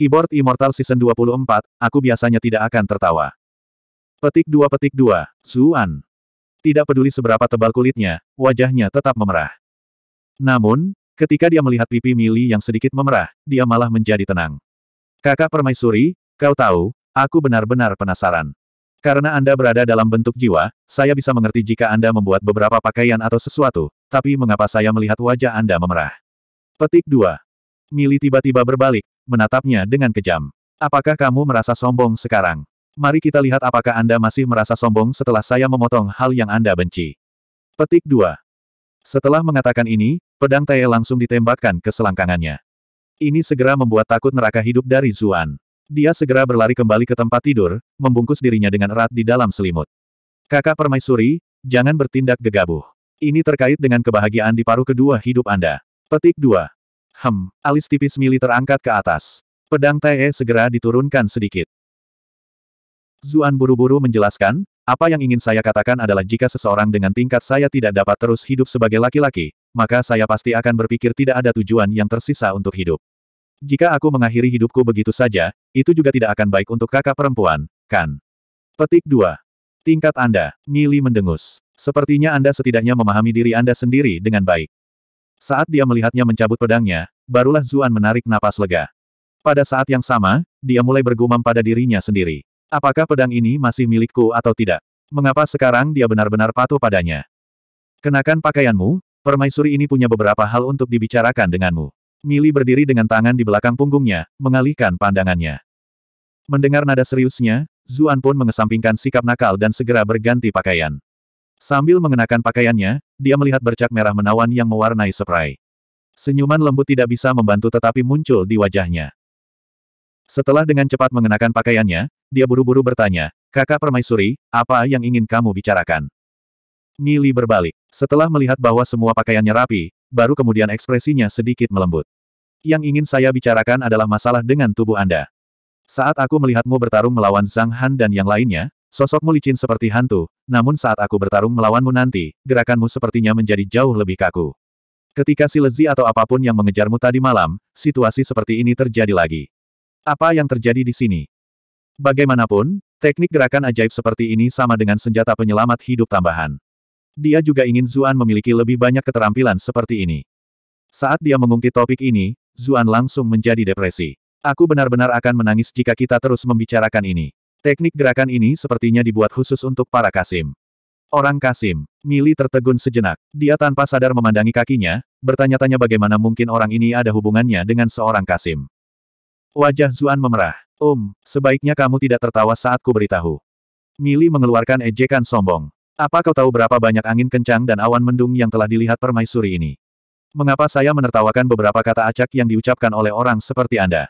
Keyboard Immortal Season 24, aku biasanya tidak akan tertawa. Petik 2 petik 2, Zuan. Tidak peduli seberapa tebal kulitnya, wajahnya tetap memerah. Namun, ketika dia melihat pipi Mili yang sedikit memerah, dia malah menjadi tenang. Kakak permaisuri, kau tahu, aku benar-benar penasaran. Karena Anda berada dalam bentuk jiwa, saya bisa mengerti jika Anda membuat beberapa pakaian atau sesuatu, tapi mengapa saya melihat wajah Anda memerah? Petik 2. Mili tiba-tiba berbalik, menatapnya dengan kejam. Apakah kamu merasa sombong sekarang? Mari kita lihat apakah Anda masih merasa sombong setelah saya memotong hal yang Anda benci. Petik 2. Setelah mengatakan ini, pedang Tae langsung ditembakkan ke selangkangannya. Ini segera membuat takut neraka hidup dari Zuan. Dia segera berlari kembali ke tempat tidur, membungkus dirinya dengan erat di dalam selimut. Kakak permaisuri, jangan bertindak gegabah. Ini terkait dengan kebahagiaan di paruh kedua hidup Anda. Petik 2. Hem, alis tipis Mili terangkat ke atas. Pedang Tae segera diturunkan sedikit. Zuan buru-buru menjelaskan, apa yang ingin saya katakan adalah jika seseorang dengan tingkat saya tidak dapat terus hidup sebagai laki-laki, maka saya pasti akan berpikir tidak ada tujuan yang tersisa untuk hidup. Jika aku mengakhiri hidupku begitu saja, itu juga tidak akan baik untuk kakak perempuan, kan? Petik 2. Tingkat Anda, Mili mendengus. Sepertinya Anda setidaknya memahami diri Anda sendiri dengan baik. Saat dia melihatnya mencabut pedangnya, barulah Zuan menarik napas lega. Pada saat yang sama, dia mulai bergumam pada dirinya sendiri. Apakah pedang ini masih milikku atau tidak? Mengapa sekarang dia benar-benar patuh padanya? Kenakan pakaianmu, permaisuri ini punya beberapa hal untuk dibicarakan denganmu. Mili berdiri dengan tangan di belakang punggungnya, mengalihkan pandangannya. Mendengar nada seriusnya, Zuan pun mengesampingkan sikap nakal dan segera berganti pakaian. Sambil mengenakan pakaiannya, dia melihat bercak merah menawan yang mewarnai spray. Senyuman lembut tidak bisa membantu tetapi muncul di wajahnya. Setelah dengan cepat mengenakan pakaiannya, dia buru-buru bertanya, kakak permaisuri, apa yang ingin kamu bicarakan? Mili berbalik. Setelah melihat bahwa semua pakaiannya rapi, baru kemudian ekspresinya sedikit melembut. Yang ingin saya bicarakan adalah masalah dengan tubuh Anda. Saat aku melihatmu bertarung melawan Zhang Han dan yang lainnya, Sosokmu licin seperti hantu, namun saat aku bertarung melawanmu nanti, gerakanmu sepertinya menjadi jauh lebih kaku. Ketika si Lezi atau apapun yang mengejarmu tadi malam, situasi seperti ini terjadi lagi. Apa yang terjadi di sini? Bagaimanapun, teknik gerakan ajaib seperti ini sama dengan senjata penyelamat hidup tambahan. Dia juga ingin Zuan memiliki lebih banyak keterampilan seperti ini. Saat dia mengungkit topik ini, Zuan langsung menjadi depresi. Aku benar-benar akan menangis jika kita terus membicarakan ini. Teknik gerakan ini sepertinya dibuat khusus untuk para Kasim. Orang Kasim, Mili tertegun sejenak. Dia tanpa sadar memandangi kakinya, bertanya-tanya bagaimana mungkin orang ini ada hubungannya dengan seorang Kasim. Wajah Zuan memerah. Um, sebaiknya kamu tidak tertawa saat ku beritahu. Mili mengeluarkan ejekan sombong. Apa kau tahu berapa banyak angin kencang dan awan mendung yang telah dilihat permaisuri ini? Mengapa saya menertawakan beberapa kata acak yang diucapkan oleh orang seperti Anda?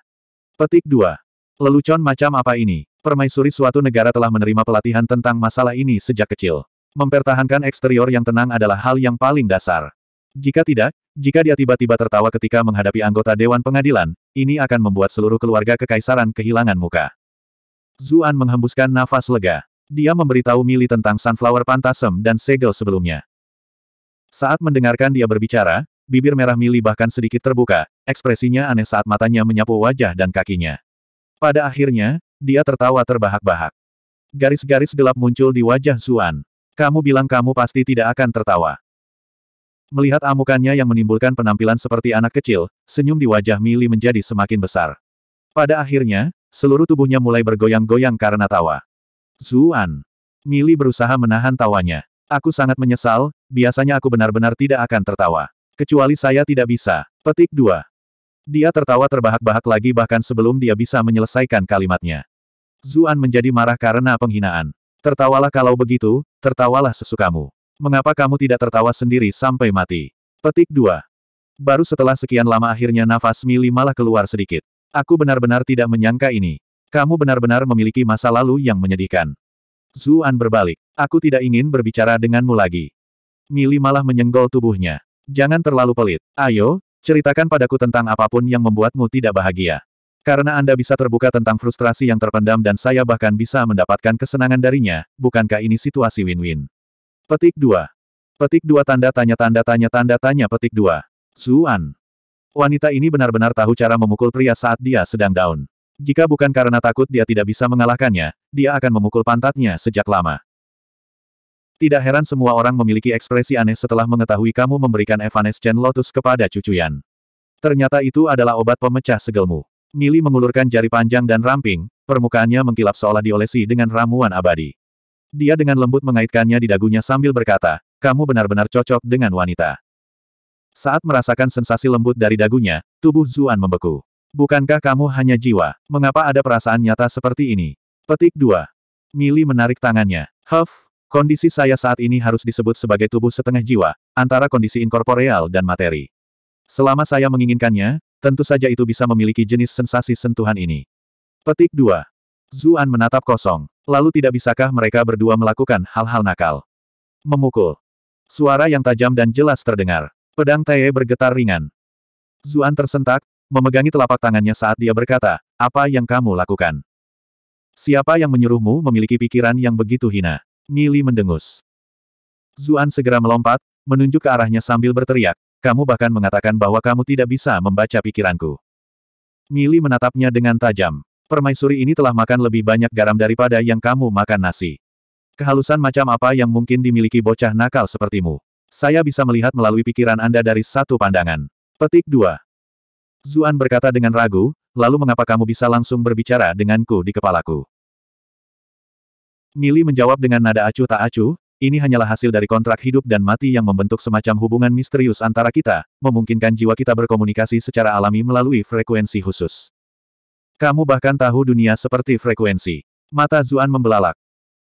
Petik 2. Lelucon macam apa ini? Permaisuri suatu negara telah menerima pelatihan tentang masalah ini sejak kecil. Mempertahankan eksterior yang tenang adalah hal yang paling dasar. Jika tidak, jika dia tiba-tiba tertawa ketika menghadapi anggota Dewan Pengadilan, ini akan membuat seluruh keluarga kekaisaran kehilangan muka. Zuan menghembuskan nafas lega. Dia memberitahu Mili tentang Sunflower Pantasem dan segel sebelumnya. Saat mendengarkan dia berbicara, bibir merah Mili bahkan sedikit terbuka, ekspresinya aneh saat matanya menyapu wajah dan kakinya. Pada akhirnya, dia tertawa terbahak-bahak. Garis-garis gelap muncul di wajah Zuan. Kamu bilang kamu pasti tidak akan tertawa. Melihat amukannya yang menimbulkan penampilan seperti anak kecil, senyum di wajah Mili menjadi semakin besar. Pada akhirnya, seluruh tubuhnya mulai bergoyang-goyang karena tawa. Zuan. Mili berusaha menahan tawanya. Aku sangat menyesal, biasanya aku benar-benar tidak akan tertawa. Kecuali saya tidak bisa. Petik 2. Dia tertawa terbahak-bahak lagi bahkan sebelum dia bisa menyelesaikan kalimatnya. Zuan menjadi marah karena penghinaan. Tertawalah kalau begitu, tertawalah sesukamu. Mengapa kamu tidak tertawa sendiri sampai mati? Petik 2. Baru setelah sekian lama akhirnya nafas Mili malah keluar sedikit. Aku benar-benar tidak menyangka ini. Kamu benar-benar memiliki masa lalu yang menyedihkan. Zuan berbalik. Aku tidak ingin berbicara denganmu lagi. Mili malah menyenggol tubuhnya. Jangan terlalu pelit. Ayo, ceritakan padaku tentang apapun yang membuatmu tidak bahagia. Karena Anda bisa terbuka tentang frustrasi yang terpendam dan saya bahkan bisa mendapatkan kesenangan darinya, bukankah ini situasi win-win? Petik 2. Petik 2 tanda tanya tanda tanya tanda tanya petik 2. Zuan. Wanita ini benar-benar tahu cara memukul pria saat dia sedang down. Jika bukan karena takut dia tidak bisa mengalahkannya, dia akan memukul pantatnya sejak lama. Tidak heran semua orang memiliki ekspresi aneh setelah mengetahui kamu memberikan Evanescent Lotus kepada cucuyan. Ternyata itu adalah obat pemecah segelmu. Mili mengulurkan jari panjang dan ramping, permukaannya mengkilap seolah diolesi dengan ramuan abadi. Dia dengan lembut mengaitkannya di dagunya sambil berkata, kamu benar-benar cocok dengan wanita. Saat merasakan sensasi lembut dari dagunya, tubuh Zuan membeku. Bukankah kamu hanya jiwa? Mengapa ada perasaan nyata seperti ini? Petik 2. Mili menarik tangannya. Huff, kondisi saya saat ini harus disebut sebagai tubuh setengah jiwa, antara kondisi inkorporeal dan materi. Selama saya menginginkannya, Tentu saja itu bisa memiliki jenis sensasi sentuhan ini. Petik 2. Zuan menatap kosong. Lalu tidak bisakah mereka berdua melakukan hal-hal nakal? Memukul. Suara yang tajam dan jelas terdengar. Pedang Tae bergetar ringan. Zuan tersentak, memegangi telapak tangannya saat dia berkata, apa yang kamu lakukan? Siapa yang menyuruhmu memiliki pikiran yang begitu hina? Nili mendengus. Zuan segera melompat, menunjuk ke arahnya sambil berteriak, kamu bahkan mengatakan bahwa kamu tidak bisa membaca pikiranku. Mili menatapnya dengan tajam. Permaisuri ini telah makan lebih banyak garam daripada yang kamu makan nasi. Kehalusan macam apa yang mungkin dimiliki bocah nakal sepertimu? Saya bisa melihat melalui pikiran Anda dari satu pandangan. Petik 2. Zuan berkata dengan ragu, lalu mengapa kamu bisa langsung berbicara denganku di kepalaku? Mili menjawab dengan nada acuh tak acuh, ini hanyalah hasil dari kontrak hidup dan mati yang membentuk semacam hubungan misterius antara kita, memungkinkan jiwa kita berkomunikasi secara alami melalui frekuensi khusus. Kamu bahkan tahu dunia seperti frekuensi. Mata Zuan membelalak.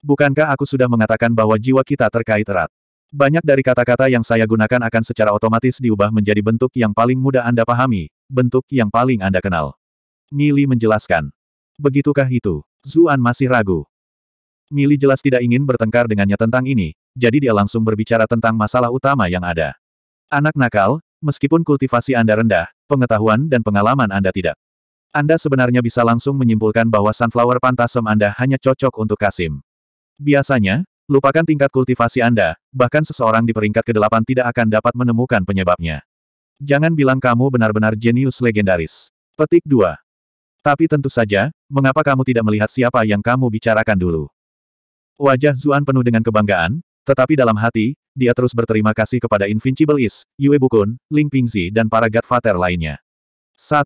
Bukankah aku sudah mengatakan bahwa jiwa kita terkait erat? Banyak dari kata-kata yang saya gunakan akan secara otomatis diubah menjadi bentuk yang paling mudah Anda pahami, bentuk yang paling Anda kenal. Mili menjelaskan. Begitukah itu? Zuan masih ragu. Mili jelas tidak ingin bertengkar dengannya tentang ini, jadi dia langsung berbicara tentang masalah utama yang ada. Anak nakal, meskipun kultivasi Anda rendah, pengetahuan dan pengalaman Anda tidak. Anda sebenarnya bisa langsung menyimpulkan bahwa sunflower pantasem Anda hanya cocok untuk Kasim. Biasanya, lupakan tingkat kultivasi Anda, bahkan seseorang di peringkat ke-8 tidak akan dapat menemukan penyebabnya. Jangan bilang kamu benar-benar jenius legendaris. Petik 2. Tapi tentu saja, mengapa kamu tidak melihat siapa yang kamu bicarakan dulu? Wajah Zuan penuh dengan kebanggaan, tetapi dalam hati, dia terus berterima kasih kepada Invincible Is, Yue Bukun, Ling Pingzi dan para Godfather lainnya. 1.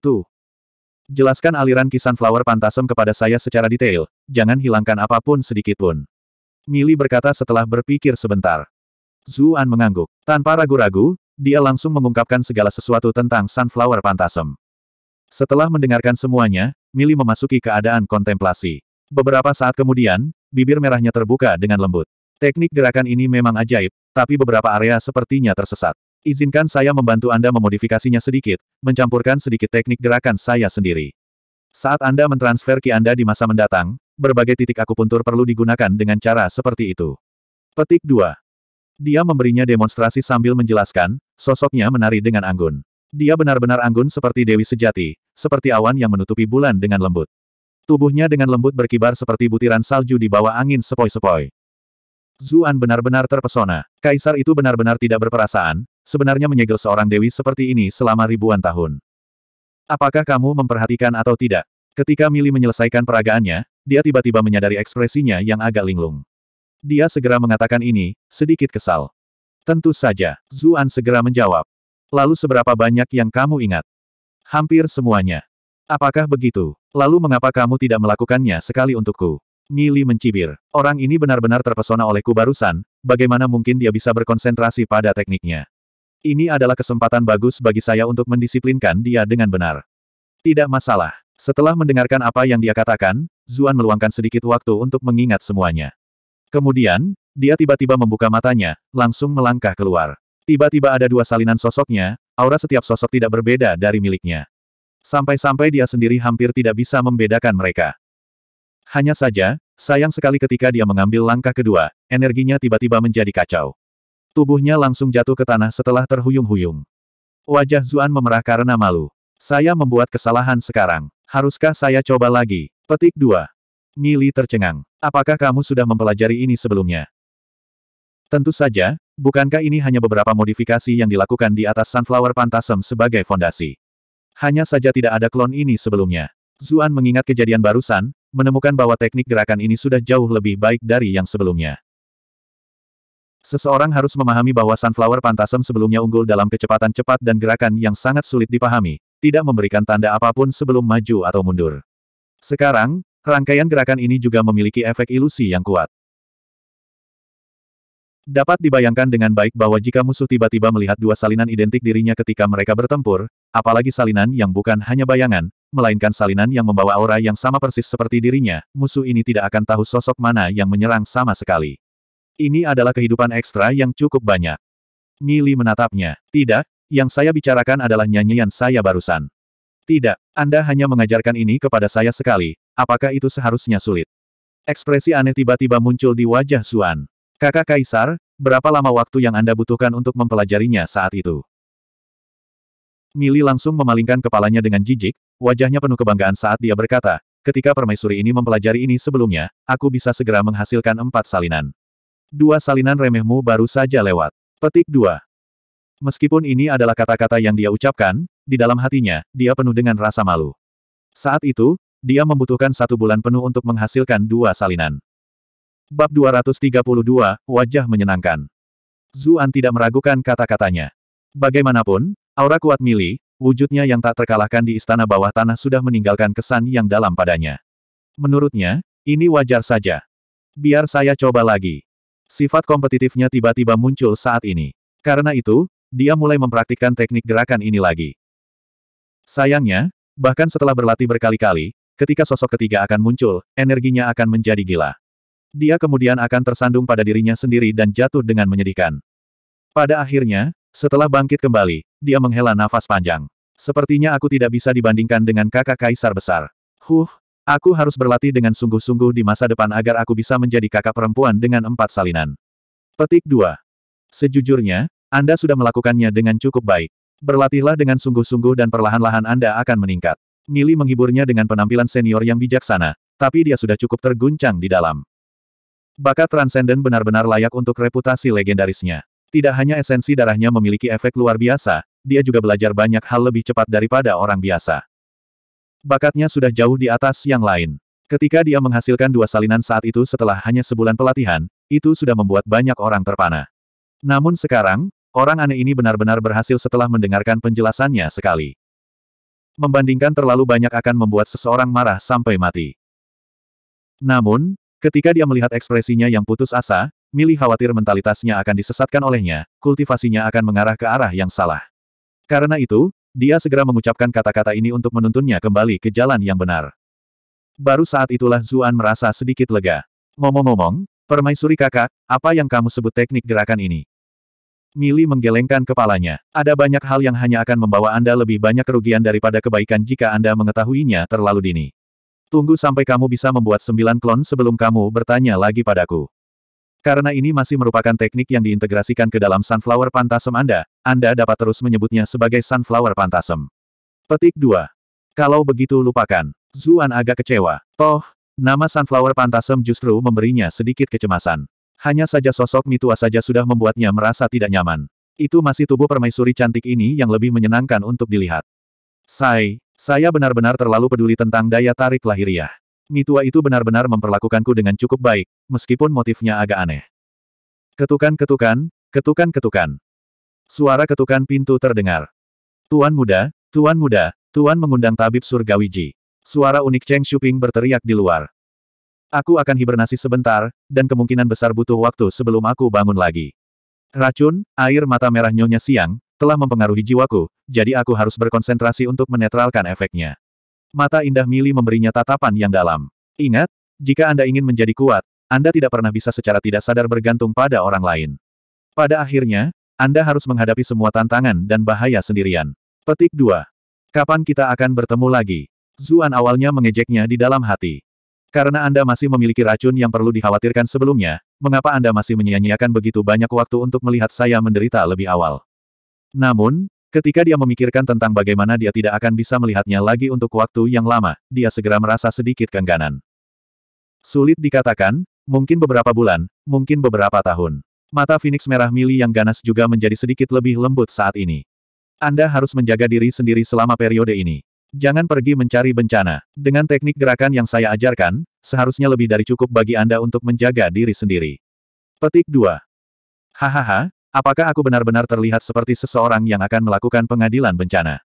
Jelaskan aliran kisan Flower Pantasem kepada saya secara detail, jangan hilangkan apapun sedikitpun. Mili berkata setelah berpikir sebentar. Zuan mengangguk. Tanpa ragu-ragu, dia langsung mengungkapkan segala sesuatu tentang Sunflower Pantasem. Setelah mendengarkan semuanya, Mili memasuki keadaan kontemplasi. Beberapa saat kemudian, bibir merahnya terbuka dengan lembut. Teknik gerakan ini memang ajaib, tapi beberapa area sepertinya tersesat. Izinkan saya membantu Anda memodifikasinya sedikit, mencampurkan sedikit teknik gerakan saya sendiri. Saat Anda mentransfer ki Anda di masa mendatang, berbagai titik akupuntur perlu digunakan dengan cara seperti itu. Petik 2. Dia memberinya demonstrasi sambil menjelaskan, sosoknya menari dengan anggun. Dia benar-benar anggun seperti dewi sejati, seperti awan yang menutupi bulan dengan lembut. Tubuhnya dengan lembut berkibar seperti butiran salju di bawah angin sepoi-sepoi. Zuan benar-benar terpesona. Kaisar itu benar-benar tidak berperasaan, sebenarnya menyegel seorang dewi seperti ini selama ribuan tahun. Apakah kamu memperhatikan atau tidak? Ketika Mili menyelesaikan peragaannya, dia tiba-tiba menyadari ekspresinya yang agak linglung. Dia segera mengatakan ini, sedikit kesal. Tentu saja, Zuan segera menjawab. Lalu seberapa banyak yang kamu ingat? Hampir semuanya. Apakah begitu? Lalu mengapa kamu tidak melakukannya sekali untukku? Mili mencibir. Orang ini benar-benar terpesona olehku barusan, bagaimana mungkin dia bisa berkonsentrasi pada tekniknya. Ini adalah kesempatan bagus bagi saya untuk mendisiplinkan dia dengan benar. Tidak masalah. Setelah mendengarkan apa yang dia katakan, Zuan meluangkan sedikit waktu untuk mengingat semuanya. Kemudian, dia tiba-tiba membuka matanya, langsung melangkah keluar. Tiba-tiba ada dua salinan sosoknya, aura setiap sosok tidak berbeda dari miliknya. Sampai-sampai dia sendiri hampir tidak bisa membedakan mereka. Hanya saja, sayang sekali ketika dia mengambil langkah kedua, energinya tiba-tiba menjadi kacau. Tubuhnya langsung jatuh ke tanah setelah terhuyung-huyung. Wajah Zuan memerah karena malu. Saya membuat kesalahan sekarang. Haruskah saya coba lagi? Petik 2. Mili tercengang. Apakah kamu sudah mempelajari ini sebelumnya? Tentu saja, bukankah ini hanya beberapa modifikasi yang dilakukan di atas Sunflower Pantasem sebagai fondasi? Hanya saja tidak ada klon ini sebelumnya. Zuan mengingat kejadian barusan, menemukan bahwa teknik gerakan ini sudah jauh lebih baik dari yang sebelumnya. Seseorang harus memahami bahwa Sunflower Pantasem sebelumnya unggul dalam kecepatan cepat dan gerakan yang sangat sulit dipahami, tidak memberikan tanda apapun sebelum maju atau mundur. Sekarang, rangkaian gerakan ini juga memiliki efek ilusi yang kuat. Dapat dibayangkan dengan baik bahwa jika musuh tiba-tiba melihat dua salinan identik dirinya ketika mereka bertempur, apalagi salinan yang bukan hanya bayangan, melainkan salinan yang membawa aura yang sama persis seperti dirinya, musuh ini tidak akan tahu sosok mana yang menyerang sama sekali. Ini adalah kehidupan ekstra yang cukup banyak. Mili menatapnya. Tidak, yang saya bicarakan adalah nyanyian saya barusan. Tidak, Anda hanya mengajarkan ini kepada saya sekali, apakah itu seharusnya sulit? Ekspresi aneh tiba-tiba muncul di wajah Suan. Kakak Kaisar, berapa lama waktu yang Anda butuhkan untuk mempelajarinya saat itu? Mili langsung memalingkan kepalanya dengan jijik, wajahnya penuh kebanggaan saat dia berkata, ketika permaisuri ini mempelajari ini sebelumnya, aku bisa segera menghasilkan empat salinan. Dua salinan remehmu baru saja lewat. Petik 2. Meskipun ini adalah kata-kata yang dia ucapkan, di dalam hatinya, dia penuh dengan rasa malu. Saat itu, dia membutuhkan satu bulan penuh untuk menghasilkan dua salinan. Bab 232, Wajah Menyenangkan. Zuan tidak meragukan kata-katanya. Bagaimanapun, aura kuat Mili, wujudnya yang tak terkalahkan di istana bawah tanah sudah meninggalkan kesan yang dalam padanya. Menurutnya, ini wajar saja. Biar saya coba lagi. Sifat kompetitifnya tiba-tiba muncul saat ini. Karena itu, dia mulai mempraktikkan teknik gerakan ini lagi. Sayangnya, bahkan setelah berlatih berkali-kali, ketika sosok ketiga akan muncul, energinya akan menjadi gila. Dia kemudian akan tersandung pada dirinya sendiri dan jatuh dengan menyedihkan. Pada akhirnya, setelah bangkit kembali, dia menghela nafas panjang. Sepertinya aku tidak bisa dibandingkan dengan kakak kaisar besar. Huh, aku harus berlatih dengan sungguh-sungguh di masa depan agar aku bisa menjadi kakak perempuan dengan empat salinan. Petik 2. Sejujurnya, Anda sudah melakukannya dengan cukup baik. Berlatihlah dengan sungguh-sungguh dan perlahan-lahan Anda akan meningkat. Mili menghiburnya dengan penampilan senior yang bijaksana, tapi dia sudah cukup terguncang di dalam. Bakat Transcendent benar-benar layak untuk reputasi legendarisnya. Tidak hanya esensi darahnya memiliki efek luar biasa, dia juga belajar banyak hal lebih cepat daripada orang biasa. Bakatnya sudah jauh di atas yang lain. Ketika dia menghasilkan dua salinan saat itu setelah hanya sebulan pelatihan, itu sudah membuat banyak orang terpana. Namun sekarang, orang aneh ini benar-benar berhasil setelah mendengarkan penjelasannya sekali. Membandingkan terlalu banyak akan membuat seseorang marah sampai mati. Namun, Ketika dia melihat ekspresinya yang putus asa, Mili khawatir mentalitasnya akan disesatkan olehnya, kultivasinya akan mengarah ke arah yang salah. Karena itu, dia segera mengucapkan kata-kata ini untuk menuntunnya kembali ke jalan yang benar. Baru saat itulah Zuan merasa sedikit lega. Ngomong-ngomong, permaisuri kakak, apa yang kamu sebut teknik gerakan ini? Mili menggelengkan kepalanya. Ada banyak hal yang hanya akan membawa Anda lebih banyak kerugian daripada kebaikan jika Anda mengetahuinya terlalu dini. Tunggu sampai kamu bisa membuat sembilan klon sebelum kamu bertanya lagi padaku. Karena ini masih merupakan teknik yang diintegrasikan ke dalam Sunflower Pantasem Anda, Anda dapat terus menyebutnya sebagai Sunflower Pantasem. Petik 2. Kalau begitu lupakan. Zuan agak kecewa. Toh, nama Sunflower Pantasem justru memberinya sedikit kecemasan. Hanya saja sosok mitua saja sudah membuatnya merasa tidak nyaman. Itu masih tubuh permaisuri cantik ini yang lebih menyenangkan untuk dilihat. Sai, saya benar-benar terlalu peduli tentang daya tarik lahiriah. Mitua itu benar-benar memperlakukanku dengan cukup baik, meskipun motifnya agak aneh. Ketukan-ketukan, ketukan-ketukan. Suara ketukan pintu terdengar. Tuan muda, tuan muda, tuan mengundang tabib surgawi Ji. Suara unik Cheng Shuping berteriak di luar. Aku akan hibernasi sebentar, dan kemungkinan besar butuh waktu sebelum aku bangun lagi. Racun, air mata merah Nyonya Siang, telah mempengaruhi jiwaku, jadi aku harus berkonsentrasi untuk menetralkan efeknya. Mata indah Mili memberinya tatapan yang dalam. Ingat, jika Anda ingin menjadi kuat, Anda tidak pernah bisa secara tidak sadar bergantung pada orang lain. Pada akhirnya, Anda harus menghadapi semua tantangan dan bahaya sendirian. Petik 2. Kapan kita akan bertemu lagi? Zuan awalnya mengejeknya di dalam hati. Karena Anda masih memiliki racun yang perlu dikhawatirkan sebelumnya, mengapa Anda masih menyia-nyiakan begitu banyak waktu untuk melihat saya menderita lebih awal? Namun, ketika dia memikirkan tentang bagaimana dia tidak akan bisa melihatnya lagi untuk waktu yang lama, dia segera merasa sedikit kengganan. Sulit dikatakan, mungkin beberapa bulan, mungkin beberapa tahun. Mata Phoenix merah mili yang ganas juga menjadi sedikit lebih lembut saat ini. Anda harus menjaga diri sendiri selama periode ini. Jangan pergi mencari bencana. Dengan teknik gerakan yang saya ajarkan, seharusnya lebih dari cukup bagi Anda untuk menjaga diri sendiri. Petik 2. Hahaha, Apakah aku benar-benar terlihat seperti seseorang yang akan melakukan pengadilan bencana?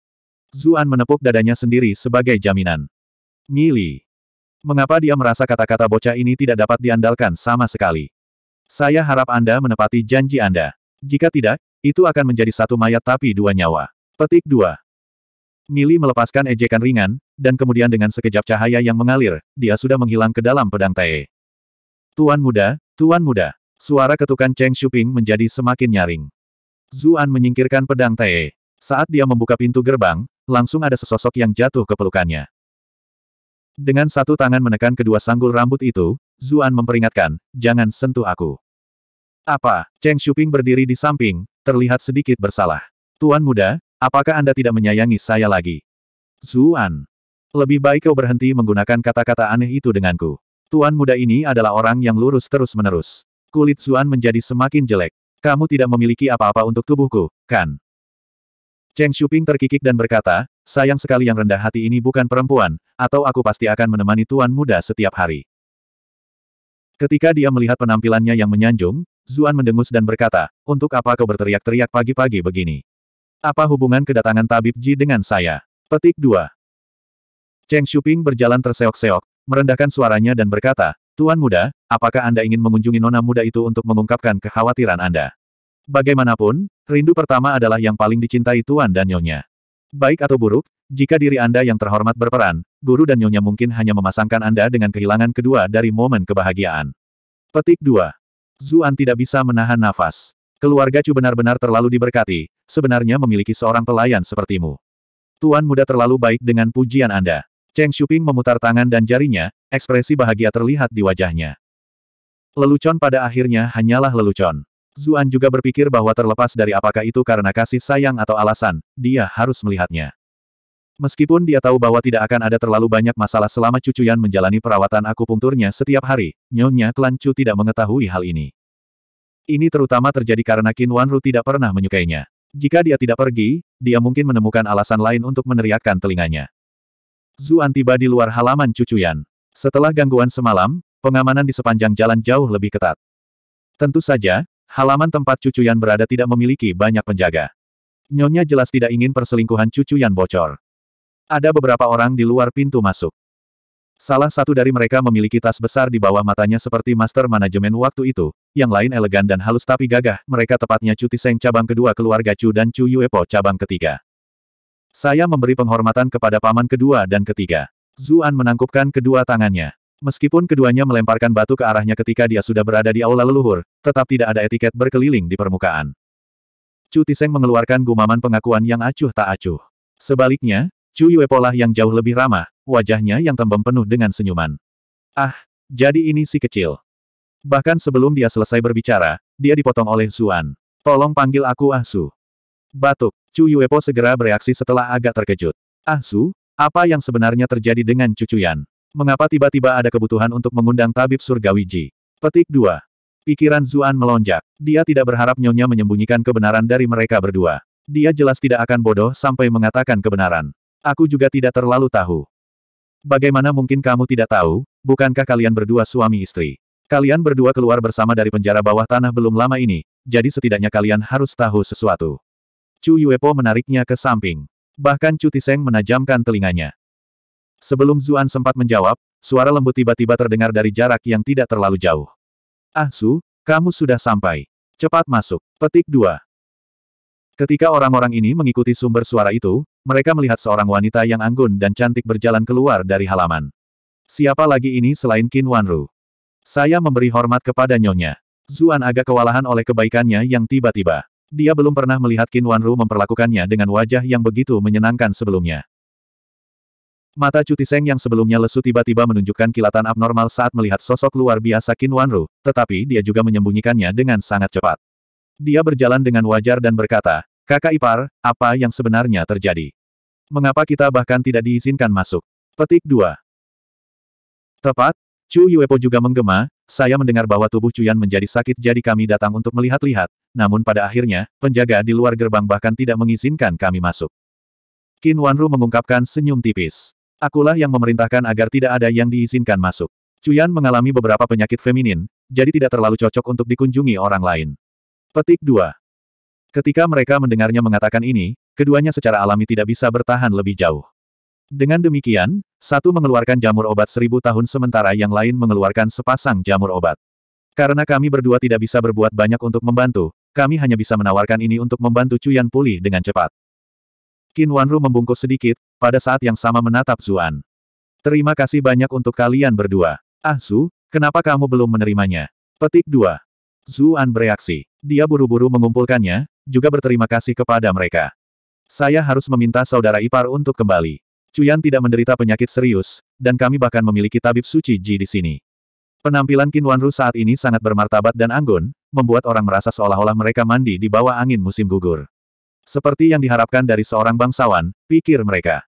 Zuan menepuk dadanya sendiri sebagai jaminan. Mili, Mengapa dia merasa kata-kata bocah ini tidak dapat diandalkan sama sekali? Saya harap Anda menepati janji Anda. Jika tidak, itu akan menjadi satu mayat tapi dua nyawa. Petik 2. Mili melepaskan ejekan ringan, dan kemudian dengan sekejap cahaya yang mengalir, dia sudah menghilang ke dalam pedang Tae. Tuan muda, tuan muda. Suara ketukan Cheng Shuping menjadi semakin nyaring. Zuan menyingkirkan pedang Tae. Saat dia membuka pintu gerbang, langsung ada sesosok yang jatuh ke pelukannya. Dengan satu tangan menekan kedua sanggul rambut itu, Zuan memperingatkan, jangan sentuh aku. Apa? Cheng Shuping berdiri di samping, terlihat sedikit bersalah. Tuan muda, apakah Anda tidak menyayangi saya lagi? Zuan. Lebih baik kau berhenti menggunakan kata-kata aneh itu denganku. Tuan muda ini adalah orang yang lurus terus-menerus. Kulit Zuan menjadi semakin jelek. Kamu tidak memiliki apa-apa untuk tubuhku, kan? Cheng Shuping terkikik dan berkata, sayang sekali yang rendah hati ini bukan perempuan, atau aku pasti akan menemani tuan muda setiap hari. Ketika dia melihat penampilannya yang menyanjung, Zuan mendengus dan berkata, untuk apa kau berteriak-teriak pagi-pagi begini? Apa hubungan kedatangan Tabib Ji dengan saya? Petik 2. Cheng Shuping berjalan terseok-seok, merendahkan suaranya dan berkata, Tuan muda, apakah Anda ingin mengunjungi nona muda itu untuk mengungkapkan kekhawatiran Anda? Bagaimanapun, rindu pertama adalah yang paling dicintai Tuan dan Nyonya. Baik atau buruk, jika diri Anda yang terhormat berperan, guru dan Nyonya mungkin hanya memasangkan Anda dengan kehilangan kedua dari momen kebahagiaan. Petik 2. Zuan tidak bisa menahan nafas. Keluarga Chu benar-benar terlalu diberkati, sebenarnya memiliki seorang pelayan sepertimu. Tuan muda terlalu baik dengan pujian Anda. Cheng Shuping memutar tangan dan jarinya, ekspresi bahagia terlihat di wajahnya. Lelucon pada akhirnya hanyalah lelucon. Zuan juga berpikir bahwa terlepas dari apakah itu karena kasih sayang atau alasan, dia harus melihatnya. Meskipun dia tahu bahwa tidak akan ada terlalu banyak masalah selama Cucu Yan menjalani perawatan akupunkturnya setiap hari, nyonya klan Chu tidak mengetahui hal ini. Ini terutama terjadi karena Qin Wanru tidak pernah menyukainya. Jika dia tidak pergi, dia mungkin menemukan alasan lain untuk meneriakkan telinganya. Zuan tiba di luar halaman Cucuyan. Setelah gangguan semalam, pengamanan di sepanjang jalan jauh lebih ketat. Tentu saja, halaman tempat Cucuyan berada tidak memiliki banyak penjaga. Nyonya jelas tidak ingin perselingkuhan Cucuyan bocor. Ada beberapa orang di luar pintu masuk. Salah satu dari mereka memiliki tas besar di bawah matanya seperti master manajemen waktu itu, yang lain elegan dan halus tapi gagah, mereka tepatnya Cuti Seng cabang kedua keluarga Chu dan Chu Yuepo cabang ketiga. Saya memberi penghormatan kepada paman kedua dan ketiga. Zuan menangkupkan kedua tangannya. Meskipun keduanya melemparkan batu ke arahnya ketika dia sudah berada di aula leluhur, tetap tidak ada etiket berkeliling di permukaan. Chu Tiseng mengeluarkan gumaman pengakuan yang acuh tak acuh. Sebaliknya, Chu Yue pola yang jauh lebih ramah, wajahnya yang tembem penuh dengan senyuman. Ah, jadi ini si kecil. Bahkan sebelum dia selesai berbicara, dia dipotong oleh Zuan. Tolong panggil aku Ah Su. Batuk. Chu Yuepo segera bereaksi setelah agak terkejut. Ah Su, apa yang sebenarnya terjadi dengan cucu Yan? Mengapa tiba-tiba ada kebutuhan untuk mengundang tabib surgawi Ji? Petik 2. Pikiran Zuan melonjak. Dia tidak berharap Nyonya menyembunyikan kebenaran dari mereka berdua. Dia jelas tidak akan bodoh sampai mengatakan kebenaran. Aku juga tidak terlalu tahu. Bagaimana mungkin kamu tidak tahu, bukankah kalian berdua suami istri? Kalian berdua keluar bersama dari penjara bawah tanah belum lama ini, jadi setidaknya kalian harus tahu sesuatu. Chu Yuepo menariknya ke samping. Bahkan Chu Tiseng menajamkan telinganya. Sebelum Zuan sempat menjawab, suara lembut tiba-tiba terdengar dari jarak yang tidak terlalu jauh. Ah Su, kamu sudah sampai. Cepat masuk. Petik 2. Ketika orang-orang ini mengikuti sumber suara itu, mereka melihat seorang wanita yang anggun dan cantik berjalan keluar dari halaman. Siapa lagi ini selain Qin Wanru? Saya memberi hormat kepada nyonya. Zuan agak kewalahan oleh kebaikannya yang tiba-tiba. Dia belum pernah melihat Qin Wanru memperlakukannya dengan wajah yang begitu menyenangkan sebelumnya. Mata Cuti Seng yang sebelumnya lesu tiba-tiba menunjukkan kilatan abnormal saat melihat sosok luar biasa Qin Wanru, tetapi dia juga menyembunyikannya dengan sangat cepat. Dia berjalan dengan wajar dan berkata, Kakak Ipar, apa yang sebenarnya terjadi? Mengapa kita bahkan tidak diizinkan masuk? Petik 2. Tepat, Chu Yuepo juga menggema, saya mendengar bahwa tubuh Cuyan menjadi sakit jadi kami datang untuk melihat-lihat, namun pada akhirnya, penjaga di luar gerbang bahkan tidak mengizinkan kami masuk. Qin Wanru mengungkapkan senyum tipis. Akulah yang memerintahkan agar tidak ada yang diizinkan masuk. Cuyan mengalami beberapa penyakit feminin, jadi tidak terlalu cocok untuk dikunjungi orang lain. Petik 2. Ketika mereka mendengarnya mengatakan ini, keduanya secara alami tidak bisa bertahan lebih jauh. Dengan demikian, satu mengeluarkan jamur obat seribu tahun sementara yang lain mengeluarkan sepasang jamur obat. Karena kami berdua tidak bisa berbuat banyak untuk membantu, kami hanya bisa menawarkan ini untuk membantu Cuyan pulih dengan cepat. Qin Wanru membungkuk sedikit, pada saat yang sama menatap Zuan. Terima kasih banyak untuk kalian berdua. Ah Su, kenapa kamu belum menerimanya? Petik 2. Zuan bereaksi. Dia buru-buru mengumpulkannya, juga berterima kasih kepada mereka. Saya harus meminta saudara ipar untuk kembali. Cuyan tidak menderita penyakit serius, dan kami bahkan memiliki tabib suci Ji di sini. Penampilan Qin Wanru saat ini sangat bermartabat dan anggun, membuat orang merasa seolah-olah mereka mandi di bawah angin musim gugur. Seperti yang diharapkan dari seorang bangsawan, pikir mereka.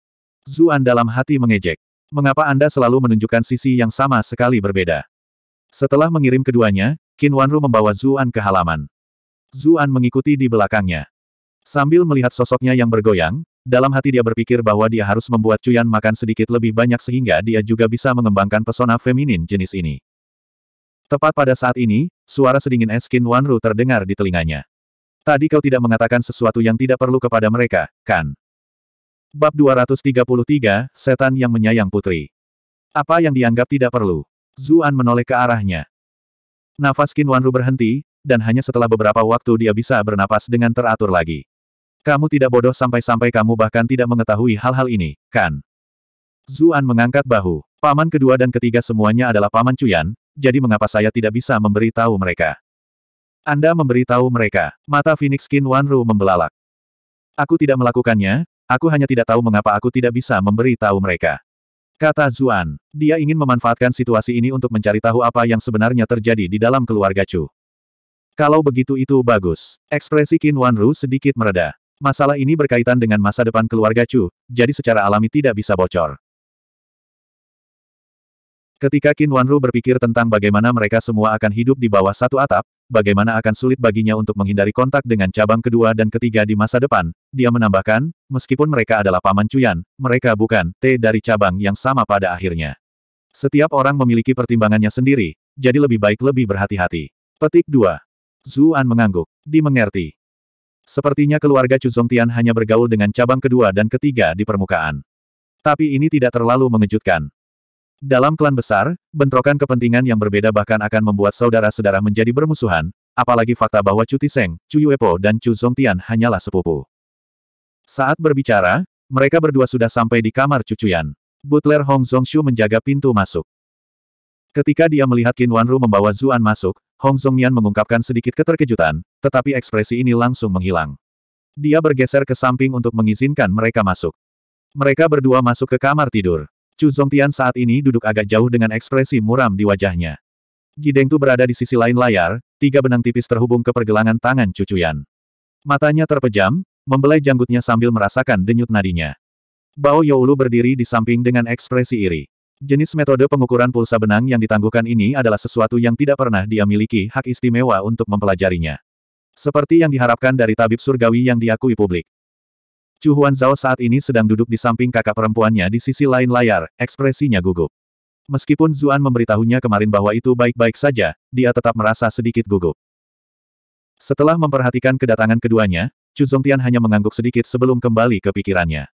Zuan dalam hati mengejek. Mengapa Anda selalu menunjukkan sisi yang sama sekali berbeda? Setelah mengirim keduanya, Qin Wanru membawa Zuan ke halaman. Zuan mengikuti di belakangnya. Sambil melihat sosoknya yang bergoyang, dalam hati dia berpikir bahwa dia harus membuat Cuyan makan sedikit lebih banyak sehingga dia juga bisa mengembangkan pesona feminin jenis ini. Tepat pada saat ini, suara sedingin es Qin Wanru terdengar di telinganya. Tadi kau tidak mengatakan sesuatu yang tidak perlu kepada mereka, kan? Bab 233, Setan yang Menyayang Putri. Apa yang dianggap tidak perlu? Zuan menoleh ke arahnya. Nafas Qin Wanru berhenti, dan hanya setelah beberapa waktu dia bisa bernapas dengan teratur lagi. Kamu tidak bodoh sampai-sampai kamu bahkan tidak mengetahui hal-hal ini, kan? Zuan mengangkat bahu. Paman kedua dan ketiga semuanya adalah paman Cuyan, jadi mengapa saya tidak bisa memberi tahu mereka? Anda memberi tahu mereka. Mata Phoenix Kin Wanru membelalak. Aku tidak melakukannya, aku hanya tidak tahu mengapa aku tidak bisa memberi tahu mereka. Kata Zuan, dia ingin memanfaatkan situasi ini untuk mencari tahu apa yang sebenarnya terjadi di dalam keluarga Chu. Kalau begitu itu bagus. Ekspresi Kin Wanru sedikit mereda. Masalah ini berkaitan dengan masa depan keluarga Chu, jadi secara alami tidak bisa bocor. Ketika Qin Wanru berpikir tentang bagaimana mereka semua akan hidup di bawah satu atap, bagaimana akan sulit baginya untuk menghindari kontak dengan cabang kedua dan ketiga di masa depan, dia menambahkan, meskipun mereka adalah paman Cuyan, mereka bukan T dari cabang yang sama pada akhirnya. Setiap orang memiliki pertimbangannya sendiri, jadi lebih baik lebih berhati-hati. Petik 2. Zuan mengangguk. Dimengerti. Sepertinya keluarga Chu Cuzongtian hanya bergaul dengan cabang kedua dan ketiga di permukaan. Tapi ini tidak terlalu mengejutkan. Dalam klan besar, bentrokan kepentingan yang berbeda bahkan akan membuat saudara-saudara menjadi bermusuhan, apalagi fakta bahwa Chu Tiseng, Chu Yuepo dan Chu Zongtian hanyalah sepupu. Saat berbicara, mereka berdua sudah sampai di kamar cucuyan. Butler Hong Zongshu menjaga pintu masuk. Ketika dia melihat Qin Wanru membawa Zuan masuk, Hong Zongmian mengungkapkan sedikit keterkejutan, tetapi ekspresi ini langsung menghilang. Dia bergeser ke samping untuk mengizinkan mereka masuk. Mereka berdua masuk ke kamar tidur. Chu Zongtian saat ini duduk agak jauh dengan ekspresi muram di wajahnya. Jideng Tu berada di sisi lain layar, tiga benang tipis terhubung ke pergelangan tangan cucuyan. Matanya terpejam, membelai janggutnya sambil merasakan denyut nadinya. Bao Youlu berdiri di samping dengan ekspresi iri. Jenis metode pengukuran pulsa benang yang ditangguhkan ini adalah sesuatu yang tidak pernah dia miliki hak istimewa untuk mempelajarinya. Seperti yang diharapkan dari tabib surgawi yang diakui publik. Chu Huan Zhao saat ini sedang duduk di samping kakak perempuannya di sisi lain layar, ekspresinya gugup. Meskipun Zuan memberitahunya kemarin bahwa itu baik-baik saja, dia tetap merasa sedikit gugup. Setelah memperhatikan kedatangan keduanya, Chu Zhongtian hanya mengangguk sedikit sebelum kembali ke pikirannya.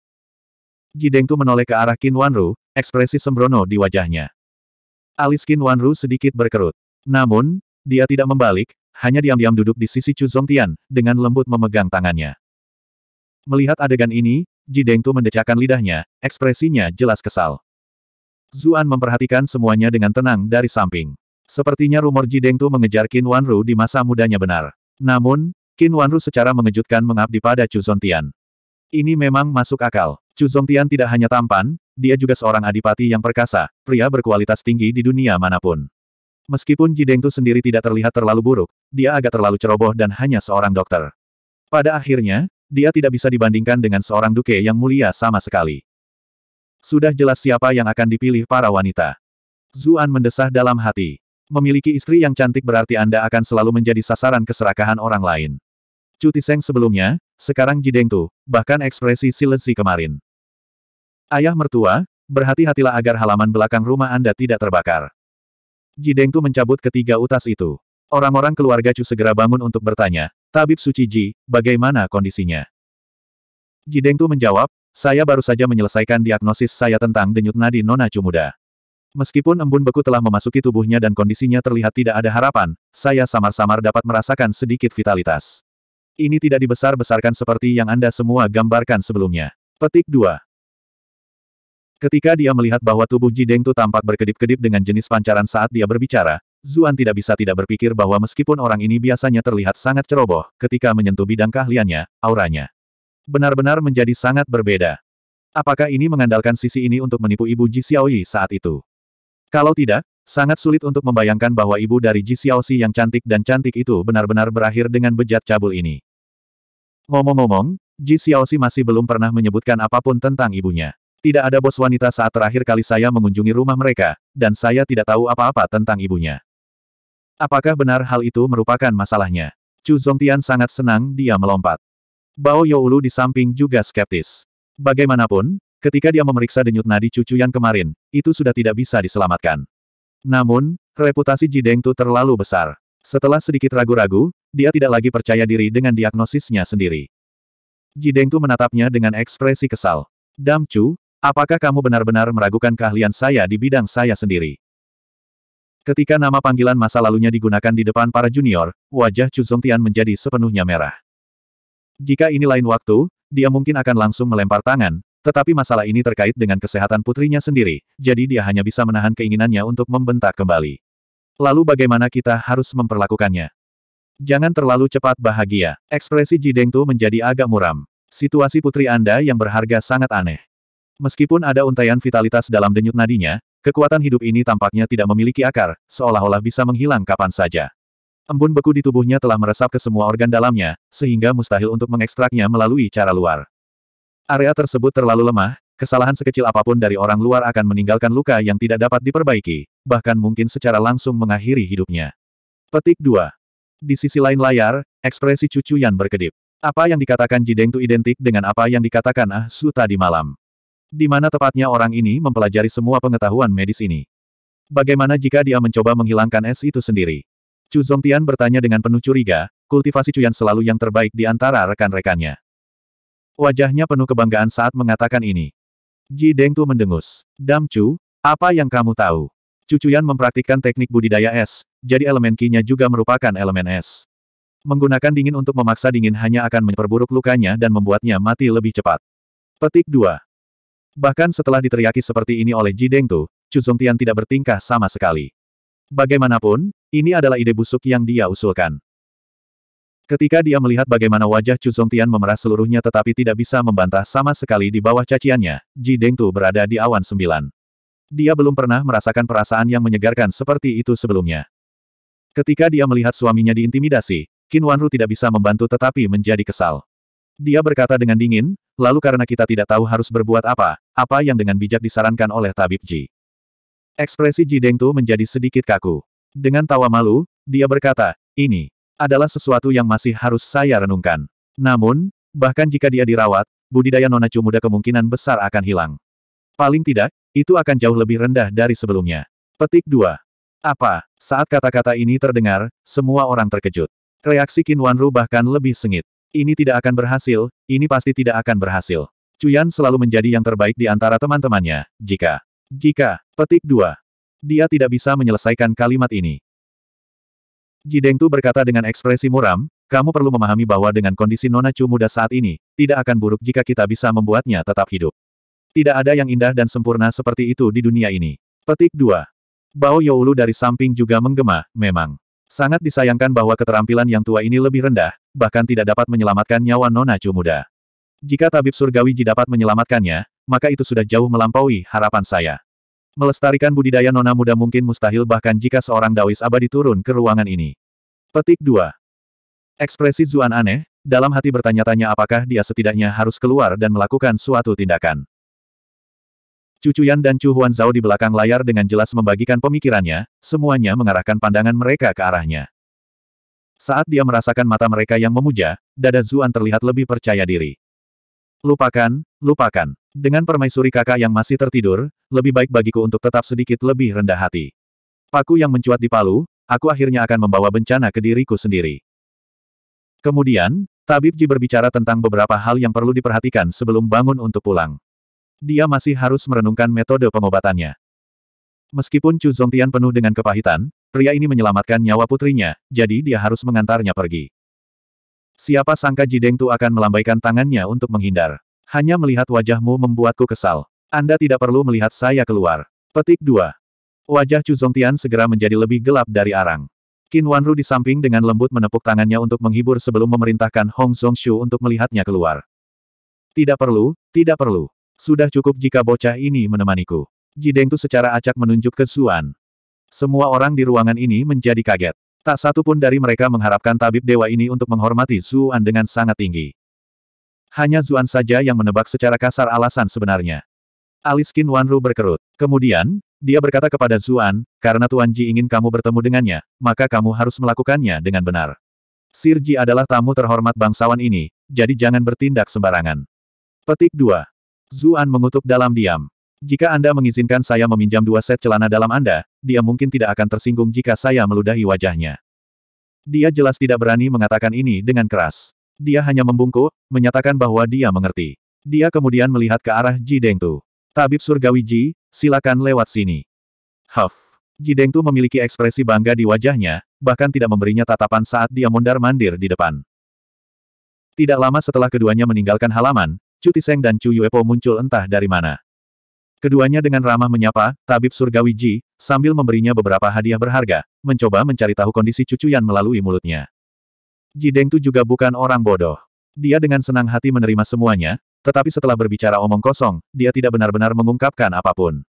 Jidengku menoleh ke arah Qin Wanru, ekspresi sembrono di wajahnya. Alis Qin Wanru sedikit berkerut. Namun, dia tidak membalik, hanya diam-diam duduk di sisi Chu Zongtian, dengan lembut memegang tangannya. Melihat adegan ini, Jidengku mendecakkan lidahnya, ekspresinya jelas kesal. Zuan memperhatikan semuanya dengan tenang dari samping. Sepertinya rumor Jidengku mengejar Qin Wanru di masa mudanya benar. Namun, Qin Wanru secara mengejutkan mengabdi pada Chu Zongtian. Ini memang masuk akal. Chu Zongtian tidak hanya tampan, dia juga seorang adipati yang perkasa, pria berkualitas tinggi di dunia manapun. Meskipun Jidengtu sendiri tidak terlihat terlalu buruk, dia agak terlalu ceroboh dan hanya seorang dokter. Pada akhirnya, dia tidak bisa dibandingkan dengan seorang duke yang mulia sama sekali. Sudah jelas siapa yang akan dipilih para wanita. Zuan mendesah dalam hati. Memiliki istri yang cantik berarti Anda akan selalu menjadi sasaran keserakahan orang lain. Cuti Seng sebelumnya, sekarang Jideng Tu, bahkan ekspresi silesi kemarin. Ayah mertua, berhati-hatilah agar halaman belakang rumah Anda tidak terbakar. Jideng Tu mencabut ketiga utas itu. Orang-orang keluarga Chu segera bangun untuk bertanya, Tabib Suci Ji, bagaimana kondisinya? Jideng Tu menjawab, saya baru saja menyelesaikan diagnosis saya tentang denyut nadi Nona Chu muda. Meskipun embun beku telah memasuki tubuhnya dan kondisinya terlihat tidak ada harapan, saya samar-samar dapat merasakan sedikit vitalitas. Ini tidak dibesar-besarkan seperti yang Anda semua gambarkan sebelumnya. Petik 2. Ketika dia melihat bahwa tubuh Ji Deng tu tampak berkedip-kedip dengan jenis pancaran saat dia berbicara, Zuan tidak bisa tidak berpikir bahwa meskipun orang ini biasanya terlihat sangat ceroboh, ketika menyentuh bidang keahliannya, auranya benar-benar menjadi sangat berbeda. Apakah ini mengandalkan sisi ini untuk menipu ibu Ji Xiaoyi saat itu? Kalau tidak, sangat sulit untuk membayangkan bahwa ibu dari Ji Xiaoxi yang cantik dan cantik itu benar-benar berakhir dengan bejat cabul ini. Ngomong-ngomong, Ji Xiaoxi masih belum pernah menyebutkan apapun tentang ibunya. Tidak ada bos wanita saat terakhir kali saya mengunjungi rumah mereka, dan saya tidak tahu apa-apa tentang ibunya. Apakah benar hal itu merupakan masalahnya? Chu Zongtian sangat senang dia melompat. Bao Youlu di samping juga skeptis. Bagaimanapun, ketika dia memeriksa denyut nadi cucu yang kemarin, itu sudah tidak bisa diselamatkan. Namun, reputasi Deng Tu terlalu besar. Setelah sedikit ragu-ragu, dia tidak lagi percaya diri dengan diagnosisnya sendiri. Jidengtu menatapnya dengan ekspresi kesal. Damcu, apakah kamu benar-benar meragukan keahlian saya di bidang saya sendiri? Ketika nama panggilan masa lalunya digunakan di depan para junior, wajah Chu Zongtian menjadi sepenuhnya merah. Jika ini lain waktu, dia mungkin akan langsung melempar tangan, tetapi masalah ini terkait dengan kesehatan putrinya sendiri, jadi dia hanya bisa menahan keinginannya untuk membentak kembali. Lalu bagaimana kita harus memperlakukannya? Jangan terlalu cepat bahagia. Ekspresi Jideng Tu menjadi agak muram. Situasi putri Anda yang berharga sangat aneh. Meskipun ada untayan vitalitas dalam denyut nadinya, kekuatan hidup ini tampaknya tidak memiliki akar, seolah-olah bisa menghilang kapan saja. Embun beku di tubuhnya telah meresap ke semua organ dalamnya, sehingga mustahil untuk mengekstraknya melalui cara luar. Area tersebut terlalu lemah, kesalahan sekecil apapun dari orang luar akan meninggalkan luka yang tidak dapat diperbaiki, bahkan mungkin secara langsung mengakhiri hidupnya. Petik 2. Di sisi lain layar, ekspresi cucu Yan berkedip. Apa yang dikatakan Jideng Tu identik dengan apa yang dikatakan Ah Su tadi malam. Di mana tepatnya orang ini mempelajari semua pengetahuan medis ini. Bagaimana jika dia mencoba menghilangkan es itu sendiri? Chu Zongtian bertanya dengan penuh curiga, kultivasi Yan selalu yang terbaik di antara rekan-rekannya. Wajahnya penuh kebanggaan saat mengatakan ini. Ji Deng Tu mendengus. Dam Chu, apa yang kamu tahu? Cucuyan mempraktikkan teknik budidaya es, jadi elemen kinya juga merupakan elemen es. Menggunakan dingin untuk memaksa dingin hanya akan memperburuk lukanya dan membuatnya mati lebih cepat. Petik 2. Bahkan setelah diteriaki seperti ini oleh Ji Deng Tu, Chu Tian tidak bertingkah sama sekali. Bagaimanapun, ini adalah ide busuk yang dia usulkan. Ketika dia melihat bagaimana wajah Chu Tian memerah seluruhnya tetapi tidak bisa membantah sama sekali di bawah caciannya, Ji Deng Tu berada di awan sembilan. Dia belum pernah merasakan perasaan yang menyegarkan seperti itu sebelumnya. Ketika dia melihat suaminya diintimidasi, Qin Wanru tidak bisa membantu tetapi menjadi kesal. Dia berkata dengan dingin, lalu karena kita tidak tahu harus berbuat apa, apa yang dengan bijak disarankan oleh Tabib Ji. Ekspresi Ji Deng Dengtu menjadi sedikit kaku. Dengan tawa malu, dia berkata, ini adalah sesuatu yang masih harus saya renungkan. Namun, bahkan jika dia dirawat, budidaya nona muda kemungkinan besar akan hilang. Paling tidak, itu akan jauh lebih rendah dari sebelumnya. Petik 2. Apa? Saat kata-kata ini terdengar, semua orang terkejut. Reaksi Qin Wanru bahkan lebih sengit. Ini tidak akan berhasil, ini pasti tidak akan berhasil. Cuyan selalu menjadi yang terbaik di antara teman-temannya, jika. Jika, petik 2. Dia tidak bisa menyelesaikan kalimat ini. Jideng Tu berkata dengan ekspresi muram, kamu perlu memahami bahwa dengan kondisi Nona Chu muda saat ini, tidak akan buruk jika kita bisa membuatnya tetap hidup. Tidak ada yang indah dan sempurna seperti itu di dunia ini. Petik 2. Bao Youlu dari samping juga menggema, memang. Sangat disayangkan bahwa keterampilan yang tua ini lebih rendah, bahkan tidak dapat menyelamatkan nyawa Nona Chu muda. Jika tabib surgawi Ji dapat menyelamatkannya, maka itu sudah jauh melampaui harapan saya. Melestarikan budidaya Nona muda mungkin mustahil bahkan jika seorang Daois abadi turun ke ruangan ini. Petik 2. Ekspresi Zuan aneh, dalam hati bertanya-tanya apakah dia setidaknya harus keluar dan melakukan suatu tindakan. Cucu Yan dan Chu Huan Zhao di belakang layar dengan jelas membagikan pemikirannya, semuanya mengarahkan pandangan mereka ke arahnya. Saat dia merasakan mata mereka yang memuja, dada Zuan terlihat lebih percaya diri. Lupakan, lupakan. Dengan permaisuri kakak yang masih tertidur, lebih baik bagiku untuk tetap sedikit lebih rendah hati. Paku yang mencuat di palu, aku akhirnya akan membawa bencana ke diriku sendiri. Kemudian, Tabib Ji berbicara tentang beberapa hal yang perlu diperhatikan sebelum bangun untuk pulang. Dia masih harus merenungkan metode pengobatannya. Meskipun Chu Zongtian penuh dengan kepahitan, pria ini menyelamatkan nyawa putrinya, jadi dia harus mengantarnya pergi. Siapa sangka Jideng Tu akan melambaikan tangannya untuk menghindar. Hanya melihat wajahmu membuatku kesal. Anda tidak perlu melihat saya keluar. Petik 2. Wajah Chu Zongtian segera menjadi lebih gelap dari arang. Qin Wanru di samping dengan lembut menepuk tangannya untuk menghibur sebelum memerintahkan Hong Zhongshu untuk melihatnya keluar. Tidak perlu, tidak perlu. Sudah cukup jika bocah ini menemaniku. Jidengtu secara acak menunjuk ke Suan. Semua orang di ruangan ini menjadi kaget. Tak satu pun dari mereka mengharapkan tabib dewa ini untuk menghormati Suan dengan sangat tinggi. Hanya Zuan saja yang menebak secara kasar alasan sebenarnya. Alis Qin Wanru berkerut. Kemudian, dia berkata kepada Zuan, karena Tuan Ji ingin kamu bertemu dengannya, maka kamu harus melakukannya dengan benar. Sir Ji adalah tamu terhormat bangsawan ini, jadi jangan bertindak sembarangan. Petik 2. Zuan mengutuk dalam diam. Jika Anda mengizinkan saya meminjam dua set celana dalam Anda, dia mungkin tidak akan tersinggung jika saya meludahi wajahnya. Dia jelas tidak berani mengatakan ini dengan keras. Dia hanya membungkuk, menyatakan bahwa dia mengerti. Dia kemudian melihat ke arah Ji Dengtu. Tabib Surgawi Ji, silakan lewat sini. Huff. Ji Dengtu memiliki ekspresi bangga di wajahnya, bahkan tidak memberinya tatapan saat dia mondar-mandir di depan. Tidak lama setelah keduanya meninggalkan halaman, Chu Tiseng dan Chu Yuepo muncul entah dari mana. Keduanya dengan ramah menyapa, Tabib Surgawi Ji, sambil memberinya beberapa hadiah berharga, mencoba mencari tahu kondisi cucu yang melalui mulutnya. Ji Deng Tu juga bukan orang bodoh. Dia dengan senang hati menerima semuanya, tetapi setelah berbicara omong kosong, dia tidak benar-benar mengungkapkan apapun.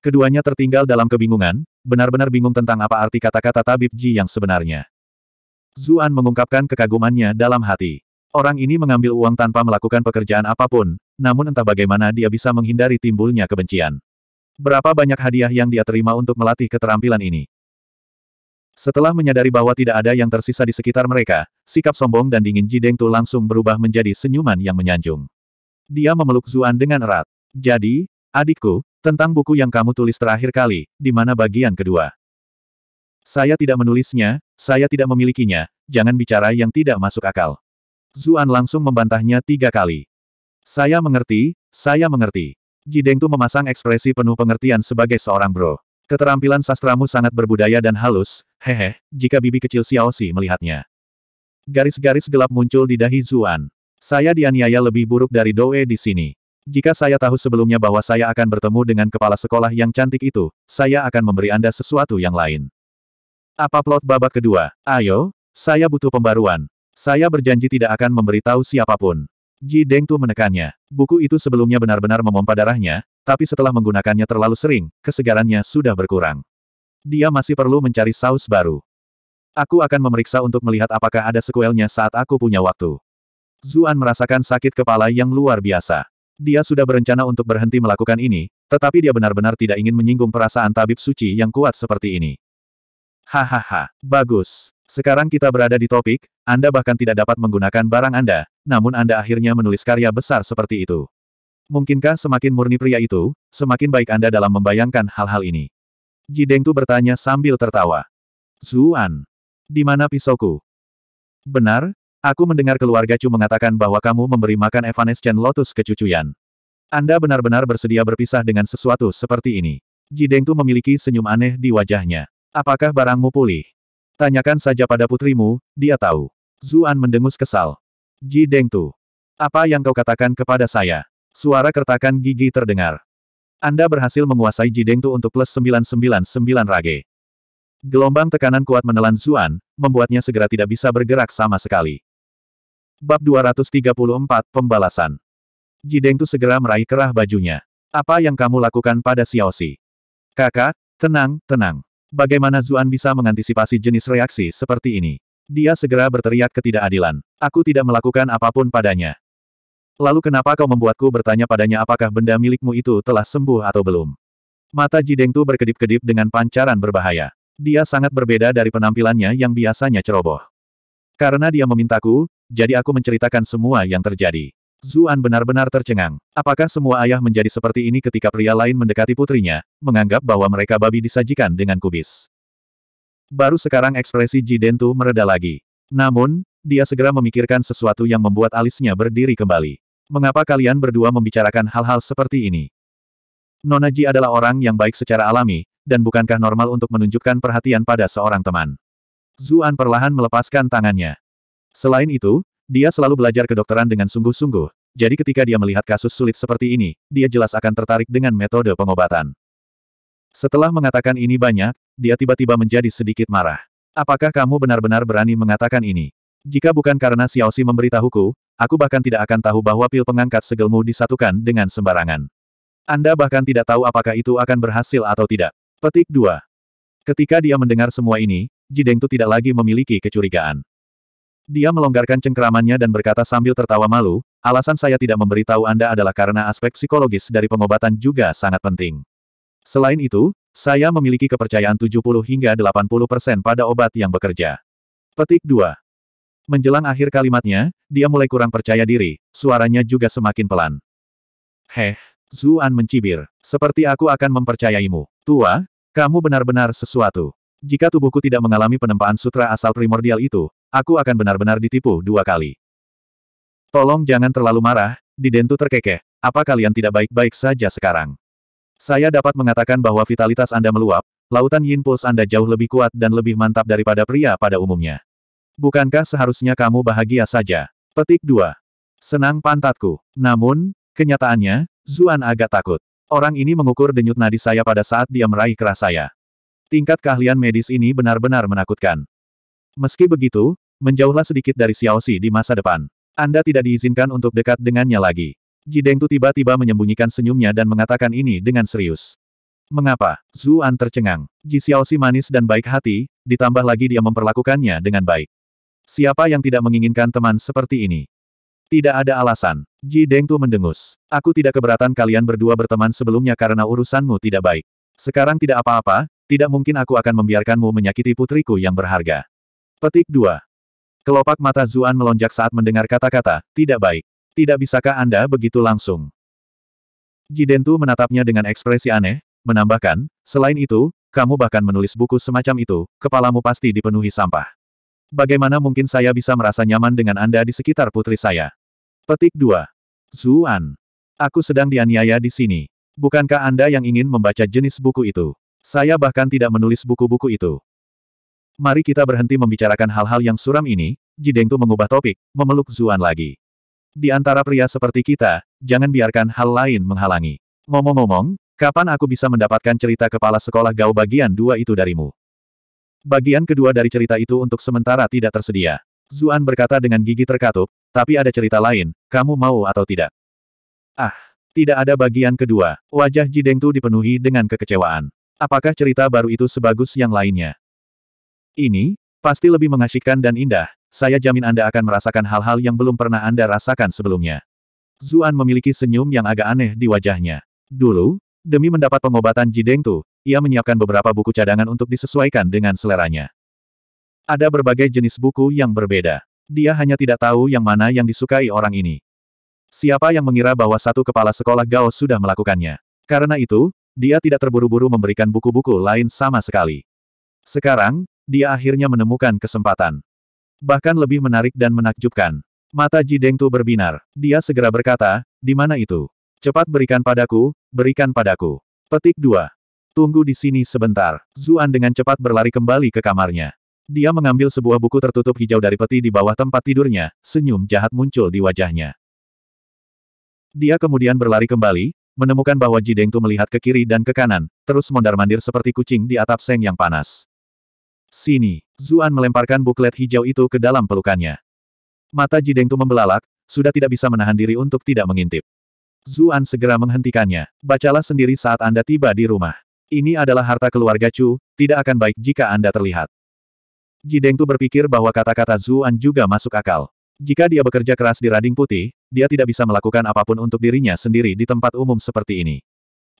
Keduanya tertinggal dalam kebingungan, benar-benar bingung tentang apa arti kata-kata tabib Ji yang sebenarnya. Zuan mengungkapkan kekagumannya dalam hati. Orang ini mengambil uang tanpa melakukan pekerjaan apapun, namun entah bagaimana dia bisa menghindari timbulnya kebencian. Berapa banyak hadiah yang dia terima untuk melatih keterampilan ini? Setelah menyadari bahwa tidak ada yang tersisa di sekitar mereka, sikap sombong dan dingin Jideng Tu langsung berubah menjadi senyuman yang menyanjung. Dia memeluk Zuan dengan erat. Jadi, adikku, tentang buku yang kamu tulis terakhir kali, di mana bagian kedua? Saya tidak menulisnya, saya tidak memilikinya, jangan bicara yang tidak masuk akal. Zuan langsung membantahnya tiga kali. Saya mengerti, saya mengerti. Jidengtu memasang ekspresi penuh pengertian sebagai seorang bro. Keterampilan sastramu sangat berbudaya dan halus, hehe, jika bibi kecil Xiaoxi melihatnya. Garis-garis gelap muncul di dahi Zuan. Saya dianiaya lebih buruk dari Doe di sini. Jika saya tahu sebelumnya bahwa saya akan bertemu dengan kepala sekolah yang cantik itu, saya akan memberi Anda sesuatu yang lain. Apa plot babak kedua? Ayo, saya butuh pembaruan. Saya berjanji tidak akan memberitahu siapapun. Ji Deng Tu menekannya. Buku itu sebelumnya benar-benar memompa darahnya, tapi setelah menggunakannya terlalu sering, kesegarannya sudah berkurang. Dia masih perlu mencari saus baru. Aku akan memeriksa untuk melihat apakah ada sekuelnya saat aku punya waktu. Zuan merasakan sakit kepala yang luar biasa. Dia sudah berencana untuk berhenti melakukan ini, tetapi dia benar-benar tidak ingin menyinggung perasaan tabib suci yang kuat seperti ini. Hahaha, bagus. Sekarang kita berada di topik, Anda bahkan tidak dapat menggunakan barang Anda, namun Anda akhirnya menulis karya besar seperti itu. Mungkinkah semakin murni pria itu, semakin baik Anda dalam membayangkan hal-hal ini? Jideng Tu bertanya sambil tertawa. Zuan, di mana pisauku? Benar, aku mendengar keluarga Chu mengatakan bahwa kamu memberi makan Evanescent Lotus ke cucuyan. Anda benar-benar bersedia berpisah dengan sesuatu seperti ini. Jideng Tu memiliki senyum aneh di wajahnya. Apakah barangmu pulih? Tanyakan saja pada putrimu, dia tahu. Zuan mendengus kesal. Ji Dengtu. Apa yang kau katakan kepada saya? Suara kertakan gigi terdengar. Anda berhasil menguasai Ji Dengtu untuk plus 999 rage. Gelombang tekanan kuat menelan Zuan, membuatnya segera tidak bisa bergerak sama sekali. Bab 234 Pembalasan Ji Dengtu segera meraih kerah bajunya. Apa yang kamu lakukan pada Xiao Si? Kakak, tenang, tenang. Bagaimana Zuan bisa mengantisipasi jenis reaksi seperti ini? Dia segera berteriak ketidakadilan. Aku tidak melakukan apapun padanya. Lalu kenapa kau membuatku bertanya padanya apakah benda milikmu itu telah sembuh atau belum? Mata Jideng Tu berkedip-kedip dengan pancaran berbahaya. Dia sangat berbeda dari penampilannya yang biasanya ceroboh. Karena dia memintaku, jadi aku menceritakan semua yang terjadi. Zuan benar-benar tercengang. Apakah semua ayah menjadi seperti ini ketika pria lain mendekati putrinya, menganggap bahwa mereka babi disajikan dengan kubis? Baru sekarang ekspresi Jidentu mereda lagi. Namun, dia segera memikirkan sesuatu yang membuat alisnya berdiri kembali. Mengapa kalian berdua membicarakan hal-hal seperti ini? Nona Ji adalah orang yang baik secara alami, dan bukankah normal untuk menunjukkan perhatian pada seorang teman? Zuan perlahan melepaskan tangannya. Selain itu, dia selalu belajar kedokteran dengan sungguh-sungguh, jadi ketika dia melihat kasus sulit seperti ini, dia jelas akan tertarik dengan metode pengobatan. Setelah mengatakan ini banyak, dia tiba-tiba menjadi sedikit marah. Apakah kamu benar-benar berani mengatakan ini? Jika bukan karena Xiao Xi memberitahuku, aku bahkan tidak akan tahu bahwa pil pengangkat segelmu disatukan dengan sembarangan. Anda bahkan tidak tahu apakah itu akan berhasil atau tidak. Petik 2. Ketika dia mendengar semua ini, Jideng Tu tidak lagi memiliki kecurigaan. Dia melonggarkan cengkeramannya dan berkata sambil tertawa malu, alasan saya tidak memberitahu Anda adalah karena aspek psikologis dari pengobatan juga sangat penting. Selain itu, saya memiliki kepercayaan 70 hingga 80 persen pada obat yang bekerja. Petik 2. Menjelang akhir kalimatnya, dia mulai kurang percaya diri, suaranya juga semakin pelan. Heh, Zuan mencibir. Seperti aku akan mempercayaimu. Tua, kamu benar-benar sesuatu. Jika tubuhku tidak mengalami penempaan sutra asal primordial itu, aku akan benar-benar ditipu dua kali. Tolong jangan terlalu marah, Didentu terkekeh. Apa kalian tidak baik-baik saja sekarang? Saya dapat mengatakan bahwa vitalitas Anda meluap, lautan yin pulse Anda jauh lebih kuat dan lebih mantap daripada pria pada umumnya. Bukankah seharusnya kamu bahagia saja? Petik 2. Senang pantatku. Namun, kenyataannya, Zuan agak takut. Orang ini mengukur denyut nadi saya pada saat dia meraih kerah saya. Tingkat keahlian medis ini benar-benar menakutkan. Meski begitu, Menjauhlah sedikit dari Xiao Xi di masa depan. Anda tidak diizinkan untuk dekat dengannya lagi. Ji Dengtu tiba-tiba menyembunyikan senyumnya dan mengatakan ini dengan serius. Mengapa? Zuan tercengang. Ji Xiao Xi manis dan baik hati, ditambah lagi dia memperlakukannya dengan baik. Siapa yang tidak menginginkan teman seperti ini? Tidak ada alasan. Ji Dengtu mendengus. Aku tidak keberatan kalian berdua berteman sebelumnya karena urusanmu tidak baik. Sekarang tidak apa-apa, tidak mungkin aku akan membiarkanmu menyakiti putriku yang berharga. Petik 2. Kelopak mata Zuan melonjak saat mendengar kata-kata, tidak baik. Tidak bisakah Anda begitu langsung? Jidentu menatapnya dengan ekspresi aneh, menambahkan, selain itu, kamu bahkan menulis buku semacam itu, kepalamu pasti dipenuhi sampah. Bagaimana mungkin saya bisa merasa nyaman dengan Anda di sekitar putri saya? Petik 2. Zuan. Aku sedang dianiaya di sini. Bukankah Anda yang ingin membaca jenis buku itu? Saya bahkan tidak menulis buku-buku itu. Mari kita berhenti membicarakan hal-hal yang suram ini, Jideng Tu mengubah topik, memeluk Zuan lagi. Di antara pria seperti kita, jangan biarkan hal lain menghalangi. Ngomong-ngomong, kapan aku bisa mendapatkan cerita kepala sekolah gau bagian dua itu darimu? Bagian kedua dari cerita itu untuk sementara tidak tersedia. Zuan berkata dengan gigi terkatup, tapi ada cerita lain, kamu mau atau tidak? Ah, tidak ada bagian kedua. Wajah Jideng Tu dipenuhi dengan kekecewaan. Apakah cerita baru itu sebagus yang lainnya? Ini, pasti lebih mengasyikkan dan indah, saya jamin Anda akan merasakan hal-hal yang belum pernah Anda rasakan sebelumnya. Zuan memiliki senyum yang agak aneh di wajahnya. Dulu, demi mendapat pengobatan Jideng Tu, ia menyiapkan beberapa buku cadangan untuk disesuaikan dengan seleranya. Ada berbagai jenis buku yang berbeda. Dia hanya tidak tahu yang mana yang disukai orang ini. Siapa yang mengira bahwa satu kepala sekolah Gao sudah melakukannya? Karena itu, dia tidak terburu-buru memberikan buku-buku lain sama sekali. Sekarang, dia akhirnya menemukan kesempatan. Bahkan lebih menarik dan menakjubkan. Mata Tu berbinar. Dia segera berkata, di mana itu? Cepat berikan padaku, berikan padaku. Petik 2. Tunggu di sini sebentar. Zuan dengan cepat berlari kembali ke kamarnya. Dia mengambil sebuah buku tertutup hijau dari peti di bawah tempat tidurnya, senyum jahat muncul di wajahnya. Dia kemudian berlari kembali, menemukan bahwa Tu melihat ke kiri dan ke kanan, terus mondar-mandir seperti kucing di atap seng yang panas. Sini. Zuan melemparkan buklet hijau itu ke dalam pelukannya. Mata Jideng Tu membelalak, sudah tidak bisa menahan diri untuk tidak mengintip. Zuan segera menghentikannya. Bacalah sendiri saat Anda tiba di rumah. Ini adalah harta keluarga Chu, tidak akan baik jika Anda terlihat. Jideng Tu berpikir bahwa kata-kata Zuan juga masuk akal. Jika dia bekerja keras di Rading Putih, dia tidak bisa melakukan apapun untuk dirinya sendiri di tempat umum seperti ini.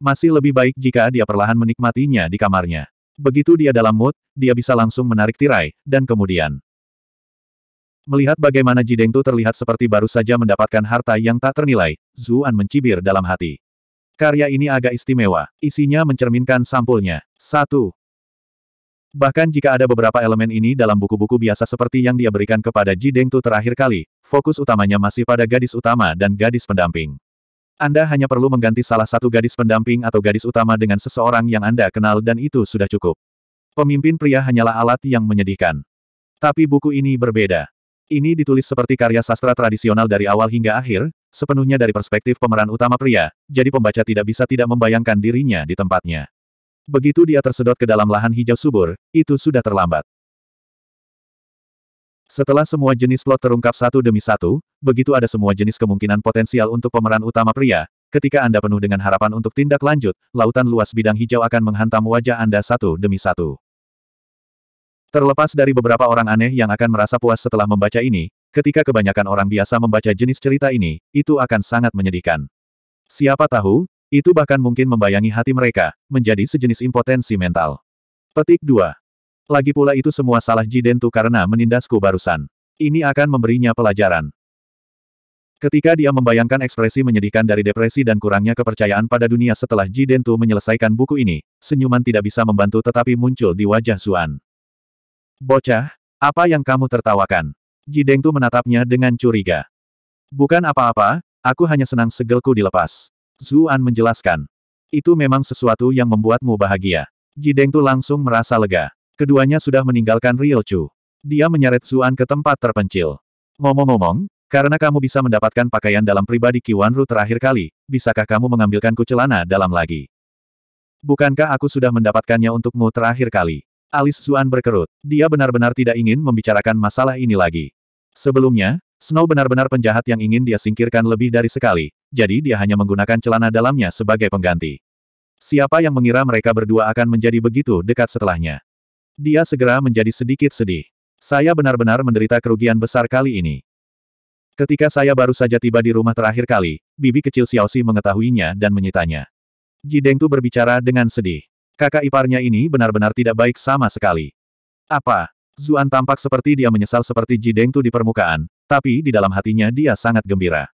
Masih lebih baik jika dia perlahan menikmatinya di kamarnya. Begitu dia dalam mood, dia bisa langsung menarik tirai, dan kemudian melihat bagaimana Jideng Jidengtu terlihat seperti baru saja mendapatkan harta yang tak ternilai, Zuan mencibir dalam hati. Karya ini agak istimewa, isinya mencerminkan sampulnya. Satu. Bahkan jika ada beberapa elemen ini dalam buku-buku biasa seperti yang dia berikan kepada Jideng tu terakhir kali, fokus utamanya masih pada gadis utama dan gadis pendamping. Anda hanya perlu mengganti salah satu gadis pendamping atau gadis utama dengan seseorang yang Anda kenal dan itu sudah cukup. Pemimpin pria hanyalah alat yang menyedihkan. Tapi buku ini berbeda. Ini ditulis seperti karya sastra tradisional dari awal hingga akhir, sepenuhnya dari perspektif pemeran utama pria, jadi pembaca tidak bisa tidak membayangkan dirinya di tempatnya. Begitu dia tersedot ke dalam lahan hijau subur, itu sudah terlambat. Setelah semua jenis plot terungkap satu demi satu, begitu ada semua jenis kemungkinan potensial untuk pemeran utama pria, ketika Anda penuh dengan harapan untuk tindak lanjut, lautan luas bidang hijau akan menghantam wajah Anda satu demi satu. Terlepas dari beberapa orang aneh yang akan merasa puas setelah membaca ini, ketika kebanyakan orang biasa membaca jenis cerita ini, itu akan sangat menyedihkan. Siapa tahu, itu bahkan mungkin membayangi hati mereka, menjadi sejenis impotensi mental. Petik 2. Lagi pula itu semua salah Jidentu karena menindasku barusan. Ini akan memberinya pelajaran. Ketika dia membayangkan ekspresi menyedihkan dari depresi dan kurangnya kepercayaan pada dunia setelah Jidentu menyelesaikan buku ini, senyuman tidak bisa membantu tetapi muncul di wajah Zuan. Bocah, apa yang kamu tertawakan? Jidentu menatapnya dengan curiga. Bukan apa-apa, aku hanya senang segelku dilepas. Zuan menjelaskan. Itu memang sesuatu yang membuatmu bahagia. Jidentu langsung merasa lega. Keduanya sudah meninggalkan Chu. Dia menyeret Zuan ke tempat terpencil. Ngomong-ngomong, karena kamu bisa mendapatkan pakaian dalam pribadi Kiwanru terakhir kali, bisakah kamu mengambilkanku celana dalam lagi? Bukankah aku sudah mendapatkannya untukmu terakhir kali? Alis Zuan berkerut. Dia benar-benar tidak ingin membicarakan masalah ini lagi. Sebelumnya, Snow benar-benar penjahat yang ingin dia singkirkan lebih dari sekali, jadi dia hanya menggunakan celana dalamnya sebagai pengganti. Siapa yang mengira mereka berdua akan menjadi begitu dekat setelahnya? Dia segera menjadi sedikit sedih. Saya benar-benar menderita kerugian besar kali ini. Ketika saya baru saja tiba di rumah terakhir kali, bibi kecil Xiao Xiaoxi mengetahuinya dan menyitanya. Jideng Tu berbicara dengan sedih. Kakak iparnya ini benar-benar tidak baik sama sekali. Apa? Zuan tampak seperti dia menyesal seperti Jideng Tu di permukaan, tapi di dalam hatinya dia sangat gembira.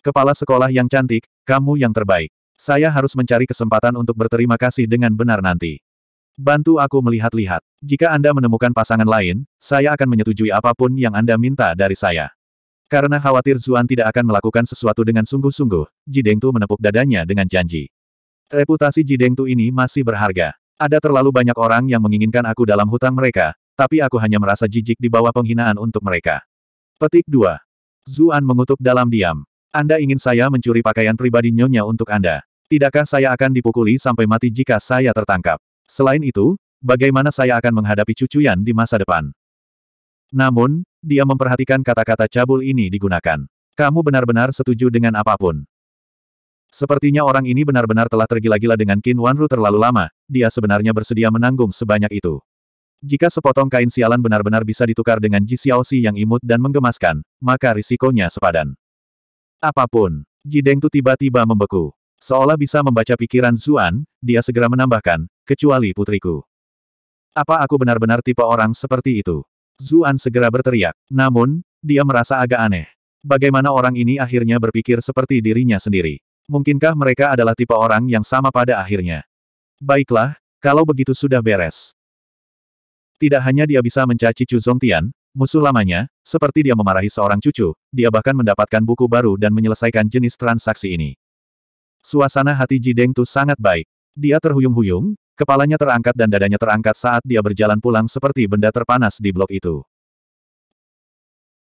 Kepala sekolah yang cantik, kamu yang terbaik. Saya harus mencari kesempatan untuk berterima kasih dengan benar nanti. Bantu aku melihat-lihat. Jika Anda menemukan pasangan lain, saya akan menyetujui apapun yang Anda minta dari saya. Karena khawatir Zuan tidak akan melakukan sesuatu dengan sungguh-sungguh, Jidengtu menepuk dadanya dengan janji. Reputasi Jidengtu ini masih berharga. Ada terlalu banyak orang yang menginginkan aku dalam hutang mereka, tapi aku hanya merasa jijik di bawah penghinaan untuk mereka. Petik 2. Zuan mengutuk dalam diam. Anda ingin saya mencuri pakaian pribadi nyonya untuk Anda. Tidakkah saya akan dipukuli sampai mati jika saya tertangkap? Selain itu, bagaimana saya akan menghadapi cucu cucuyan di masa depan? Namun, dia memperhatikan kata-kata cabul ini digunakan. Kamu benar-benar setuju dengan apapun. Sepertinya orang ini benar-benar telah tergila-gila dengan Qin Wanru terlalu lama, dia sebenarnya bersedia menanggung sebanyak itu. Jika sepotong kain sialan benar-benar bisa ditukar dengan Ji Xiaoxi yang imut dan menggemaskan, maka risikonya sepadan. Apapun, Ji Deng Tu tiba-tiba membeku. Seolah bisa membaca pikiran Zuan, dia segera menambahkan, kecuali putriku. Apa aku benar-benar tipe orang seperti itu? Zuan segera berteriak. Namun, dia merasa agak aneh. Bagaimana orang ini akhirnya berpikir seperti dirinya sendiri? Mungkinkah mereka adalah tipe orang yang sama pada akhirnya? Baiklah, kalau begitu sudah beres. Tidak hanya dia bisa mencaci Chu Zongtian, musuh lamanya, seperti dia memarahi seorang cucu, dia bahkan mendapatkan buku baru dan menyelesaikan jenis transaksi ini. Suasana hati Ji Deng Tu sangat baik. Dia terhuyung-huyung, Kepalanya terangkat dan dadanya terangkat saat dia berjalan pulang seperti benda terpanas di blok itu.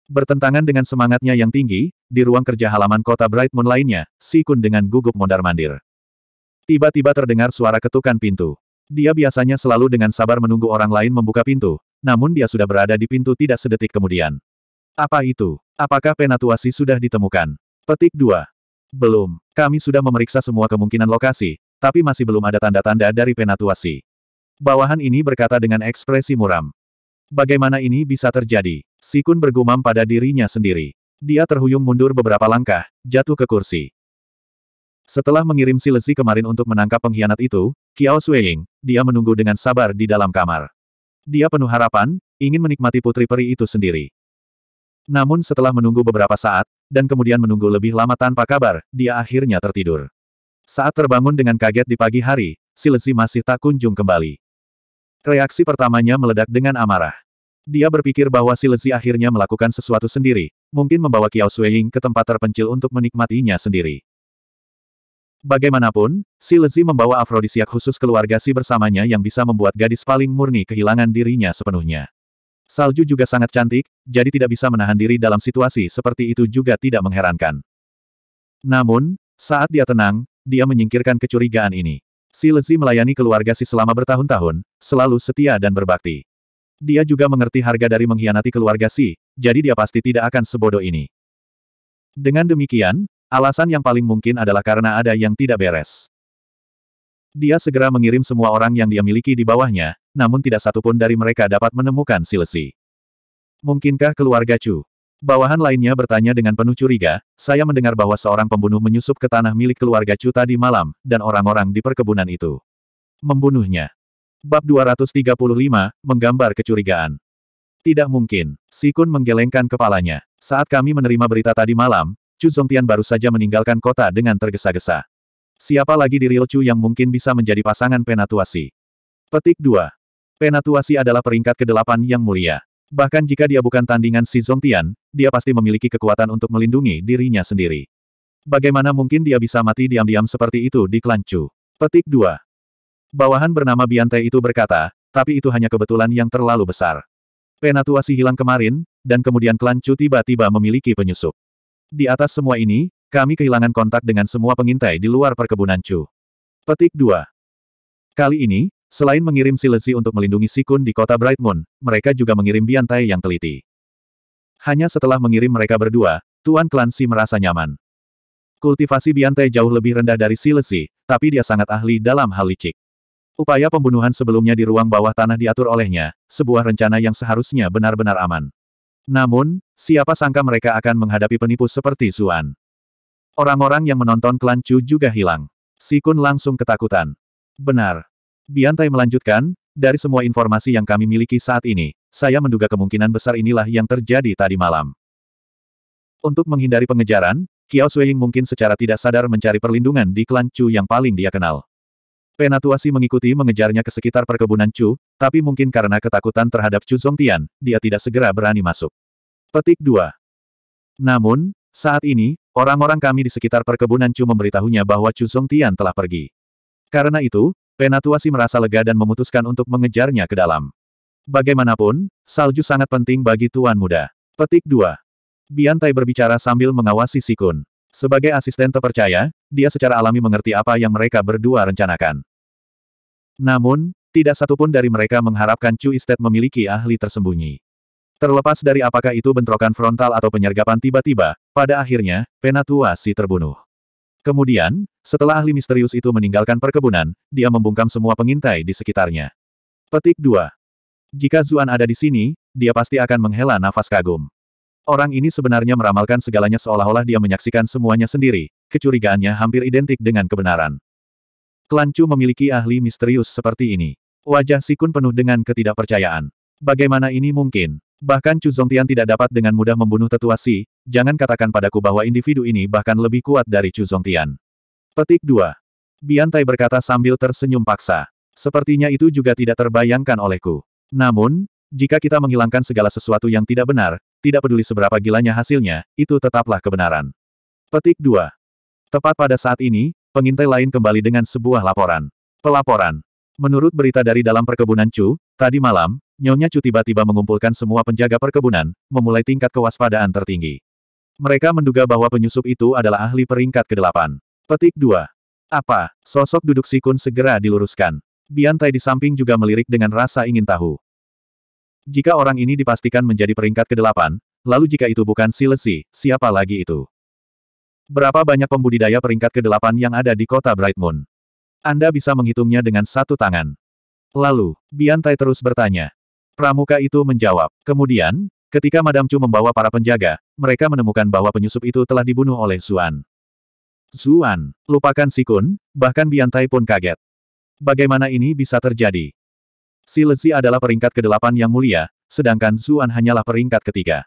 Bertentangan dengan semangatnya yang tinggi, di ruang kerja halaman kota Bright Moon lainnya, Si Kun dengan gugup mondar-mandir. Tiba-tiba terdengar suara ketukan pintu. Dia biasanya selalu dengan sabar menunggu orang lain membuka pintu, namun dia sudah berada di pintu tidak sedetik kemudian. Apa itu? Apakah penatuasi sudah ditemukan? Petik 2. Belum. Kami sudah memeriksa semua kemungkinan lokasi, tapi masih belum ada tanda-tanda dari penatuasi. Bawahan ini berkata dengan ekspresi muram. Bagaimana ini bisa terjadi? Sikun bergumam pada dirinya sendiri. Dia terhuyung mundur beberapa langkah, jatuh ke kursi. Setelah mengirim si lesi kemarin untuk menangkap pengkhianat itu, Kiao Sueying, dia menunggu dengan sabar di dalam kamar. Dia penuh harapan, ingin menikmati putri peri itu sendiri. Namun setelah menunggu beberapa saat, dan kemudian menunggu lebih lama tanpa kabar, dia akhirnya tertidur. Saat terbangun dengan kaget di pagi hari, Silesi masih tak kunjung kembali. Reaksi pertamanya meledak dengan amarah. Dia berpikir bahwa Silesi akhirnya melakukan sesuatu sendiri, mungkin membawa Kiao Sueying ke tempat terpencil untuk menikmatinya sendiri. Bagaimanapun, Silesi membawa afrodisiak khusus keluarga si bersamanya yang bisa membuat gadis paling murni kehilangan dirinya sepenuhnya. Salju juga sangat cantik, jadi tidak bisa menahan diri dalam situasi seperti itu juga tidak mengherankan. Namun, saat dia tenang, dia menyingkirkan kecurigaan ini. Si Lezi melayani keluarga Si selama bertahun-tahun, selalu setia dan berbakti. Dia juga mengerti harga dari mengkhianati keluarga Si, jadi dia pasti tidak akan sebodoh ini. Dengan demikian, alasan yang paling mungkin adalah karena ada yang tidak beres. Dia segera mengirim semua orang yang dia miliki di bawahnya, namun tidak satupun dari mereka dapat menemukan Si Lezi. Mungkinkah keluarga Chu Bawahan lainnya bertanya dengan penuh curiga, saya mendengar bahwa seorang pembunuh menyusup ke tanah milik keluarga Cuta di malam, dan orang-orang di perkebunan itu. Membunuhnya. Bab 235, menggambar kecurigaan. Tidak mungkin. Sikun menggelengkan kepalanya. Saat kami menerima berita tadi malam, Chu Zongtian baru saja meninggalkan kota dengan tergesa-gesa. Siapa lagi di Real Chu yang mungkin bisa menjadi pasangan penatuasi? Petik 2. Penatuasi adalah peringkat ke-8 yang mulia. Bahkan jika dia bukan tandingan si Zongtian, dia pasti memiliki kekuatan untuk melindungi dirinya sendiri. Bagaimana mungkin dia bisa mati diam-diam seperti itu di klan Petik 2. Bawahan bernama Biante itu berkata, tapi itu hanya kebetulan yang terlalu besar. Penatuasi hilang kemarin, dan kemudian klan tiba-tiba memiliki penyusup. Di atas semua ini, kami kehilangan kontak dengan semua pengintai di luar perkebunan Chu. Petik 2. Kali ini, Selain mengirim Silesi untuk melindungi Sikun di kota Bright Moon, mereka juga mengirim Biantai yang teliti. Hanya setelah mengirim mereka berdua, Tuan Clancy merasa nyaman. Kultivasi Biantai jauh lebih rendah dari Silesi, tapi dia sangat ahli dalam hal licik. Upaya pembunuhan sebelumnya di ruang bawah tanah diatur olehnya, sebuah rencana yang seharusnya benar-benar aman. Namun, siapa sangka mereka akan menghadapi penipu seperti Zuan. Orang-orang yang menonton klan Chu juga hilang. Sikun langsung ketakutan. Benar, Biantai melanjutkan, dari semua informasi yang kami miliki saat ini, saya menduga kemungkinan besar inilah yang terjadi tadi malam. Untuk menghindari pengejaran, Kiao Suiying mungkin secara tidak sadar mencari perlindungan di klan Chu yang paling dia kenal. Penatuasi mengikuti mengejarnya ke sekitar perkebunan Chu, tapi mungkin karena ketakutan terhadap Chu Zongtian, dia tidak segera berani masuk. Petik 2. Namun, saat ini, orang-orang kami di sekitar perkebunan Chu memberitahunya bahwa Chu Zongtian telah pergi. Karena itu, si merasa lega dan memutuskan untuk mengejarnya ke dalam. Bagaimanapun, salju sangat penting bagi Tuan Muda. Petik 2. Biantai berbicara sambil mengawasi Sikun. Sebagai asisten terpercaya, dia secara alami mengerti apa yang mereka berdua rencanakan. Namun, tidak satupun dari mereka mengharapkan Chu Istet memiliki ahli tersembunyi. Terlepas dari apakah itu bentrokan frontal atau penyergapan tiba-tiba, pada akhirnya, Penatua Si terbunuh. Kemudian, setelah ahli misterius itu meninggalkan perkebunan, dia membungkam semua pengintai di sekitarnya. Petik 2. Jika Zuan ada di sini, dia pasti akan menghela nafas kagum. Orang ini sebenarnya meramalkan segalanya seolah-olah dia menyaksikan semuanya sendiri, kecurigaannya hampir identik dengan kebenaran. Klan Chu memiliki ahli misterius seperti ini. Wajah Sikun penuh dengan ketidakpercayaan. Bagaimana ini mungkin? Bahkan Chu Zongtian tidak dapat dengan mudah membunuh tetua Si, jangan katakan padaku bahwa individu ini bahkan lebih kuat dari Chu Zongtian. Petik 2. Biantai berkata sambil tersenyum paksa. Sepertinya itu juga tidak terbayangkan olehku. Namun, jika kita menghilangkan segala sesuatu yang tidak benar, tidak peduli seberapa gilanya hasilnya, itu tetaplah kebenaran. Petik 2. Tepat pada saat ini, pengintai lain kembali dengan sebuah laporan. Pelaporan. Menurut berita dari dalam perkebunan Chu, tadi malam, Nyonya Chu tiba-tiba mengumpulkan semua penjaga perkebunan, memulai tingkat kewaspadaan tertinggi. Mereka menduga bahwa penyusup itu adalah ahli peringkat ke-8. Petik 2. Apa? Sosok duduk Sikun segera diluruskan. Biantai di samping juga melirik dengan rasa ingin tahu. Jika orang ini dipastikan menjadi peringkat ke-8, lalu jika itu bukan si Lesi, siapa lagi itu? Berapa banyak pembudidaya peringkat ke-8 yang ada di kota Bright Moon? Anda bisa menghitungnya dengan satu tangan. Lalu, Biantai terus bertanya. Pramuka itu menjawab. Kemudian, Ketika Madam Chu membawa para penjaga, mereka menemukan bahwa penyusup itu telah dibunuh oleh Zuan. Zuan, lupakan Sikun, bahkan Biantai pun kaget. Bagaimana ini bisa terjadi? Si Lezi adalah peringkat kedelapan yang mulia, sedangkan Zuan hanyalah peringkat ketiga.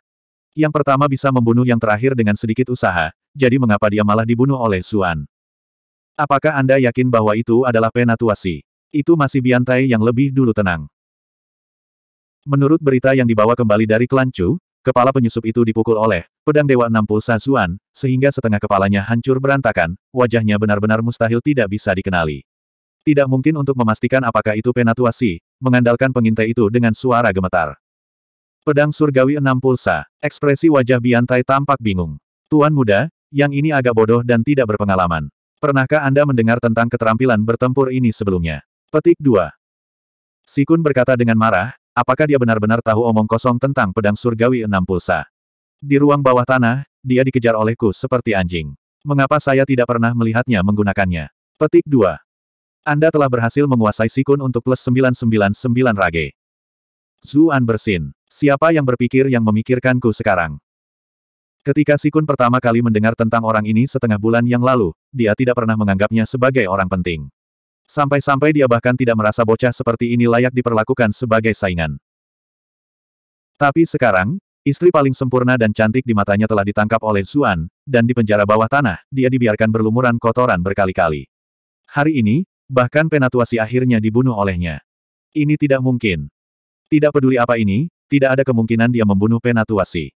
Yang pertama bisa membunuh yang terakhir dengan sedikit usaha, jadi mengapa dia malah dibunuh oleh Zuan? Apakah Anda yakin bahwa itu adalah penatuasi? Itu masih Biantai yang lebih dulu tenang. Menurut berita yang dibawa kembali dari klan Kepala penyusup itu dipukul oleh pedang Dewa Enam Pulsa Suan, sehingga setengah kepalanya hancur berantakan, wajahnya benar-benar mustahil tidak bisa dikenali. Tidak mungkin untuk memastikan apakah itu penatuasi, mengandalkan pengintai itu dengan suara gemetar. Pedang surgawi enam pulsa, ekspresi wajah Biantai tampak bingung. Tuan muda, yang ini agak bodoh dan tidak berpengalaman. Pernahkah Anda mendengar tentang keterampilan bertempur ini sebelumnya? Petik 2. Sikun berkata dengan marah, Apakah dia benar-benar tahu omong kosong tentang pedang surgawi enam pulsa? Di ruang bawah tanah, dia dikejar olehku seperti anjing. Mengapa saya tidak pernah melihatnya menggunakannya? Petik 2. Anda telah berhasil menguasai Sikun untuk plus 999 rage. Zuan bersin. Siapa yang berpikir yang memikirkanku sekarang? Ketika Sikun pertama kali mendengar tentang orang ini setengah bulan yang lalu, dia tidak pernah menganggapnya sebagai orang penting. Sampai-sampai dia bahkan tidak merasa bocah seperti ini layak diperlakukan sebagai saingan. Tapi sekarang, istri paling sempurna dan cantik di matanya telah ditangkap oleh Zuan, dan di penjara bawah tanah, dia dibiarkan berlumuran kotoran berkali-kali. Hari ini, bahkan penatuasi akhirnya dibunuh olehnya. Ini tidak mungkin. Tidak peduli apa ini, tidak ada kemungkinan dia membunuh penatuasi.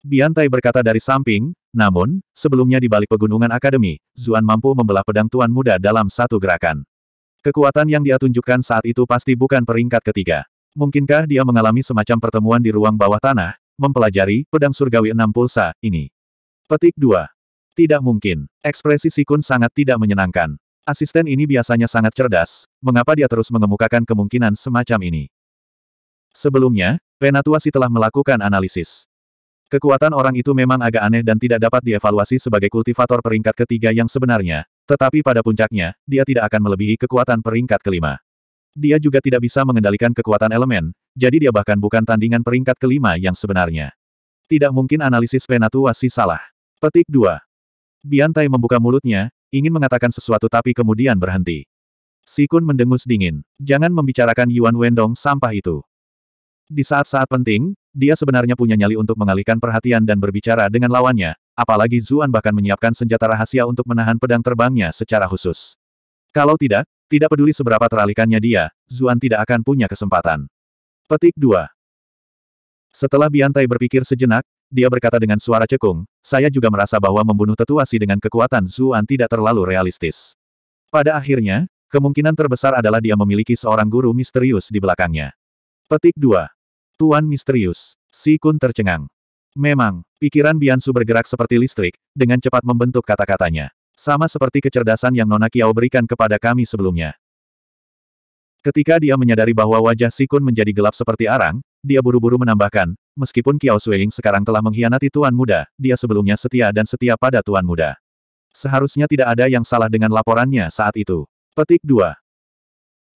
Biantai berkata dari samping, namun, sebelumnya di balik pegunungan akademi, Zuan mampu membelah pedang tuan muda dalam satu gerakan. Kekuatan yang dia tunjukkan saat itu pasti bukan peringkat ketiga. Mungkinkah dia mengalami semacam pertemuan di ruang bawah tanah, mempelajari pedang surgawi enam pulsa, ini. Petik 2. Tidak mungkin. Ekspresi Sikun sangat tidak menyenangkan. Asisten ini biasanya sangat cerdas, mengapa dia terus mengemukakan kemungkinan semacam ini? Sebelumnya, Penatuasi telah melakukan analisis. Kekuatan orang itu memang agak aneh dan tidak dapat dievaluasi sebagai kultivator peringkat ketiga yang sebenarnya, tetapi pada puncaknya, dia tidak akan melebihi kekuatan peringkat kelima. Dia juga tidak bisa mengendalikan kekuatan elemen, jadi dia bahkan bukan tandingan peringkat kelima yang sebenarnya. Tidak mungkin analisis Penatuasi salah. Petik 2. Biantai membuka mulutnya, ingin mengatakan sesuatu tapi kemudian berhenti. Sikun mendengus dingin. Jangan membicarakan Yuan Wendong sampah itu. Di saat-saat penting, dia sebenarnya punya nyali untuk mengalihkan perhatian dan berbicara dengan lawannya, apalagi Zuan bahkan menyiapkan senjata rahasia untuk menahan pedang terbangnya secara khusus. Kalau tidak, tidak peduli seberapa teralihkannya dia, Zuan tidak akan punya kesempatan. Petik 2. Setelah Biantai berpikir sejenak, dia berkata dengan suara cekung, saya juga merasa bahwa membunuh tetuasi dengan kekuatan Zuan tidak terlalu realistis. Pada akhirnya, kemungkinan terbesar adalah dia memiliki seorang guru misterius di belakangnya. Petik 2. Tuan misterius. Si Kun tercengang. Memang, pikiran Biansu bergerak seperti listrik, dengan cepat membentuk kata-katanya. Sama seperti kecerdasan yang Nona Kiao berikan kepada kami sebelumnya. Ketika dia menyadari bahwa wajah Sikun menjadi gelap seperti arang, dia buru-buru menambahkan, meskipun Kiao Sueying sekarang telah mengkhianati Tuan Muda, dia sebelumnya setia dan setia pada Tuan Muda. Seharusnya tidak ada yang salah dengan laporannya saat itu. Petik 2.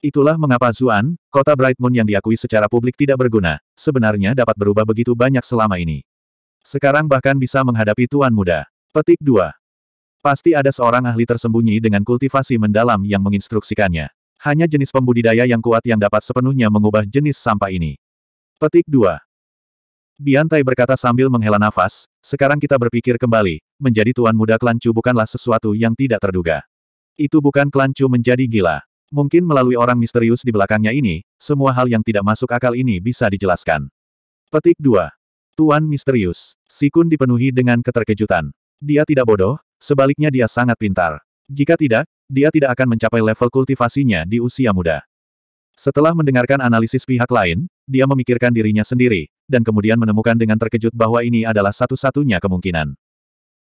Itulah mengapa Zuan, kota Bright Moon yang diakui secara publik tidak berguna, sebenarnya dapat berubah begitu banyak selama ini. Sekarang bahkan bisa menghadapi Tuan Muda. Petik 2. Pasti ada seorang ahli tersembunyi dengan kultivasi mendalam yang menginstruksikannya. Hanya jenis pembudidaya yang kuat yang dapat sepenuhnya mengubah jenis sampah ini. Petik 2. Biantai berkata sambil menghela nafas, sekarang kita berpikir kembali, menjadi tuan muda Klancu bukanlah sesuatu yang tidak terduga. Itu bukan Klancu menjadi gila. Mungkin melalui orang misterius di belakangnya ini, semua hal yang tidak masuk akal ini bisa dijelaskan. Petik 2. Tuan Misterius. Sikun dipenuhi dengan keterkejutan. Dia tidak bodoh, sebaliknya dia sangat pintar. Jika tidak, dia tidak akan mencapai level kultivasinya di usia muda. Setelah mendengarkan analisis pihak lain, dia memikirkan dirinya sendiri, dan kemudian menemukan dengan terkejut bahwa ini adalah satu-satunya kemungkinan.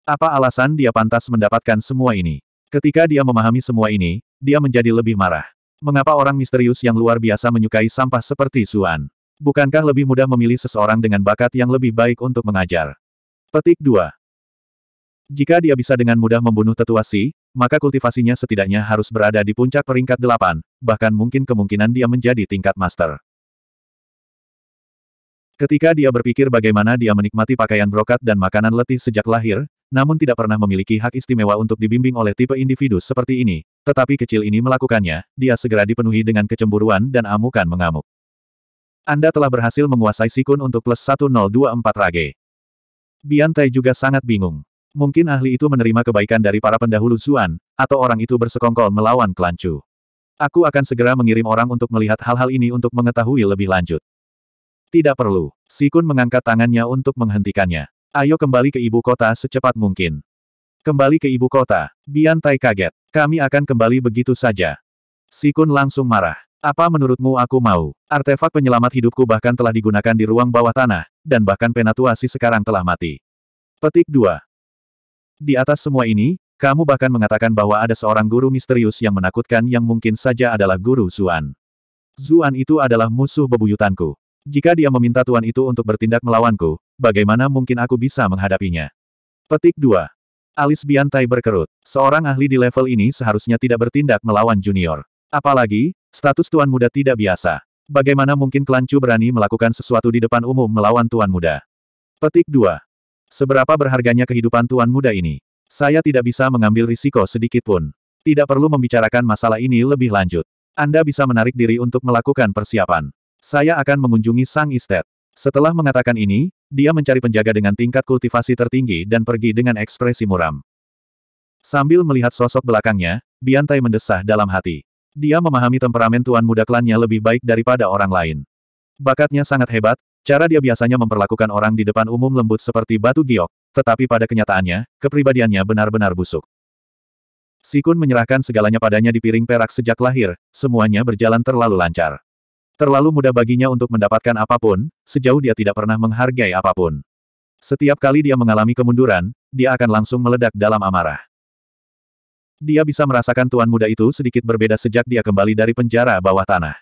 Apa alasan dia pantas mendapatkan semua ini? Ketika dia memahami semua ini, dia menjadi lebih marah. Mengapa orang misterius yang luar biasa menyukai sampah seperti Suan? Bukankah lebih mudah memilih seseorang dengan bakat yang lebih baik untuk mengajar? Petik 2. Jika dia bisa dengan mudah membunuh tetua Si, maka kultivasinya setidaknya harus berada di puncak peringkat 8, bahkan mungkin kemungkinan dia menjadi tingkat master. Ketika dia berpikir bagaimana dia menikmati pakaian brokat dan makanan letih sejak lahir, namun tidak pernah memiliki hak istimewa untuk dibimbing oleh tipe individu seperti ini, tetapi kecil ini melakukannya, dia segera dipenuhi dengan kecemburuan dan amukan mengamuk. Anda telah berhasil menguasai Sikun untuk plus 1024 Rage. Bian Tai juga sangat bingung. Mungkin ahli itu menerima kebaikan dari para pendahulu Zuan, atau orang itu bersekongkol melawan Kelancu. Aku akan segera mengirim orang untuk melihat hal-hal ini untuk mengetahui lebih lanjut. Tidak perlu. Sikun mengangkat tangannya untuk menghentikannya. Ayo kembali ke ibu kota secepat mungkin. Kembali ke ibu kota, Bian Tai kaget. Kami akan kembali begitu saja. Sikun langsung marah. Apa menurutmu aku mau? Artefak penyelamat hidupku bahkan telah digunakan di ruang bawah tanah, dan bahkan penatuasi sekarang telah mati. Petik 2. Di atas semua ini, kamu bahkan mengatakan bahwa ada seorang guru misterius yang menakutkan yang mungkin saja adalah guru Zuan. Zuan itu adalah musuh bebuyutanku. Jika dia meminta Tuan itu untuk bertindak melawanku, bagaimana mungkin aku bisa menghadapinya? Petik 2. Alis Biantai berkerut. Seorang ahli di level ini seharusnya tidak bertindak melawan junior. Apalagi, status tuan muda tidak biasa. Bagaimana mungkin klan berani melakukan sesuatu di depan umum melawan tuan muda? Petik 2. Seberapa berharganya kehidupan tuan muda ini? Saya tidak bisa mengambil risiko sedikitpun. Tidak perlu membicarakan masalah ini lebih lanjut. Anda bisa menarik diri untuk melakukan persiapan. Saya akan mengunjungi sang istet. Setelah mengatakan ini, dia mencari penjaga dengan tingkat kultivasi tertinggi dan pergi dengan ekspresi muram. Sambil melihat sosok belakangnya, Biantai mendesah dalam hati. Dia memahami temperamen tuan muda klannya lebih baik daripada orang lain. Bakatnya sangat hebat, cara dia biasanya memperlakukan orang di depan umum lembut seperti batu giok, tetapi pada kenyataannya, kepribadiannya benar-benar busuk. Sikun menyerahkan segalanya padanya di piring perak sejak lahir, semuanya berjalan terlalu lancar. Terlalu mudah baginya untuk mendapatkan apapun, sejauh dia tidak pernah menghargai apapun. Setiap kali dia mengalami kemunduran, dia akan langsung meledak dalam amarah. Dia bisa merasakan tuan muda itu sedikit berbeda sejak dia kembali dari penjara bawah tanah.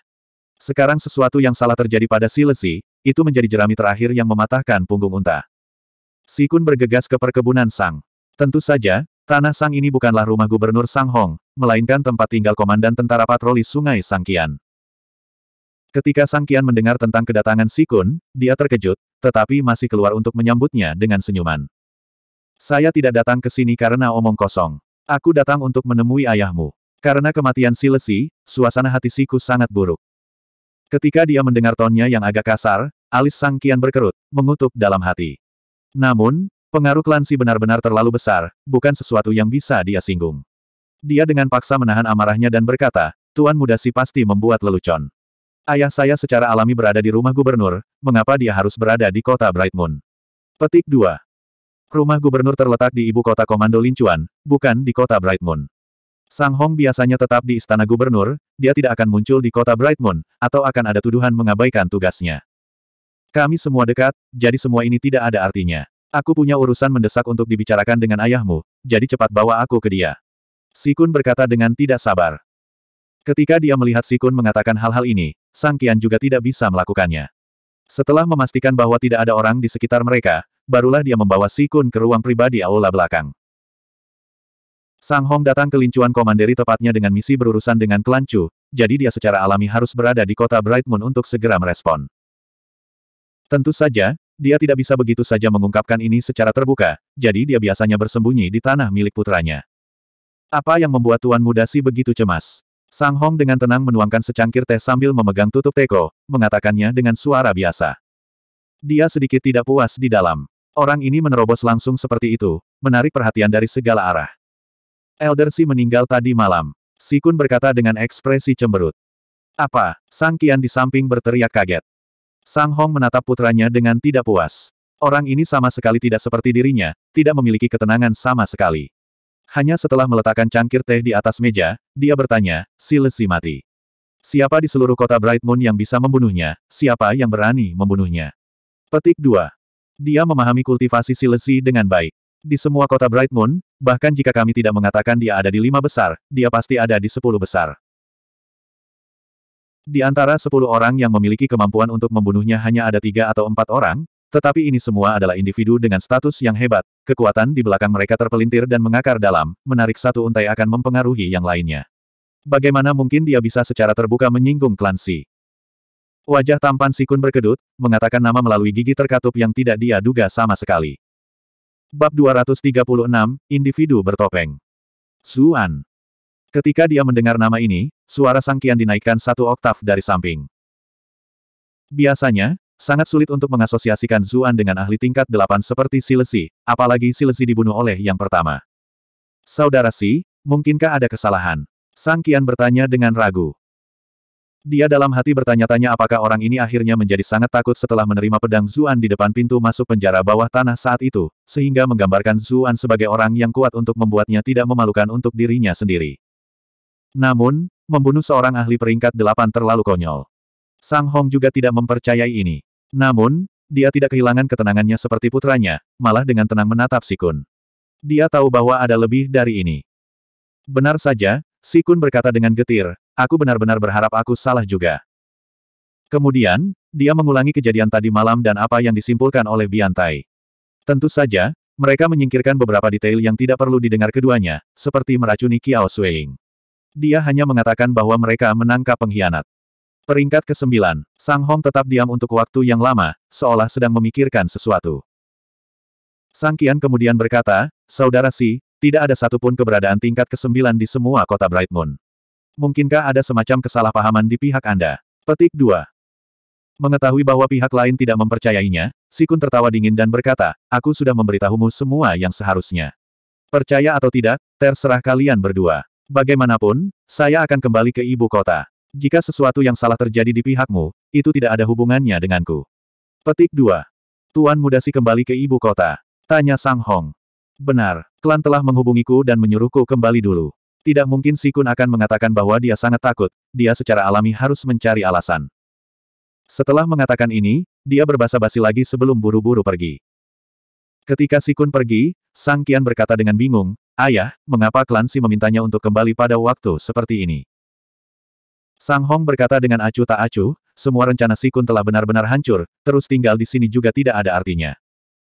Sekarang sesuatu yang salah terjadi pada si Lesi, itu menjadi jerami terakhir yang mematahkan punggung unta. Si Kun bergegas ke perkebunan Sang. Tentu saja, tanah Sang ini bukanlah rumah gubernur Sang Hong, melainkan tempat tinggal komandan tentara patroli sungai Sangkian. Ketika Sang Kian mendengar tentang kedatangan Sikun, dia terkejut, tetapi masih keluar untuk menyambutnya dengan senyuman. Saya tidak datang ke sini karena omong kosong. Aku datang untuk menemui ayahmu. Karena kematian si Lesi, suasana hati Siku sangat buruk. Ketika dia mendengar tonnya yang agak kasar, alis Sang Kian berkerut, mengutuk dalam hati. Namun, pengaruh Lansi benar-benar terlalu besar, bukan sesuatu yang bisa dia singgung. Dia dengan paksa menahan amarahnya dan berkata, Tuan muda si pasti membuat lelucon. Ayah saya secara alami berada di rumah gubernur, mengapa dia harus berada di kota Bright Moon? Petik 2. Rumah gubernur terletak di ibu kota Komando Lincuan, bukan di kota Bright Moon. Sang Hong biasanya tetap di istana gubernur, dia tidak akan muncul di kota Bright Moon, atau akan ada tuduhan mengabaikan tugasnya. Kami semua dekat, jadi semua ini tidak ada artinya. Aku punya urusan mendesak untuk dibicarakan dengan ayahmu, jadi cepat bawa aku ke dia. Sikun berkata dengan tidak sabar. Ketika dia melihat Sikun mengatakan hal-hal ini, Sang Kian juga tidak bisa melakukannya. Setelah memastikan bahwa tidak ada orang di sekitar mereka, barulah dia membawa Si Kun ke ruang pribadi aula belakang. Sang Hong datang ke lincuan komanderi tepatnya dengan misi berurusan dengan Kelancu, jadi dia secara alami harus berada di kota Bright Moon untuk segera merespon. Tentu saja, dia tidak bisa begitu saja mengungkapkan ini secara terbuka, jadi dia biasanya bersembunyi di tanah milik putranya. Apa yang membuat Tuan Muda Si begitu cemas? Sang Hong dengan tenang menuangkan secangkir teh sambil memegang tutup teko, mengatakannya dengan suara biasa. Dia sedikit tidak puas di dalam. Orang ini menerobos langsung seperti itu, menarik perhatian dari segala arah. Elder Si meninggal tadi malam. Sikun berkata dengan ekspresi cemberut. Apa? Sang Kian di samping berteriak kaget. Sang Hong menatap putranya dengan tidak puas. Orang ini sama sekali tidak seperti dirinya, tidak memiliki ketenangan sama sekali. Hanya setelah meletakkan cangkir teh di atas meja, dia bertanya, si lesi mati. Siapa di seluruh kota Bright Moon yang bisa membunuhnya? Siapa yang berani membunuhnya? Petik 2. Dia memahami kultivasi si lesi dengan baik. Di semua kota Bright Moon, bahkan jika kami tidak mengatakan dia ada di lima besar, dia pasti ada di sepuluh besar. Di antara sepuluh orang yang memiliki kemampuan untuk membunuhnya hanya ada tiga atau empat orang, tetapi ini semua adalah individu dengan status yang hebat, kekuatan di belakang mereka terpelintir dan mengakar dalam, menarik satu untai akan mempengaruhi yang lainnya. Bagaimana mungkin dia bisa secara terbuka menyinggung klan Si? Wajah tampan Si Kun berkedut, mengatakan nama melalui gigi terkatup yang tidak dia duga sama sekali. Bab 236, Individu Bertopeng Suan Ketika dia mendengar nama ini, suara sangkian dinaikkan satu oktav dari samping. Biasanya, Sangat sulit untuk mengasosiasikan Zuan dengan ahli tingkat delapan seperti Silesi, apalagi Silesi dibunuh oleh yang pertama. Saudara Si, mungkinkah ada kesalahan? Sang Kian bertanya dengan ragu. Dia dalam hati bertanya-tanya apakah orang ini akhirnya menjadi sangat takut setelah menerima pedang Zuan di depan pintu masuk penjara bawah tanah saat itu, sehingga menggambarkan Zuan sebagai orang yang kuat untuk membuatnya tidak memalukan untuk dirinya sendiri. Namun, membunuh seorang ahli peringkat delapan terlalu konyol. Sang Hong juga tidak mempercayai ini. Namun, dia tidak kehilangan ketenangannya seperti putranya, malah dengan tenang menatap Sikun. Dia tahu bahwa ada lebih dari ini. Benar saja, Sikun berkata dengan getir, aku benar-benar berharap aku salah juga. Kemudian, dia mengulangi kejadian tadi malam dan apa yang disimpulkan oleh Biantai. Tentu saja, mereka menyingkirkan beberapa detail yang tidak perlu didengar keduanya, seperti meracuni Kiao Suying. Dia hanya mengatakan bahwa mereka menangkap pengkhianat. Peringkat ke-9, Sang Hong tetap diam untuk waktu yang lama, seolah sedang memikirkan sesuatu. Sang Kian kemudian berkata, Saudara Si, tidak ada satupun keberadaan tingkat ke-9 di semua kota Bright Moon. Mungkinkah ada semacam kesalahpahaman di pihak Anda? Petik 2. Mengetahui bahwa pihak lain tidak mempercayainya, Sikun tertawa dingin dan berkata, Aku sudah memberitahumu semua yang seharusnya. Percaya atau tidak, terserah kalian berdua. Bagaimanapun, saya akan kembali ke ibu kota. Jika sesuatu yang salah terjadi di pihakmu, itu tidak ada hubungannya denganku. Petik 2. Tuan muda si kembali ke ibu kota. Tanya Sang Hong. Benar, klan telah menghubungiku dan menyuruhku kembali dulu. Tidak mungkin si Kun akan mengatakan bahwa dia sangat takut, dia secara alami harus mencari alasan. Setelah mengatakan ini, dia berbahasa basi lagi sebelum buru-buru pergi. Ketika si Kun pergi, Sang Kian berkata dengan bingung, Ayah, mengapa klan Si memintanya untuk kembali pada waktu seperti ini? Sang Hong berkata dengan acuh tak acuh, semua rencana Sikun telah benar-benar hancur, terus tinggal di sini juga tidak ada artinya.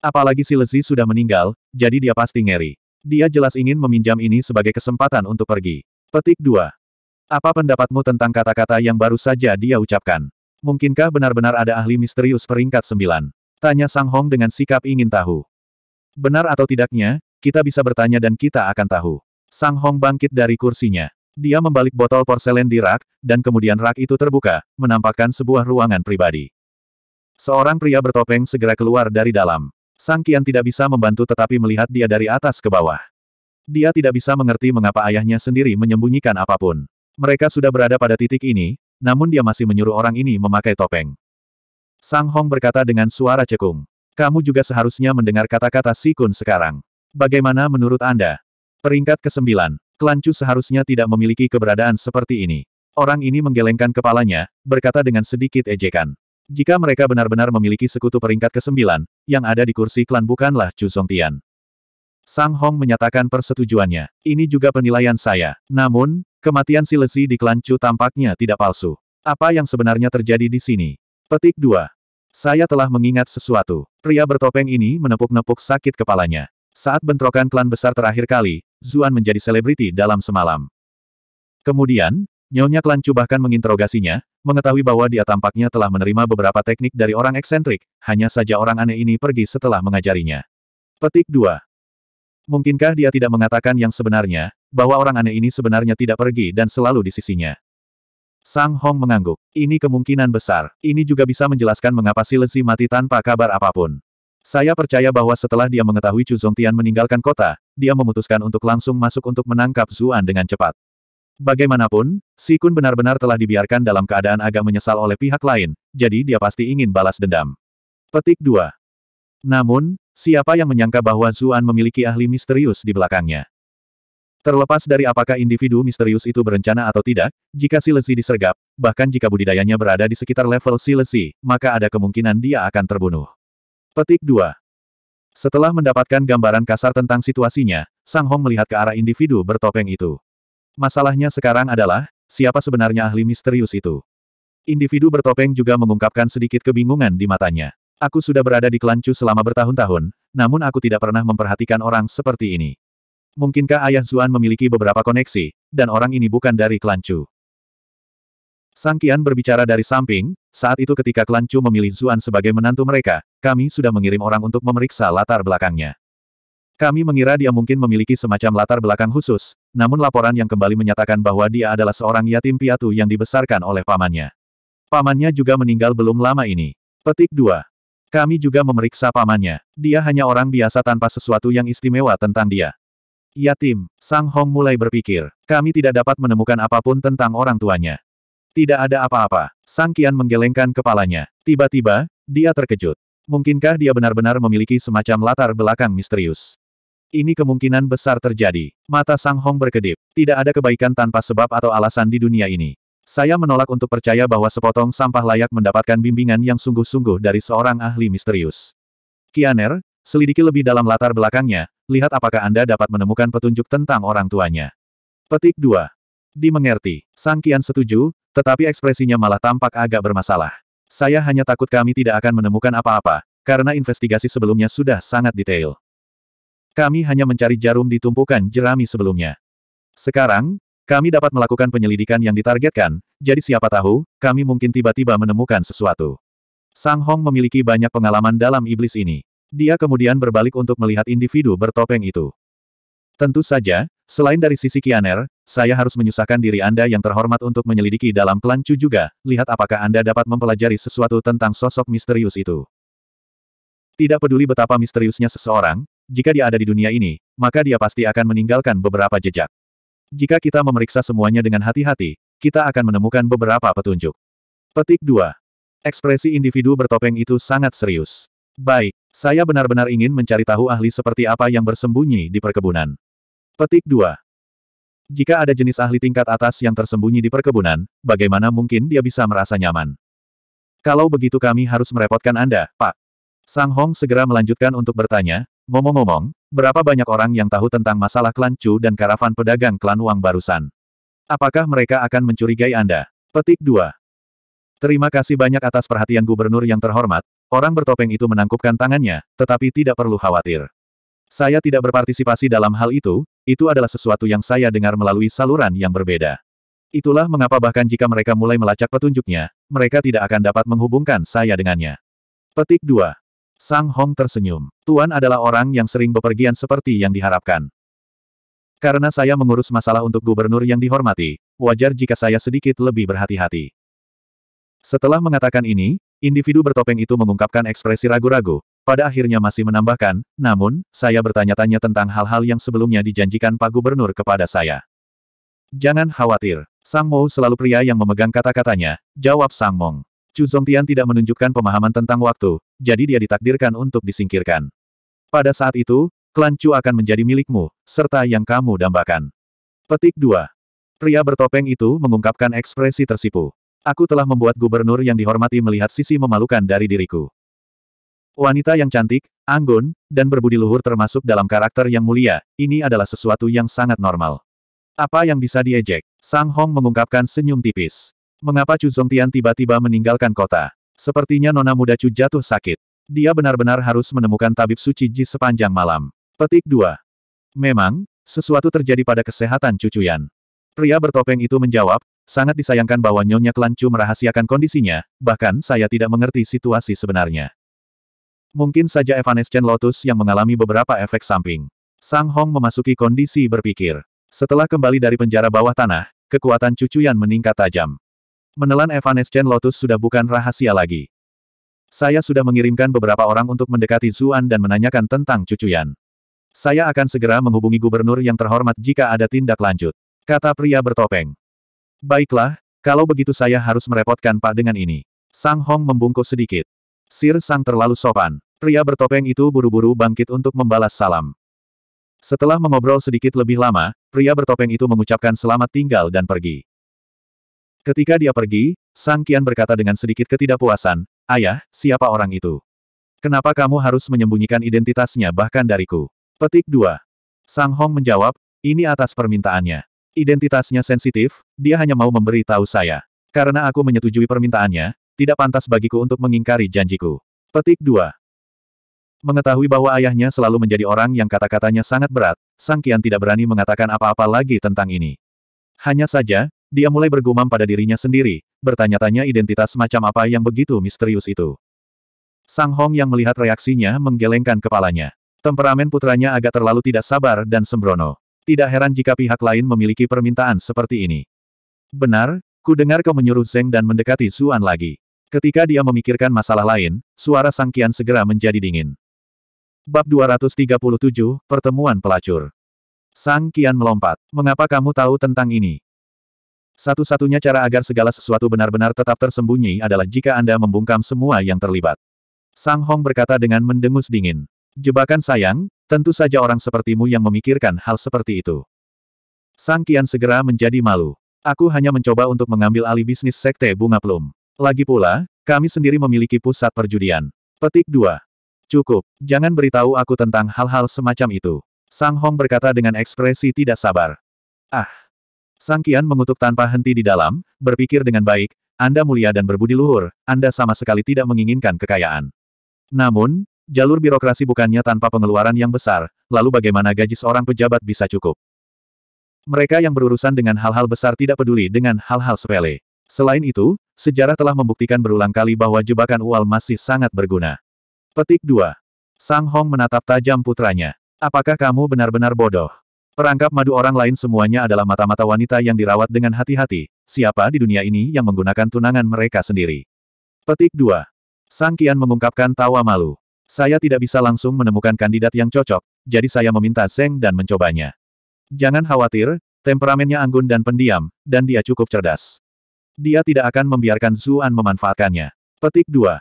Apalagi si Lezi sudah meninggal, jadi dia pasti ngeri. Dia jelas ingin meminjam ini sebagai kesempatan untuk pergi. Petik 2. Apa pendapatmu tentang kata-kata yang baru saja dia ucapkan? Mungkinkah benar-benar ada ahli misterius peringkat 9? Tanya Sang Hong dengan sikap ingin tahu. Benar atau tidaknya, kita bisa bertanya dan kita akan tahu. Sang Hong bangkit dari kursinya. Dia membalik botol porselen di rak, dan kemudian rak itu terbuka, menampakkan sebuah ruangan pribadi. Seorang pria bertopeng segera keluar dari dalam. Sang Kian tidak bisa membantu tetapi melihat dia dari atas ke bawah. Dia tidak bisa mengerti mengapa ayahnya sendiri menyembunyikan apapun. Mereka sudah berada pada titik ini, namun dia masih menyuruh orang ini memakai topeng. Sang Hong berkata dengan suara cekung. Kamu juga seharusnya mendengar kata-kata Sikun sekarang. Bagaimana menurut Anda? Peringkat ke-9. Klan Chu seharusnya tidak memiliki keberadaan seperti ini. Orang ini menggelengkan kepalanya, berkata dengan sedikit ejekan. Jika mereka benar-benar memiliki sekutu peringkat ke-9, yang ada di kursi klan bukanlah Chu Songtian. Sang Hong menyatakan persetujuannya. Ini juga penilaian saya. Namun, kematian si Lezi di klan Chu tampaknya tidak palsu. Apa yang sebenarnya terjadi di sini? Petik 2. Saya telah mengingat sesuatu. Pria bertopeng ini menepuk-nepuk sakit kepalanya. Saat bentrokan klan besar terakhir kali, Zuan menjadi selebriti dalam semalam. Kemudian, nyonya klan Cubahkan menginterogasinya, mengetahui bahwa dia tampaknya telah menerima beberapa teknik dari orang eksentrik, hanya saja orang aneh ini pergi setelah mengajarinya. Petik 2. Mungkinkah dia tidak mengatakan yang sebenarnya, bahwa orang aneh ini sebenarnya tidak pergi dan selalu di sisinya? Sang Hong mengangguk. Ini kemungkinan besar. Ini juga bisa menjelaskan mengapa si Lezi mati tanpa kabar apapun. Saya percaya bahwa setelah dia mengetahui Chu Zongtian meninggalkan kota, dia memutuskan untuk langsung masuk untuk menangkap Zuan dengan cepat. Bagaimanapun, Si Kun benar-benar telah dibiarkan dalam keadaan agak menyesal oleh pihak lain, jadi dia pasti ingin balas dendam. Petik 2. Namun, siapa yang menyangka bahwa Zuan memiliki ahli misterius di belakangnya? Terlepas dari apakah individu misterius itu berencana atau tidak, jika si Lezi disergap, bahkan jika budidayanya berada di sekitar level si Lezi, maka ada kemungkinan dia akan terbunuh. Petik 2. Setelah mendapatkan gambaran kasar tentang situasinya, Sang Hong melihat ke arah individu bertopeng itu. Masalahnya sekarang adalah, siapa sebenarnya ahli misterius itu? Individu bertopeng juga mengungkapkan sedikit kebingungan di matanya. Aku sudah berada di Kelancu selama bertahun-tahun, namun aku tidak pernah memperhatikan orang seperti ini. Mungkinkah ayah Zuan memiliki beberapa koneksi, dan orang ini bukan dari Kelancu? Sang Kian berbicara dari samping, saat itu ketika klan Chu memilih Zuan sebagai menantu mereka, kami sudah mengirim orang untuk memeriksa latar belakangnya. Kami mengira dia mungkin memiliki semacam latar belakang khusus, namun laporan yang kembali menyatakan bahwa dia adalah seorang yatim piatu yang dibesarkan oleh pamannya. Pamannya juga meninggal belum lama ini. Petik 2. Kami juga memeriksa pamannya. Dia hanya orang biasa tanpa sesuatu yang istimewa tentang dia. Yatim, Sang Hong mulai berpikir, kami tidak dapat menemukan apapun tentang orang tuanya. Tidak ada apa-apa. Sang Kian menggelengkan kepalanya. Tiba-tiba, dia terkejut. Mungkinkah dia benar-benar memiliki semacam latar belakang misterius? Ini kemungkinan besar terjadi. Mata Sang Hong berkedip. Tidak ada kebaikan tanpa sebab atau alasan di dunia ini. Saya menolak untuk percaya bahwa sepotong sampah layak mendapatkan bimbingan yang sungguh-sungguh dari seorang ahli misterius. Kianer, selidiki lebih dalam latar belakangnya, lihat apakah Anda dapat menemukan petunjuk tentang orang tuanya. Petik 2. Dimengerti. Sang Kian setuju, tetapi ekspresinya malah tampak agak bermasalah. Saya hanya takut kami tidak akan menemukan apa-apa, karena investigasi sebelumnya sudah sangat detail. Kami hanya mencari jarum di tumpukan jerami sebelumnya. Sekarang, kami dapat melakukan penyelidikan yang ditargetkan, jadi siapa tahu, kami mungkin tiba-tiba menemukan sesuatu. Sang Hong memiliki banyak pengalaman dalam iblis ini. Dia kemudian berbalik untuk melihat individu bertopeng itu. Tentu saja, selain dari sisi Kianer, saya harus menyusahkan diri Anda yang terhormat untuk menyelidiki dalam klan Chu juga, lihat apakah Anda dapat mempelajari sesuatu tentang sosok misterius itu. Tidak peduli betapa misteriusnya seseorang, jika dia ada di dunia ini, maka dia pasti akan meninggalkan beberapa jejak. Jika kita memeriksa semuanya dengan hati-hati, kita akan menemukan beberapa petunjuk. Petik 2. Ekspresi individu bertopeng itu sangat serius. Baik, saya benar-benar ingin mencari tahu ahli seperti apa yang bersembunyi di perkebunan. Petik 2. Jika ada jenis ahli tingkat atas yang tersembunyi di perkebunan, bagaimana mungkin dia bisa merasa nyaman? Kalau begitu kami harus merepotkan Anda, Pak. Sang Hong segera melanjutkan untuk bertanya, ngomong-ngomong, berapa banyak orang yang tahu tentang masalah klan Chu dan karavan pedagang klan Wang barusan? Apakah mereka akan mencurigai Anda? Petik 2. Terima kasih banyak atas perhatian gubernur yang terhormat, orang bertopeng itu menangkupkan tangannya, tetapi tidak perlu khawatir. Saya tidak berpartisipasi dalam hal itu, itu adalah sesuatu yang saya dengar melalui saluran yang berbeda. Itulah mengapa bahkan jika mereka mulai melacak petunjuknya, mereka tidak akan dapat menghubungkan saya dengannya. Petik 2. Sang Hong tersenyum. Tuan adalah orang yang sering bepergian seperti yang diharapkan. Karena saya mengurus masalah untuk gubernur yang dihormati, wajar jika saya sedikit lebih berhati-hati. Setelah mengatakan ini, individu bertopeng itu mengungkapkan ekspresi ragu-ragu, pada akhirnya masih menambahkan, namun, saya bertanya-tanya tentang hal-hal yang sebelumnya dijanjikan Pak Gubernur kepada saya. Jangan khawatir. Sang Mo selalu pria yang memegang kata-katanya, jawab Sang Mong. Chu Zongtian tidak menunjukkan pemahaman tentang waktu, jadi dia ditakdirkan untuk disingkirkan. Pada saat itu, klan Chu akan menjadi milikmu, serta yang kamu dambakan. Petik 2. Pria bertopeng itu mengungkapkan ekspresi tersipu. Aku telah membuat gubernur yang dihormati melihat sisi memalukan dari diriku. Wanita yang cantik, anggun, dan berbudi luhur termasuk dalam karakter yang mulia, ini adalah sesuatu yang sangat normal. Apa yang bisa diejek? Sang Hong mengungkapkan senyum tipis. Mengapa Chu Zongtian tiba-tiba meninggalkan kota? Sepertinya nona muda Chu jatuh sakit. Dia benar-benar harus menemukan tabib suci Ji sepanjang malam. Petik 2. Memang, sesuatu terjadi pada kesehatan cucuyan. Pria bertopeng itu menjawab, sangat disayangkan bahwa Nyonya Klan Chu merahasiakan kondisinya, bahkan saya tidak mengerti situasi sebenarnya. Mungkin saja evanescent lotus yang mengalami beberapa efek samping. Sang Hong memasuki kondisi berpikir. Setelah kembali dari penjara bawah tanah, kekuatan cucuyan meningkat tajam. Menelan evanescent lotus sudah bukan rahasia lagi. Saya sudah mengirimkan beberapa orang untuk mendekati Zuan dan menanyakan tentang cucuyan. Saya akan segera menghubungi gubernur yang terhormat jika ada tindak lanjut. Kata pria bertopeng. Baiklah, kalau begitu saya harus merepotkan Pak dengan ini. Sang Hong membungkuk sedikit. Sir Sang terlalu sopan. Pria bertopeng itu buru-buru bangkit untuk membalas salam. Setelah mengobrol sedikit lebih lama, pria bertopeng itu mengucapkan selamat tinggal dan pergi. Ketika dia pergi, Sang Kian berkata dengan sedikit ketidakpuasan, Ayah, siapa orang itu? Kenapa kamu harus menyembunyikan identitasnya bahkan dariku? Petik 2. Sang Hong menjawab, ini atas permintaannya. Identitasnya sensitif, dia hanya mau memberi tahu saya. Karena aku menyetujui permintaannya, tidak pantas bagiku untuk mengingkari janjiku. Petik 2. Mengetahui bahwa ayahnya selalu menjadi orang yang kata-katanya sangat berat, Sang Kian tidak berani mengatakan apa-apa lagi tentang ini. Hanya saja, dia mulai bergumam pada dirinya sendiri, bertanya-tanya identitas macam apa yang begitu misterius itu. Sang Hong yang melihat reaksinya menggelengkan kepalanya. Temperamen putranya agak terlalu tidak sabar dan sembrono. Tidak heran jika pihak lain memiliki permintaan seperti ini. Benar, ku dengar kau menyuruh Zeng dan mendekati Suan lagi. Ketika dia memikirkan masalah lain, suara Sang Kian segera menjadi dingin. Bab 237, Pertemuan Pelacur. Sang Kian melompat. Mengapa kamu tahu tentang ini? Satu-satunya cara agar segala sesuatu benar-benar tetap tersembunyi adalah jika Anda membungkam semua yang terlibat. Sang Hong berkata dengan mendengus dingin. Jebakan sayang, tentu saja orang sepertimu yang memikirkan hal seperti itu. Sang Kian segera menjadi malu. Aku hanya mencoba untuk mengambil alih bisnis sekte bunga plum. Lagi pula, kami sendiri memiliki pusat perjudian. Petik 2. Cukup, jangan beritahu aku tentang hal-hal semacam itu. Sang Hong berkata dengan ekspresi tidak sabar. Ah! Sang Kian mengutuk tanpa henti di dalam, berpikir dengan baik, Anda mulia dan berbudi luhur, Anda sama sekali tidak menginginkan kekayaan. Namun, jalur birokrasi bukannya tanpa pengeluaran yang besar, lalu bagaimana gaji seorang pejabat bisa cukup? Mereka yang berurusan dengan hal-hal besar tidak peduli dengan hal-hal sepele. Selain itu, sejarah telah membuktikan berulang kali bahwa jebakan ual masih sangat berguna. Petik 2. Sang Hong menatap tajam putranya. Apakah kamu benar-benar bodoh? Perangkap madu orang lain semuanya adalah mata-mata wanita yang dirawat dengan hati-hati. Siapa di dunia ini yang menggunakan tunangan mereka sendiri? Petik 2. Sang Kian mengungkapkan tawa malu. Saya tidak bisa langsung menemukan kandidat yang cocok, jadi saya meminta Zeng dan mencobanya. Jangan khawatir, temperamennya anggun dan pendiam, dan dia cukup cerdas. Dia tidak akan membiarkan Zuan memanfaatkannya. Petik 2.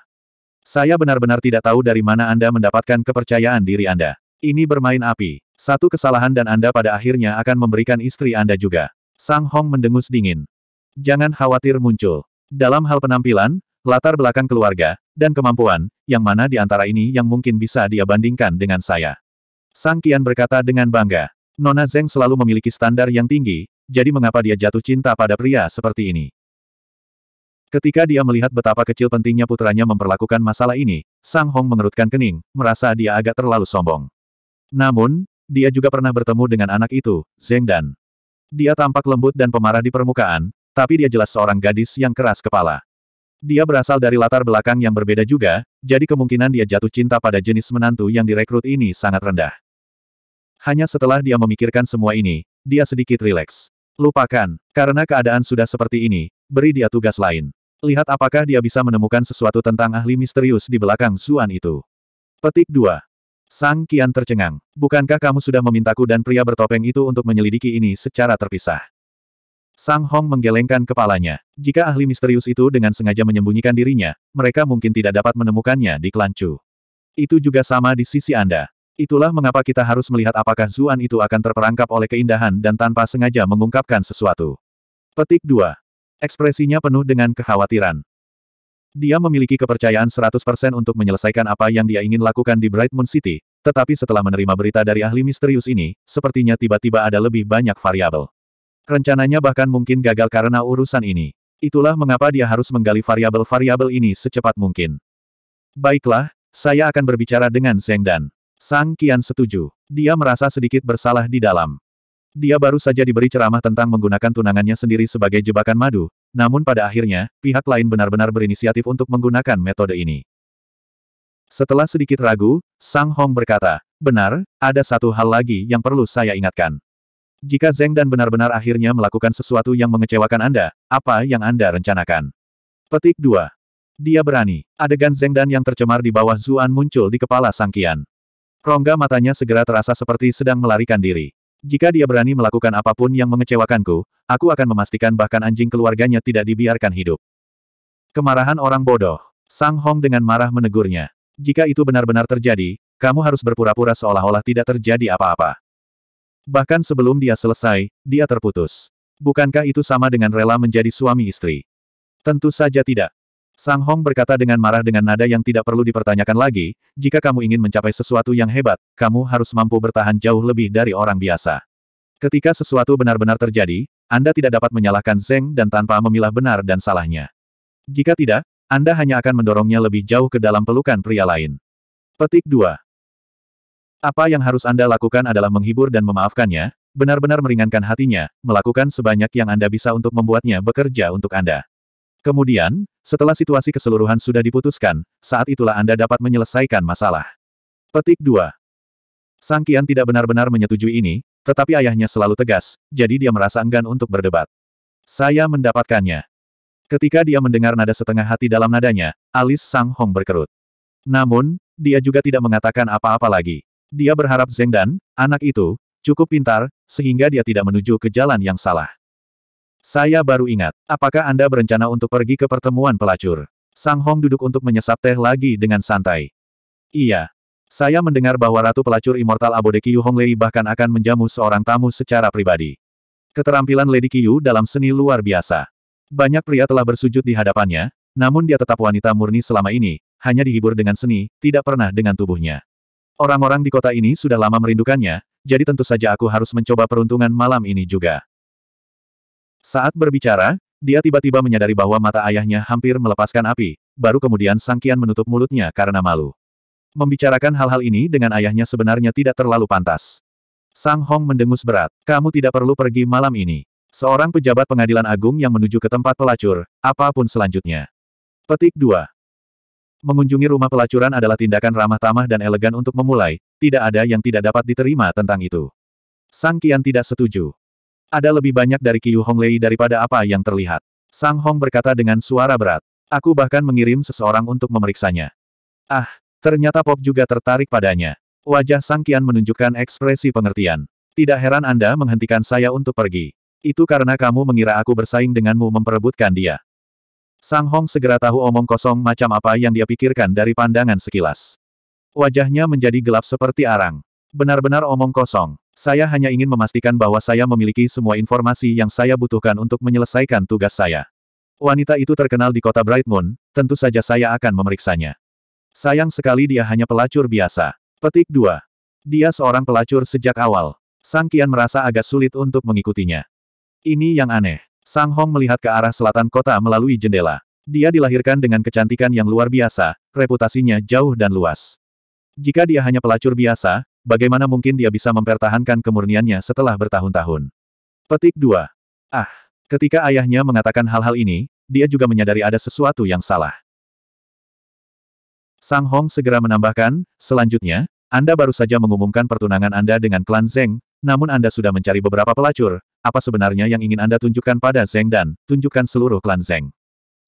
Saya benar-benar tidak tahu dari mana Anda mendapatkan kepercayaan diri Anda. Ini bermain api. Satu kesalahan dan Anda pada akhirnya akan memberikan istri Anda juga. Sang Hong mendengus dingin. Jangan khawatir muncul. Dalam hal penampilan, latar belakang keluarga, dan kemampuan, yang mana di antara ini yang mungkin bisa dia bandingkan dengan saya. Sang Kian berkata dengan bangga. Nona Zeng selalu memiliki standar yang tinggi, jadi mengapa dia jatuh cinta pada pria seperti ini? Ketika dia melihat betapa kecil pentingnya putranya memperlakukan masalah ini, Sang Hong mengerutkan kening, merasa dia agak terlalu sombong. Namun, dia juga pernah bertemu dengan anak itu, Zeng Dan. Dia tampak lembut dan pemarah di permukaan, tapi dia jelas seorang gadis yang keras kepala. Dia berasal dari latar belakang yang berbeda juga, jadi kemungkinan dia jatuh cinta pada jenis menantu yang direkrut ini sangat rendah. Hanya setelah dia memikirkan semua ini, dia sedikit rileks. Lupakan, karena keadaan sudah seperti ini, beri dia tugas lain. Lihat apakah dia bisa menemukan sesuatu tentang ahli misterius di belakang Zuan itu. Petik 2. Sang Kian tercengang. Bukankah kamu sudah memintaku dan pria bertopeng itu untuk menyelidiki ini secara terpisah? Sang Hong menggelengkan kepalanya. Jika ahli misterius itu dengan sengaja menyembunyikan dirinya, mereka mungkin tidak dapat menemukannya di Kelancu. Itu juga sama di sisi Anda. Itulah mengapa kita harus melihat apakah Zuan itu akan terperangkap oleh keindahan dan tanpa sengaja mengungkapkan sesuatu. Petik 2. Ekspresinya penuh dengan kekhawatiran. Dia memiliki kepercayaan 100% untuk menyelesaikan apa yang dia ingin lakukan di Bright Moon City, tetapi setelah menerima berita dari ahli misterius ini, sepertinya tiba-tiba ada lebih banyak variabel. Rencananya bahkan mungkin gagal karena urusan ini. Itulah mengapa dia harus menggali variabel-variabel ini secepat mungkin. Baiklah, saya akan berbicara dengan Zeng Dan. Sang Kian setuju. Dia merasa sedikit bersalah di dalam. Dia baru saja diberi ceramah tentang menggunakan tunangannya sendiri sebagai jebakan madu, namun pada akhirnya, pihak lain benar-benar berinisiatif untuk menggunakan metode ini. Setelah sedikit ragu, Sang Hong berkata, benar, ada satu hal lagi yang perlu saya ingatkan. Jika Zeng dan benar-benar akhirnya melakukan sesuatu yang mengecewakan Anda, apa yang Anda rencanakan? Petik 2. Dia berani. Adegan Zeng dan yang tercemar di bawah Zuan muncul di kepala Sang Kian. Rongga matanya segera terasa seperti sedang melarikan diri. Jika dia berani melakukan apapun yang mengecewakanku, aku akan memastikan bahkan anjing keluarganya tidak dibiarkan hidup. Kemarahan orang bodoh. Sang Hong dengan marah menegurnya. Jika itu benar-benar terjadi, kamu harus berpura-pura seolah-olah tidak terjadi apa-apa. Bahkan sebelum dia selesai, dia terputus. Bukankah itu sama dengan rela menjadi suami istri? Tentu saja tidak. Sang Hong berkata dengan marah dengan nada yang tidak perlu dipertanyakan lagi, jika kamu ingin mencapai sesuatu yang hebat, kamu harus mampu bertahan jauh lebih dari orang biasa. Ketika sesuatu benar-benar terjadi, Anda tidak dapat menyalahkan Zeng dan tanpa memilah benar dan salahnya. Jika tidak, Anda hanya akan mendorongnya lebih jauh ke dalam pelukan pria lain. Petik 2. Apa yang harus Anda lakukan adalah menghibur dan memaafkannya, benar-benar meringankan hatinya, melakukan sebanyak yang Anda bisa untuk membuatnya bekerja untuk Anda. Kemudian, setelah situasi keseluruhan sudah diputuskan, saat itulah Anda dapat menyelesaikan masalah. Petik 2. Sang Kian tidak benar-benar menyetujui ini, tetapi ayahnya selalu tegas, jadi dia merasa enggan untuk berdebat. Saya mendapatkannya. Ketika dia mendengar nada setengah hati dalam nadanya, alis Sang Hong berkerut. Namun, dia juga tidak mengatakan apa-apa lagi. Dia berharap Zeng Dan, anak itu, cukup pintar, sehingga dia tidak menuju ke jalan yang salah. Saya baru ingat, apakah Anda berencana untuk pergi ke pertemuan pelacur? Sang Hong duduk untuk menyesap teh lagi dengan santai. Iya. Saya mendengar bahwa Ratu Pelacur Immortal Abode Hong Lei bahkan akan menjamu seorang tamu secara pribadi. Keterampilan Lady Yu dalam seni luar biasa. Banyak pria telah bersujud di hadapannya, namun dia tetap wanita murni selama ini, hanya dihibur dengan seni, tidak pernah dengan tubuhnya. Orang-orang di kota ini sudah lama merindukannya, jadi tentu saja aku harus mencoba peruntungan malam ini juga. Saat berbicara, dia tiba-tiba menyadari bahwa mata ayahnya hampir melepaskan api, baru kemudian Sang Kian menutup mulutnya karena malu. Membicarakan hal-hal ini dengan ayahnya sebenarnya tidak terlalu pantas. Sang Hong mendengus berat, kamu tidak perlu pergi malam ini. Seorang pejabat pengadilan agung yang menuju ke tempat pelacur, apapun selanjutnya. Petik 2. Mengunjungi rumah pelacuran adalah tindakan ramah tamah dan elegan untuk memulai, tidak ada yang tidak dapat diterima tentang itu. Sang Kian tidak setuju. Ada lebih banyak dari Qiu Honglei daripada apa yang terlihat. Sang Hong berkata dengan suara berat. Aku bahkan mengirim seseorang untuk memeriksanya. Ah, ternyata Pop juga tertarik padanya. Wajah Sang Qian menunjukkan ekspresi pengertian. Tidak heran Anda menghentikan saya untuk pergi. Itu karena kamu mengira aku bersaing denganmu memperebutkan dia. Sang Hong segera tahu omong kosong macam apa yang dia pikirkan dari pandangan sekilas. Wajahnya menjadi gelap seperti arang. Benar-benar omong kosong. Saya hanya ingin memastikan bahwa saya memiliki semua informasi yang saya butuhkan untuk menyelesaikan tugas saya. Wanita itu terkenal di kota Bright Moon, tentu saja saya akan memeriksanya. Sayang sekali dia hanya pelacur biasa. Petik 2. Dia seorang pelacur sejak awal. Sang Kian merasa agak sulit untuk mengikutinya. Ini yang aneh. Sang Hong melihat ke arah selatan kota melalui jendela. Dia dilahirkan dengan kecantikan yang luar biasa, reputasinya jauh dan luas. Jika dia hanya pelacur biasa, bagaimana mungkin dia bisa mempertahankan kemurniannya setelah bertahun-tahun. Petik 2. Ah, ketika ayahnya mengatakan hal-hal ini, dia juga menyadari ada sesuatu yang salah. Sang Hong segera menambahkan, selanjutnya, Anda baru saja mengumumkan pertunangan Anda dengan klan Zeng, namun Anda sudah mencari beberapa pelacur, apa sebenarnya yang ingin Anda tunjukkan pada Zeng dan, tunjukkan seluruh klan Zeng.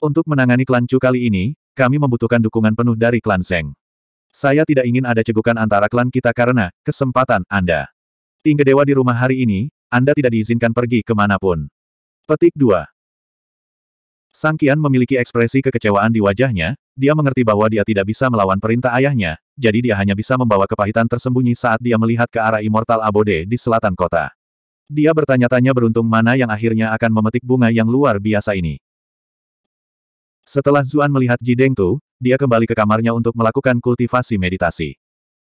Untuk menangani klan Chu kali ini, kami membutuhkan dukungan penuh dari klan Zeng. Saya tidak ingin ada cegukan antara klan kita karena kesempatan Anda. tinggal dewa di rumah hari ini, Anda tidak diizinkan pergi kemanapun. Petik 2. Kian memiliki ekspresi kekecewaan di wajahnya, dia mengerti bahwa dia tidak bisa melawan perintah ayahnya, jadi dia hanya bisa membawa kepahitan tersembunyi saat dia melihat ke arah Immortal Abode di selatan kota. Dia bertanya-tanya beruntung mana yang akhirnya akan memetik bunga yang luar biasa ini. Setelah Zuan melihat Ji Tu dia kembali ke kamarnya untuk melakukan kultivasi meditasi.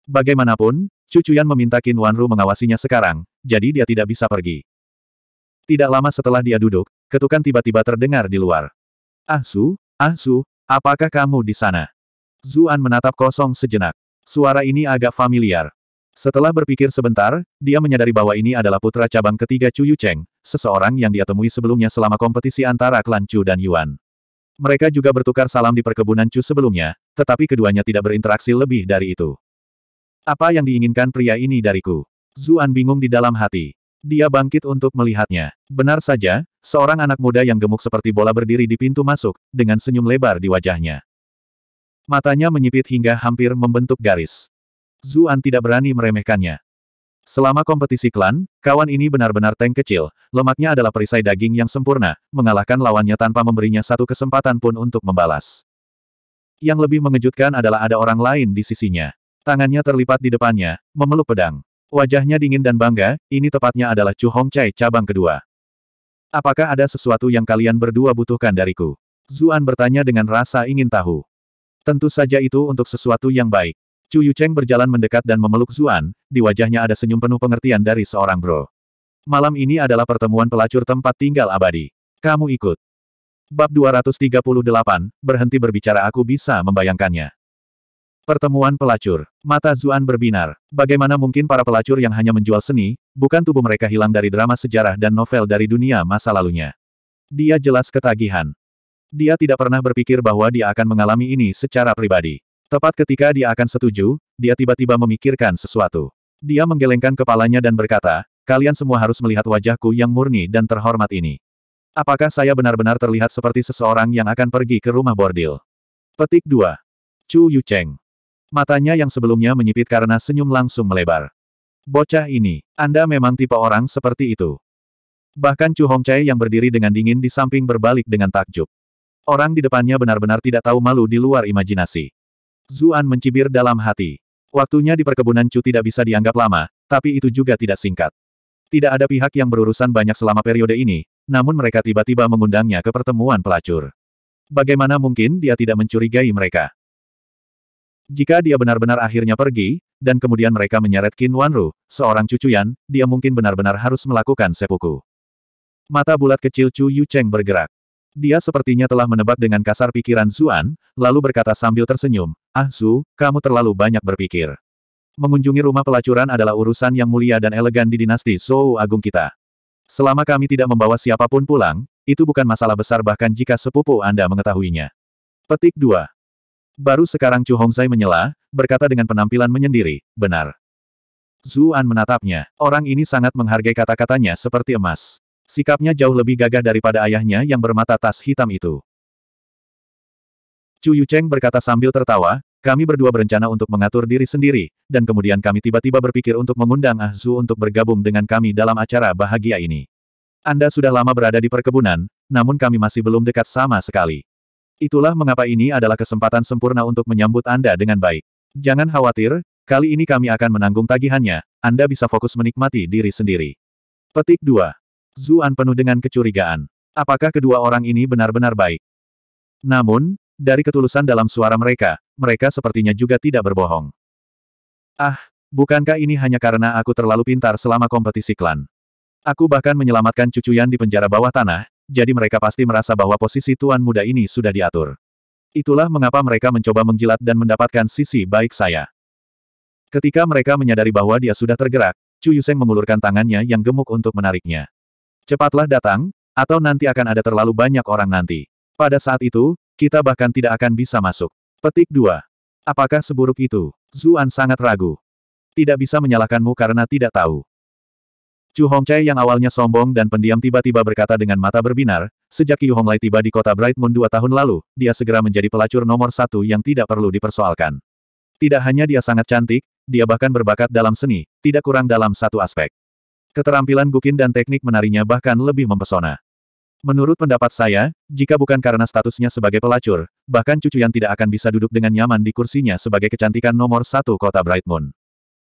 Bagaimanapun, Cucuyan meminta Qin Wanru mengawasinya sekarang, jadi dia tidak bisa pergi. Tidak lama setelah dia duduk, ketukan tiba-tiba terdengar di luar. Ah Su, Ah Su, apakah kamu di sana? Zuan menatap kosong sejenak. Suara ini agak familiar. Setelah berpikir sebentar, dia menyadari bahwa ini adalah putra cabang ketiga Chu Yu Cheng, seseorang yang dia temui sebelumnya selama kompetisi antara klan Chu dan Yuan. Mereka juga bertukar salam di perkebunan Chu sebelumnya, tetapi keduanya tidak berinteraksi lebih dari itu. Apa yang diinginkan pria ini dariku? Zuan bingung di dalam hati. Dia bangkit untuk melihatnya. Benar saja, seorang anak muda yang gemuk seperti bola berdiri di pintu masuk, dengan senyum lebar di wajahnya. Matanya menyipit hingga hampir membentuk garis. Zuan tidak berani meremehkannya. Selama kompetisi klan, kawan ini benar-benar tank kecil, lemaknya adalah perisai daging yang sempurna, mengalahkan lawannya tanpa memberinya satu kesempatan pun untuk membalas. Yang lebih mengejutkan adalah ada orang lain di sisinya. Tangannya terlipat di depannya, memeluk pedang. Wajahnya dingin dan bangga, ini tepatnya adalah Chu Hong Hongcai cabang kedua. Apakah ada sesuatu yang kalian berdua butuhkan dariku? Zuan bertanya dengan rasa ingin tahu. Tentu saja itu untuk sesuatu yang baik. Chu Cheng berjalan mendekat dan memeluk Zuan, di wajahnya ada senyum penuh pengertian dari seorang bro. Malam ini adalah pertemuan pelacur tempat tinggal abadi. Kamu ikut. Bab 238, berhenti berbicara aku bisa membayangkannya. Pertemuan pelacur. Mata Zuan berbinar. Bagaimana mungkin para pelacur yang hanya menjual seni, bukan tubuh mereka hilang dari drama sejarah dan novel dari dunia masa lalunya. Dia jelas ketagihan. Dia tidak pernah berpikir bahwa dia akan mengalami ini secara pribadi. Tepat ketika dia akan setuju, dia tiba-tiba memikirkan sesuatu. Dia menggelengkan kepalanya dan berkata, kalian semua harus melihat wajahku yang murni dan terhormat ini. Apakah saya benar-benar terlihat seperti seseorang yang akan pergi ke rumah bordil? Petik 2. Chu Yucheng. Matanya yang sebelumnya menyipit karena senyum langsung melebar. Bocah ini, Anda memang tipe orang seperti itu. Bahkan Chu Hongcai yang berdiri dengan dingin di samping berbalik dengan takjub. Orang di depannya benar-benar tidak tahu malu di luar imajinasi. Zuan mencibir dalam hati. Waktunya di perkebunan Chu tidak bisa dianggap lama, tapi itu juga tidak singkat. Tidak ada pihak yang berurusan banyak selama periode ini, namun mereka tiba-tiba mengundangnya ke pertemuan pelacur. Bagaimana mungkin dia tidak mencurigai mereka? Jika dia benar-benar akhirnya pergi, dan kemudian mereka menyeret Qin Wanru, seorang cucuyan, dia mungkin benar-benar harus melakukan sepuku. Mata bulat kecil Chu Yucheng bergerak. Dia sepertinya telah menebak dengan kasar pikiran Zuan, lalu berkata sambil tersenyum, Ah Zu, kamu terlalu banyak berpikir. Mengunjungi rumah pelacuran adalah urusan yang mulia dan elegan di dinasti Zhou Agung kita. Selama kami tidak membawa siapapun pulang, itu bukan masalah besar bahkan jika sepupu Anda mengetahuinya. Petik 2. Baru sekarang Chu Hongzai menyela, berkata dengan penampilan menyendiri, benar. Zuan menatapnya, orang ini sangat menghargai kata-katanya seperti emas. Sikapnya jauh lebih gagah daripada ayahnya yang bermata tas hitam itu. Chu Yucheng berkata sambil tertawa, kami berdua berencana untuk mengatur diri sendiri, dan kemudian kami tiba-tiba berpikir untuk mengundang Ah Zhu untuk bergabung dengan kami dalam acara bahagia ini. Anda sudah lama berada di perkebunan, namun kami masih belum dekat sama sekali. Itulah mengapa ini adalah kesempatan sempurna untuk menyambut Anda dengan baik. Jangan khawatir, kali ini kami akan menanggung tagihannya, Anda bisa fokus menikmati diri sendiri. Petik 2. Zuan penuh dengan kecurigaan. Apakah kedua orang ini benar-benar baik? Namun, dari ketulusan dalam suara mereka, mereka sepertinya juga tidak berbohong. Ah, bukankah ini hanya karena aku terlalu pintar selama kompetisi klan? Aku bahkan menyelamatkan cucu Yan di penjara bawah tanah, jadi mereka pasti merasa bahwa posisi tuan muda ini sudah diatur. Itulah mengapa mereka mencoba menjilat dan mendapatkan sisi baik saya. Ketika mereka menyadari bahwa dia sudah tergerak, Chu Yuseng mengulurkan tangannya yang gemuk untuk menariknya. Cepatlah datang, atau nanti akan ada terlalu banyak orang nanti. Pada saat itu, kita bahkan tidak akan bisa masuk. Petik 2. Apakah seburuk itu? Zuan sangat ragu. Tidak bisa menyalahkanmu karena tidak tahu. Chu Hongcai yang awalnya sombong dan pendiam tiba-tiba berkata dengan mata berbinar, sejak Yu Honglai tiba di kota Bright Moon dua tahun lalu, dia segera menjadi pelacur nomor satu yang tidak perlu dipersoalkan. Tidak hanya dia sangat cantik, dia bahkan berbakat dalam seni, tidak kurang dalam satu aspek. Keterampilan Gukin dan teknik menarinya bahkan lebih mempesona. Menurut pendapat saya, jika bukan karena statusnya sebagai pelacur, bahkan cucu yang tidak akan bisa duduk dengan nyaman di kursinya sebagai kecantikan nomor satu kota Bright Moon.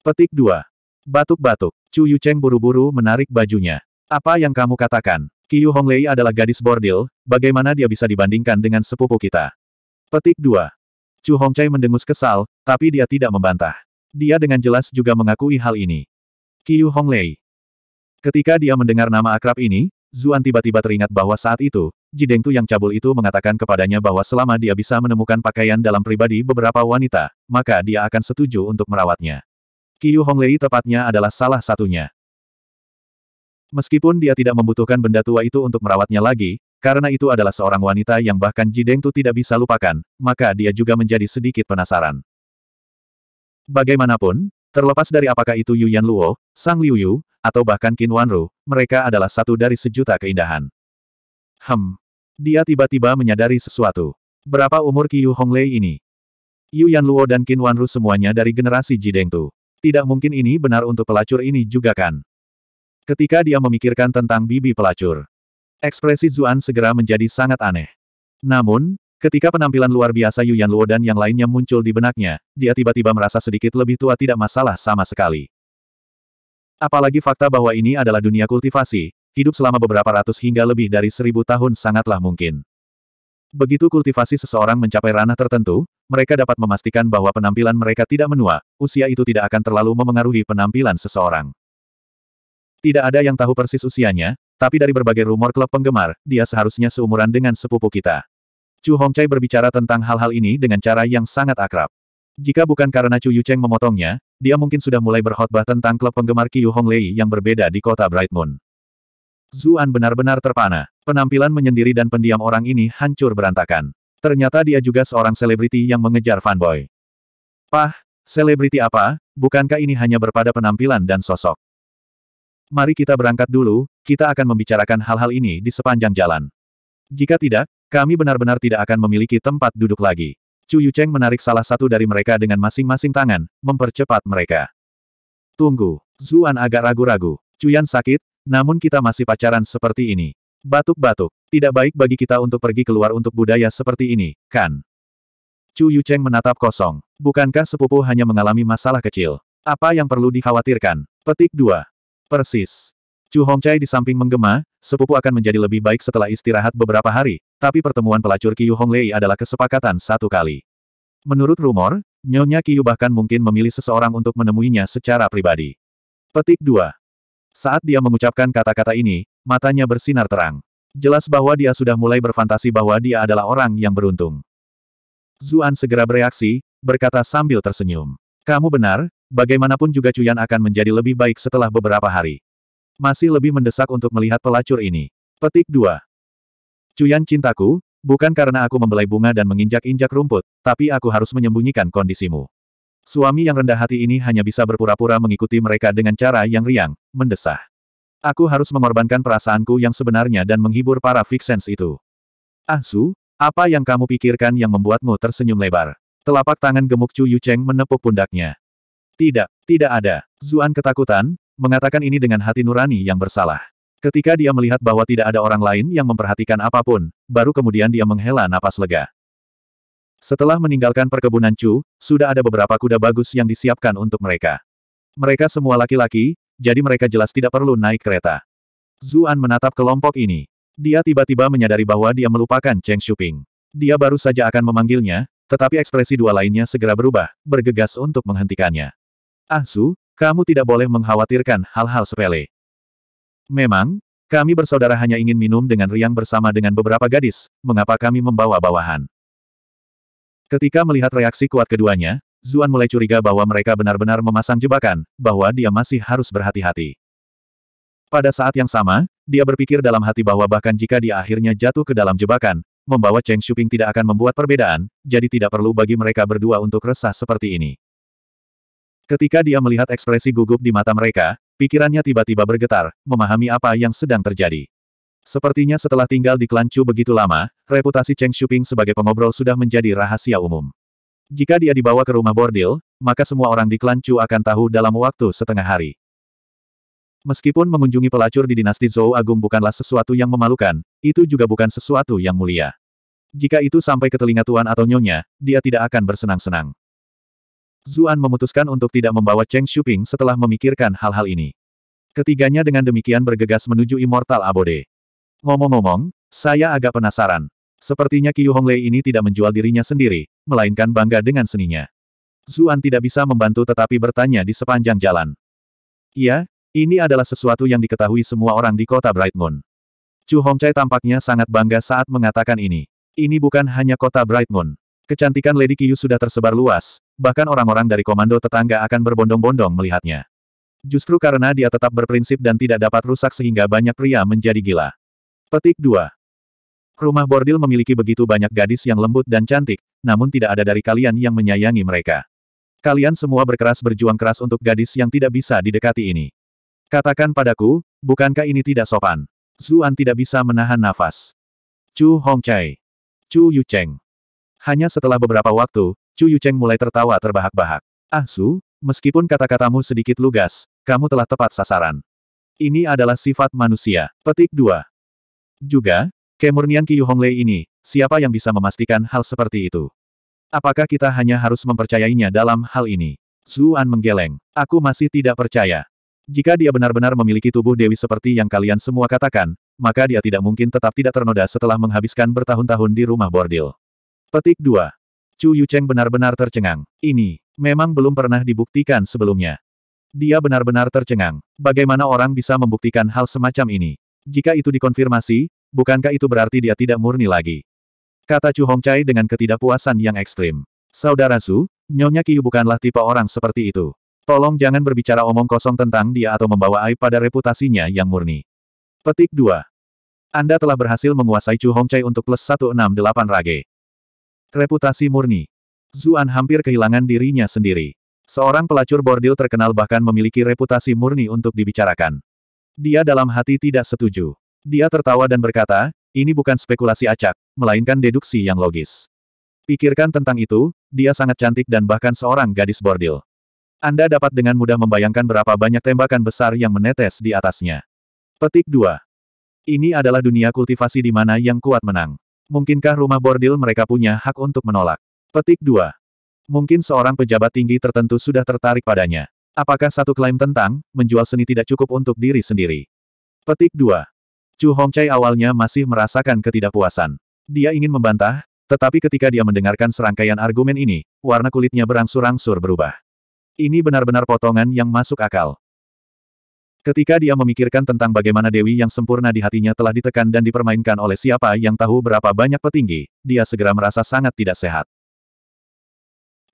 Petik 2. Batuk-batuk, Chu Yu Cheng buru-buru menarik bajunya. Apa yang kamu katakan? Qiu Honglei adalah gadis bordil, bagaimana dia bisa dibandingkan dengan sepupu kita? Petik 2. Chu Hongcai mendengus kesal, tapi dia tidak membantah. Dia dengan jelas juga mengakui hal ini. Qiu Honglei, Ketika dia mendengar nama akrab ini, Zuan tiba-tiba teringat bahwa saat itu, Jideng Tu yang cabul itu mengatakan kepadanya bahwa selama dia bisa menemukan pakaian dalam pribadi beberapa wanita, maka dia akan setuju untuk merawatnya. Qiu Honglei tepatnya adalah salah satunya. Meskipun dia tidak membutuhkan benda tua itu untuk merawatnya lagi, karena itu adalah seorang wanita yang bahkan Jideng Tu tidak bisa lupakan, maka dia juga menjadi sedikit penasaran. Bagaimanapun, terlepas dari apakah itu Yu Yan Luo, Sang Liu Yu, atau bahkan Qin Wanru, mereka adalah satu dari sejuta keindahan. Hem. Dia tiba-tiba menyadari sesuatu. Berapa umur Qiu Honglei ini? Yu Luo dan Qin Wanru semuanya dari generasi Jidengtu. Tidak mungkin ini benar untuk pelacur ini juga kan? Ketika dia memikirkan tentang bibi pelacur, ekspresi Zuan segera menjadi sangat aneh. Namun, ketika penampilan luar biasa Yu Luo dan yang lainnya muncul di benaknya, dia tiba-tiba merasa sedikit lebih tua tidak masalah sama sekali. Apalagi fakta bahwa ini adalah dunia kultivasi, hidup selama beberapa ratus hingga lebih dari seribu tahun sangatlah mungkin. Begitu kultivasi seseorang mencapai ranah tertentu, mereka dapat memastikan bahwa penampilan mereka tidak menua, usia itu tidak akan terlalu memengaruhi penampilan seseorang. Tidak ada yang tahu persis usianya, tapi dari berbagai rumor klub penggemar, dia seharusnya seumuran dengan sepupu kita. Chu Hongcai berbicara tentang hal-hal ini dengan cara yang sangat akrab. Jika bukan karena Chu Cheng memotongnya, dia mungkin sudah mulai berkhotbah tentang klub penggemar Qiu Honglei yang berbeda di kota Bright Moon. Zuan benar-benar terpana. Penampilan menyendiri dan pendiam orang ini hancur berantakan. Ternyata dia juga seorang selebriti yang mengejar fanboy. Pah, selebriti apa? Bukankah ini hanya berpada penampilan dan sosok? Mari kita berangkat dulu, kita akan membicarakan hal-hal ini di sepanjang jalan. Jika tidak, kami benar-benar tidak akan memiliki tempat duduk lagi. Chu Yucheng menarik salah satu dari mereka dengan masing-masing tangan, mempercepat mereka. Tunggu, Zuan agak ragu-ragu. Cuyan sakit, namun kita masih pacaran seperti ini. Batuk-batuk, tidak baik bagi kita untuk pergi keluar untuk budaya seperti ini, kan? Chu Yucheng menatap kosong. Bukankah sepupu hanya mengalami masalah kecil? Apa yang perlu dikhawatirkan? Petik 2. Persis. Chu Hongcai di samping menggema, sepupu akan menjadi lebih baik setelah istirahat beberapa hari, tapi pertemuan pelacur Qiu Honglei adalah kesepakatan satu kali. Menurut rumor, Nyonya Qiu bahkan mungkin memilih seseorang untuk menemuinya secara pribadi. Petik 2. Saat dia mengucapkan kata-kata ini, matanya bersinar terang. Jelas bahwa dia sudah mulai berfantasi bahwa dia adalah orang yang beruntung. Zuan segera bereaksi, berkata sambil tersenyum. Kamu benar, bagaimanapun juga Cuyan akan menjadi lebih baik setelah beberapa hari. Masih lebih mendesak untuk melihat pelacur ini. Petik 2. Cuyan cintaku, bukan karena aku membelai bunga dan menginjak-injak rumput, tapi aku harus menyembunyikan kondisimu. Suami yang rendah hati ini hanya bisa berpura-pura mengikuti mereka dengan cara yang riang, mendesah. Aku harus mengorbankan perasaanku yang sebenarnya dan menghibur para Vixens itu. Ah Su, apa yang kamu pikirkan yang membuatmu tersenyum lebar? Telapak tangan gemuk Chu Cheng menepuk pundaknya. Tidak, tidak ada. Zuan ketakutan, mengatakan ini dengan hati nurani yang bersalah. Ketika dia melihat bahwa tidak ada orang lain yang memperhatikan apapun, baru kemudian dia menghela napas lega. Setelah meninggalkan perkebunan Chu, sudah ada beberapa kuda bagus yang disiapkan untuk mereka. Mereka semua laki-laki, jadi mereka jelas tidak perlu naik kereta. Zuan menatap kelompok ini. Dia tiba-tiba menyadari bahwa dia melupakan Cheng Shuping. Dia baru saja akan memanggilnya, tetapi ekspresi dua lainnya segera berubah, bergegas untuk menghentikannya. Ah Su, kamu tidak boleh mengkhawatirkan hal-hal sepele. Memang, kami bersaudara hanya ingin minum dengan riang bersama dengan beberapa gadis, mengapa kami membawa bawahan? Ketika melihat reaksi kuat keduanya, Zuan mulai curiga bahwa mereka benar-benar memasang jebakan, bahwa dia masih harus berhati-hati. Pada saat yang sama, dia berpikir dalam hati bahwa bahkan jika dia akhirnya jatuh ke dalam jebakan, membawa Cheng Shuping tidak akan membuat perbedaan, jadi tidak perlu bagi mereka berdua untuk resah seperti ini. Ketika dia melihat ekspresi gugup di mata mereka, pikirannya tiba-tiba bergetar, memahami apa yang sedang terjadi. Sepertinya setelah tinggal di klan Chu begitu lama, reputasi Cheng Shuping sebagai pengobrol sudah menjadi rahasia umum. Jika dia dibawa ke rumah bordil, maka semua orang di klan Chu akan tahu dalam waktu setengah hari. Meskipun mengunjungi pelacur di dinasti Zhou Agung bukanlah sesuatu yang memalukan, itu juga bukan sesuatu yang mulia. Jika itu sampai ke telinga tuan atau nyonya, dia tidak akan bersenang-senang. Zuan memutuskan untuk tidak membawa Cheng Shuping setelah memikirkan hal-hal ini. Ketiganya dengan demikian bergegas menuju Immortal Abode. Ngomong-ngomong, saya agak penasaran. Sepertinya Qiu Honglei ini tidak menjual dirinya sendiri, melainkan bangga dengan seninya. Zuan tidak bisa membantu tetapi bertanya di sepanjang jalan. Iya, ini adalah sesuatu yang diketahui semua orang di kota Bright Moon. Chu Hongcai tampaknya sangat bangga saat mengatakan ini. Ini bukan hanya kota Bright Moon. Kecantikan Lady Kiyu sudah tersebar luas, bahkan orang-orang dari komando tetangga akan berbondong-bondong melihatnya. Justru karena dia tetap berprinsip dan tidak dapat rusak sehingga banyak pria menjadi gila. Petik 2. Rumah bordil memiliki begitu banyak gadis yang lembut dan cantik, namun tidak ada dari kalian yang menyayangi mereka. Kalian semua berkeras berjuang keras untuk gadis yang tidak bisa didekati ini. Katakan padaku, bukankah ini tidak sopan? Zuan tidak bisa menahan nafas. Chu Hongchai. Chu Yucheng. Hanya setelah beberapa waktu, Chu Yucheng mulai tertawa terbahak-bahak. Ah Su, meskipun kata-katamu sedikit lugas, kamu telah tepat sasaran. Ini adalah sifat manusia. Petik 2. Juga, kemurnian Qiyu Honglei ini, siapa yang bisa memastikan hal seperti itu? Apakah kita hanya harus mempercayainya dalam hal ini? Su An menggeleng. Aku masih tidak percaya. Jika dia benar-benar memiliki tubuh dewi seperti yang kalian semua katakan, maka dia tidak mungkin tetap tidak ternoda setelah menghabiskan bertahun-tahun di rumah bordil. Petik 2. Chu Yucheng benar-benar tercengang. Ini, memang belum pernah dibuktikan sebelumnya. Dia benar-benar tercengang. Bagaimana orang bisa membuktikan hal semacam ini? Jika itu dikonfirmasi, bukankah itu berarti dia tidak murni lagi? Kata Chu Hongcai dengan ketidakpuasan yang ekstrim. Saudara Su, Nyonya Kiyu bukanlah tipe orang seperti itu. Tolong jangan berbicara omong kosong tentang dia atau membawa aib pada reputasinya yang murni. Petik 2. Anda telah berhasil menguasai Chu Hongcai untuk plus 168 rage. Reputasi murni. Zuan hampir kehilangan dirinya sendiri. Seorang pelacur bordil terkenal bahkan memiliki reputasi murni untuk dibicarakan. Dia dalam hati tidak setuju. Dia tertawa dan berkata, ini bukan spekulasi acak, melainkan deduksi yang logis. Pikirkan tentang itu, dia sangat cantik dan bahkan seorang gadis bordil. Anda dapat dengan mudah membayangkan berapa banyak tembakan besar yang menetes di atasnya. Petik 2. Ini adalah dunia kultivasi di mana yang kuat menang. Mungkinkah rumah bordil mereka punya hak untuk menolak? Petik 2. Mungkin seorang pejabat tinggi tertentu sudah tertarik padanya. Apakah satu klaim tentang, menjual seni tidak cukup untuk diri sendiri? Petik 2. Chu Hongcai awalnya masih merasakan ketidakpuasan. Dia ingin membantah, tetapi ketika dia mendengarkan serangkaian argumen ini, warna kulitnya berangsur-angsur berubah. Ini benar-benar potongan yang masuk akal. Ketika dia memikirkan tentang bagaimana Dewi yang sempurna di hatinya telah ditekan dan dipermainkan oleh siapa yang tahu berapa banyak petinggi, dia segera merasa sangat tidak sehat.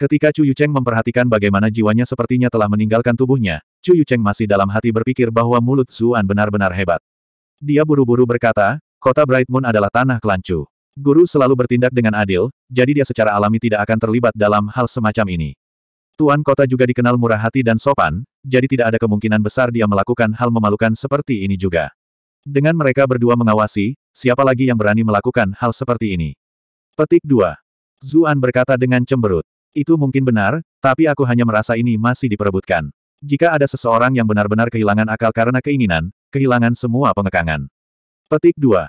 Ketika Chu Yucheng memperhatikan bagaimana jiwanya sepertinya telah meninggalkan tubuhnya, Chu Yucheng masih dalam hati berpikir bahwa mulut Zuan benar-benar hebat. Dia buru-buru berkata, kota Bright Moon adalah tanah kelancu. Guru selalu bertindak dengan adil, jadi dia secara alami tidak akan terlibat dalam hal semacam ini. Tuan kota juga dikenal murah hati dan sopan, jadi tidak ada kemungkinan besar dia melakukan hal memalukan seperti ini juga. Dengan mereka berdua mengawasi, siapa lagi yang berani melakukan hal seperti ini? Petik 2. Zuan berkata dengan cemberut. Itu mungkin benar, tapi aku hanya merasa ini masih diperebutkan. Jika ada seseorang yang benar-benar kehilangan akal karena keinginan, kehilangan semua pengekangan. Petik 2.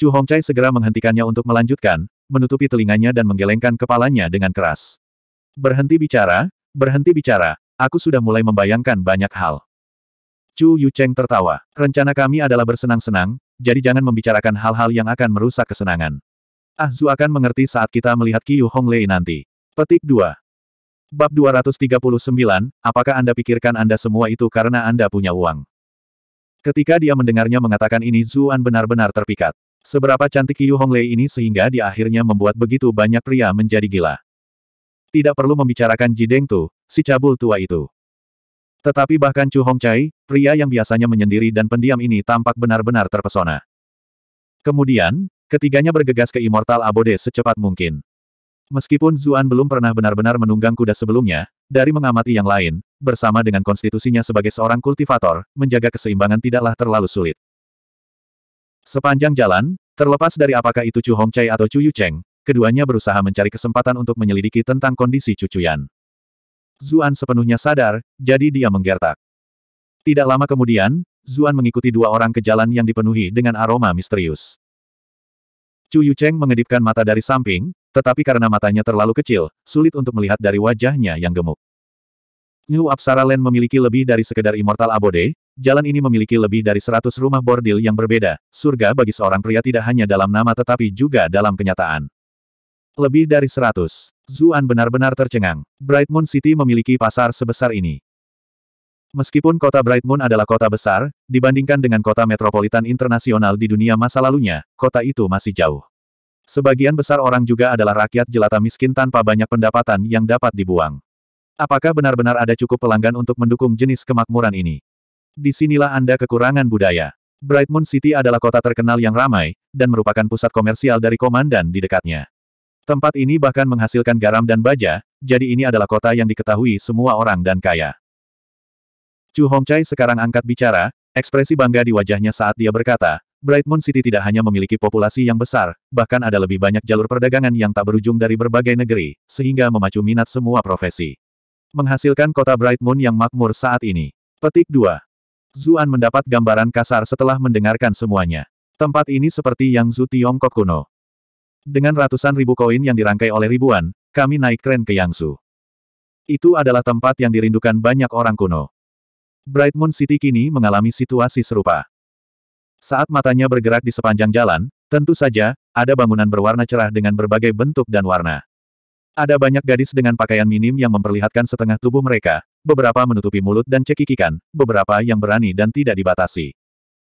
Chu Hongcai segera menghentikannya untuk melanjutkan, menutupi telinganya dan menggelengkan kepalanya dengan keras. Berhenti bicara, berhenti bicara, Aku sudah mulai membayangkan banyak hal. Chu Yucheng tertawa. Rencana kami adalah bersenang-senang, jadi jangan membicarakan hal-hal yang akan merusak kesenangan. Ah Zu akan mengerti saat kita melihat Hong Honglei nanti. Petik 2. Bab 239, apakah Anda pikirkan Anda semua itu karena Anda punya uang? Ketika dia mendengarnya mengatakan ini Zuan benar-benar terpikat. Seberapa cantik Hong Honglei ini sehingga dia akhirnya membuat begitu banyak pria menjadi gila. Tidak perlu membicarakan Jideng Tu, si cabul tua itu. Tetapi bahkan Chu Hongcai, pria yang biasanya menyendiri dan pendiam ini tampak benar-benar terpesona. Kemudian, ketiganya bergegas ke Immortal Abode secepat mungkin. Meskipun Zuan belum pernah benar-benar menunggang kuda sebelumnya, dari mengamati yang lain, bersama dengan konstitusinya sebagai seorang kultivator, menjaga keseimbangan tidaklah terlalu sulit. Sepanjang jalan, terlepas dari apakah itu Chu Hongcai atau Chu Yucheng, keduanya berusaha mencari kesempatan untuk menyelidiki tentang kondisi Chu Yan. Zuan sepenuhnya sadar, jadi dia menggertak. Tidak lama kemudian, Zuan mengikuti dua orang ke jalan yang dipenuhi dengan aroma misterius. Chu Yucheng mengedipkan mata dari samping, tetapi karena matanya terlalu kecil, sulit untuk melihat dari wajahnya yang gemuk. New Apsara Land memiliki lebih dari sekedar Immortal Abode, jalan ini memiliki lebih dari seratus rumah bordil yang berbeda, surga bagi seorang pria tidak hanya dalam nama tetapi juga dalam kenyataan. Lebih dari seratus. Zuan benar-benar tercengang. Bright Moon City memiliki pasar sebesar ini. Meskipun kota Bright Moon adalah kota besar, dibandingkan dengan kota metropolitan internasional di dunia masa lalunya, kota itu masih jauh. Sebagian besar orang juga adalah rakyat jelata miskin tanpa banyak pendapatan yang dapat dibuang. Apakah benar-benar ada cukup pelanggan untuk mendukung jenis kemakmuran ini? Di sinilah Anda kekurangan budaya. Bright Moon City adalah kota terkenal yang ramai, dan merupakan pusat komersial dari komandan di dekatnya. Tempat ini bahkan menghasilkan garam dan baja, jadi ini adalah kota yang diketahui semua orang dan kaya. Chu Hongcai sekarang angkat bicara, ekspresi bangga di wajahnya saat dia berkata, Bright Moon City tidak hanya memiliki populasi yang besar, bahkan ada lebih banyak jalur perdagangan yang tak berujung dari berbagai negeri, sehingga memacu minat semua profesi. Menghasilkan kota Bright Moon yang makmur saat ini. Petik 2. Zuan mendapat gambaran kasar setelah mendengarkan semuanya. Tempat ini seperti yang Zu Tiongkok kuno. Dengan ratusan ribu koin yang dirangkai oleh ribuan, kami naik tren ke Yangsu. Itu adalah tempat yang dirindukan banyak orang kuno. Bright Moon City kini mengalami situasi serupa. Saat matanya bergerak di sepanjang jalan, tentu saja, ada bangunan berwarna cerah dengan berbagai bentuk dan warna. Ada banyak gadis dengan pakaian minim yang memperlihatkan setengah tubuh mereka, beberapa menutupi mulut dan cekikikan, beberapa yang berani dan tidak dibatasi.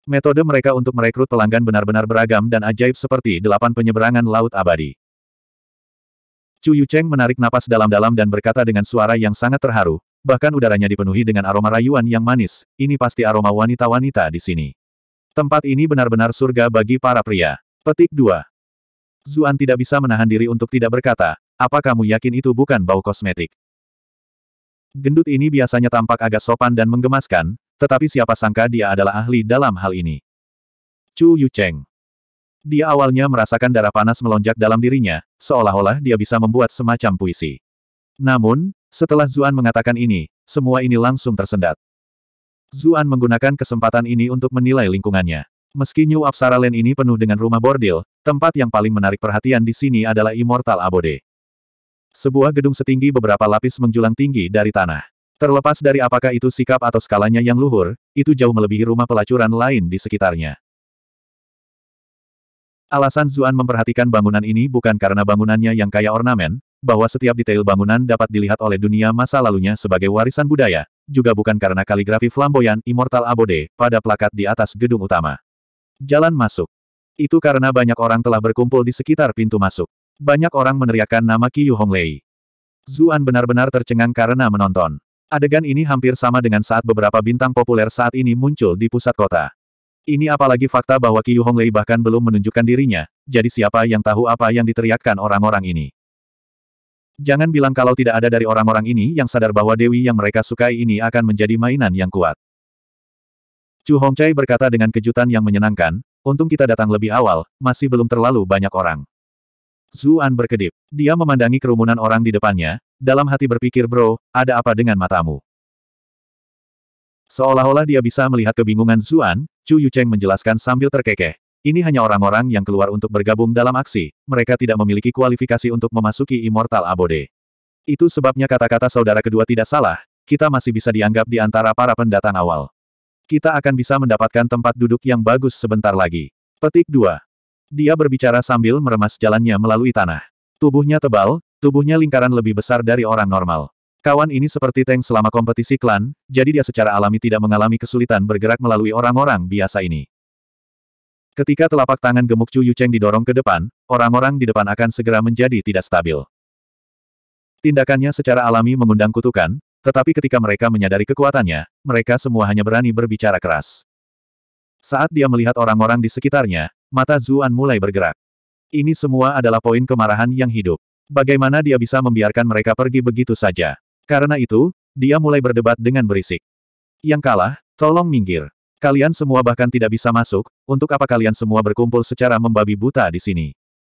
Metode mereka untuk merekrut pelanggan benar-benar beragam dan ajaib seperti delapan penyeberangan laut abadi. Yu Cheng menarik napas dalam-dalam dan berkata dengan suara yang sangat terharu, bahkan udaranya dipenuhi dengan aroma rayuan yang manis, ini pasti aroma wanita-wanita di sini. Tempat ini benar-benar surga bagi para pria. Petik 2. Zuan tidak bisa menahan diri untuk tidak berkata, apa kamu yakin itu bukan bau kosmetik? Gendut ini biasanya tampak agak sopan dan menggemaskan, tetapi siapa sangka dia adalah ahli dalam hal ini. Chu Yucheng. Dia awalnya merasakan darah panas melonjak dalam dirinya, seolah-olah dia bisa membuat semacam puisi. Namun, setelah Zuan mengatakan ini, semua ini langsung tersendat. Zuan menggunakan kesempatan ini untuk menilai lingkungannya. Meski New Apsara Land ini penuh dengan rumah bordil, tempat yang paling menarik perhatian di sini adalah Immortal Abode. Sebuah gedung setinggi beberapa lapis menjulang tinggi dari tanah. Terlepas dari apakah itu sikap atau skalanya yang luhur, itu jauh melebihi rumah pelacuran lain di sekitarnya. Alasan Zuan memperhatikan bangunan ini bukan karena bangunannya yang kaya ornamen, bahwa setiap detail bangunan dapat dilihat oleh dunia masa lalunya sebagai warisan budaya, juga bukan karena kaligrafi flamboyan Immortal Abode pada plakat di atas gedung utama. Jalan masuk. Itu karena banyak orang telah berkumpul di sekitar pintu masuk. Banyak orang meneriakkan nama Yu Honglei. Zuan benar-benar tercengang karena menonton. Adegan ini hampir sama dengan saat beberapa bintang populer saat ini muncul di pusat kota. Ini apalagi fakta bahwa Yu Honglei bahkan belum menunjukkan dirinya, jadi siapa yang tahu apa yang diteriakkan orang-orang ini. Jangan bilang kalau tidak ada dari orang-orang ini yang sadar bahwa Dewi yang mereka sukai ini akan menjadi mainan yang kuat. Chu Hongcai berkata dengan kejutan yang menyenangkan, untung kita datang lebih awal, masih belum terlalu banyak orang. Zuan berkedip. Dia memandangi kerumunan orang di depannya, dalam hati berpikir bro, ada apa dengan matamu? Seolah-olah dia bisa melihat kebingungan Zuan, Chu Yucheng menjelaskan sambil terkekeh. Ini hanya orang-orang yang keluar untuk bergabung dalam aksi, mereka tidak memiliki kualifikasi untuk memasuki Immortal Abode. Itu sebabnya kata-kata saudara kedua tidak salah, kita masih bisa dianggap di antara para pendatang awal. Kita akan bisa mendapatkan tempat duduk yang bagus sebentar lagi. Petik 2. Dia berbicara sambil meremas jalannya melalui tanah. Tubuhnya tebal, tubuhnya lingkaran lebih besar dari orang normal. Kawan ini seperti tank selama kompetisi klan, jadi dia secara alami tidak mengalami kesulitan bergerak melalui orang-orang biasa ini. Ketika telapak tangan gemuk Chu Yucheng didorong ke depan, orang-orang di depan akan segera menjadi tidak stabil. Tindakannya secara alami mengundang kutukan, tetapi ketika mereka menyadari kekuatannya, mereka semua hanya berani berbicara keras. Saat dia melihat orang-orang di sekitarnya, Mata Zuan mulai bergerak. Ini semua adalah poin kemarahan yang hidup. Bagaimana dia bisa membiarkan mereka pergi begitu saja? Karena itu, dia mulai berdebat dengan berisik. Yang kalah, tolong minggir. Kalian semua bahkan tidak bisa masuk, untuk apa kalian semua berkumpul secara membabi buta di sini?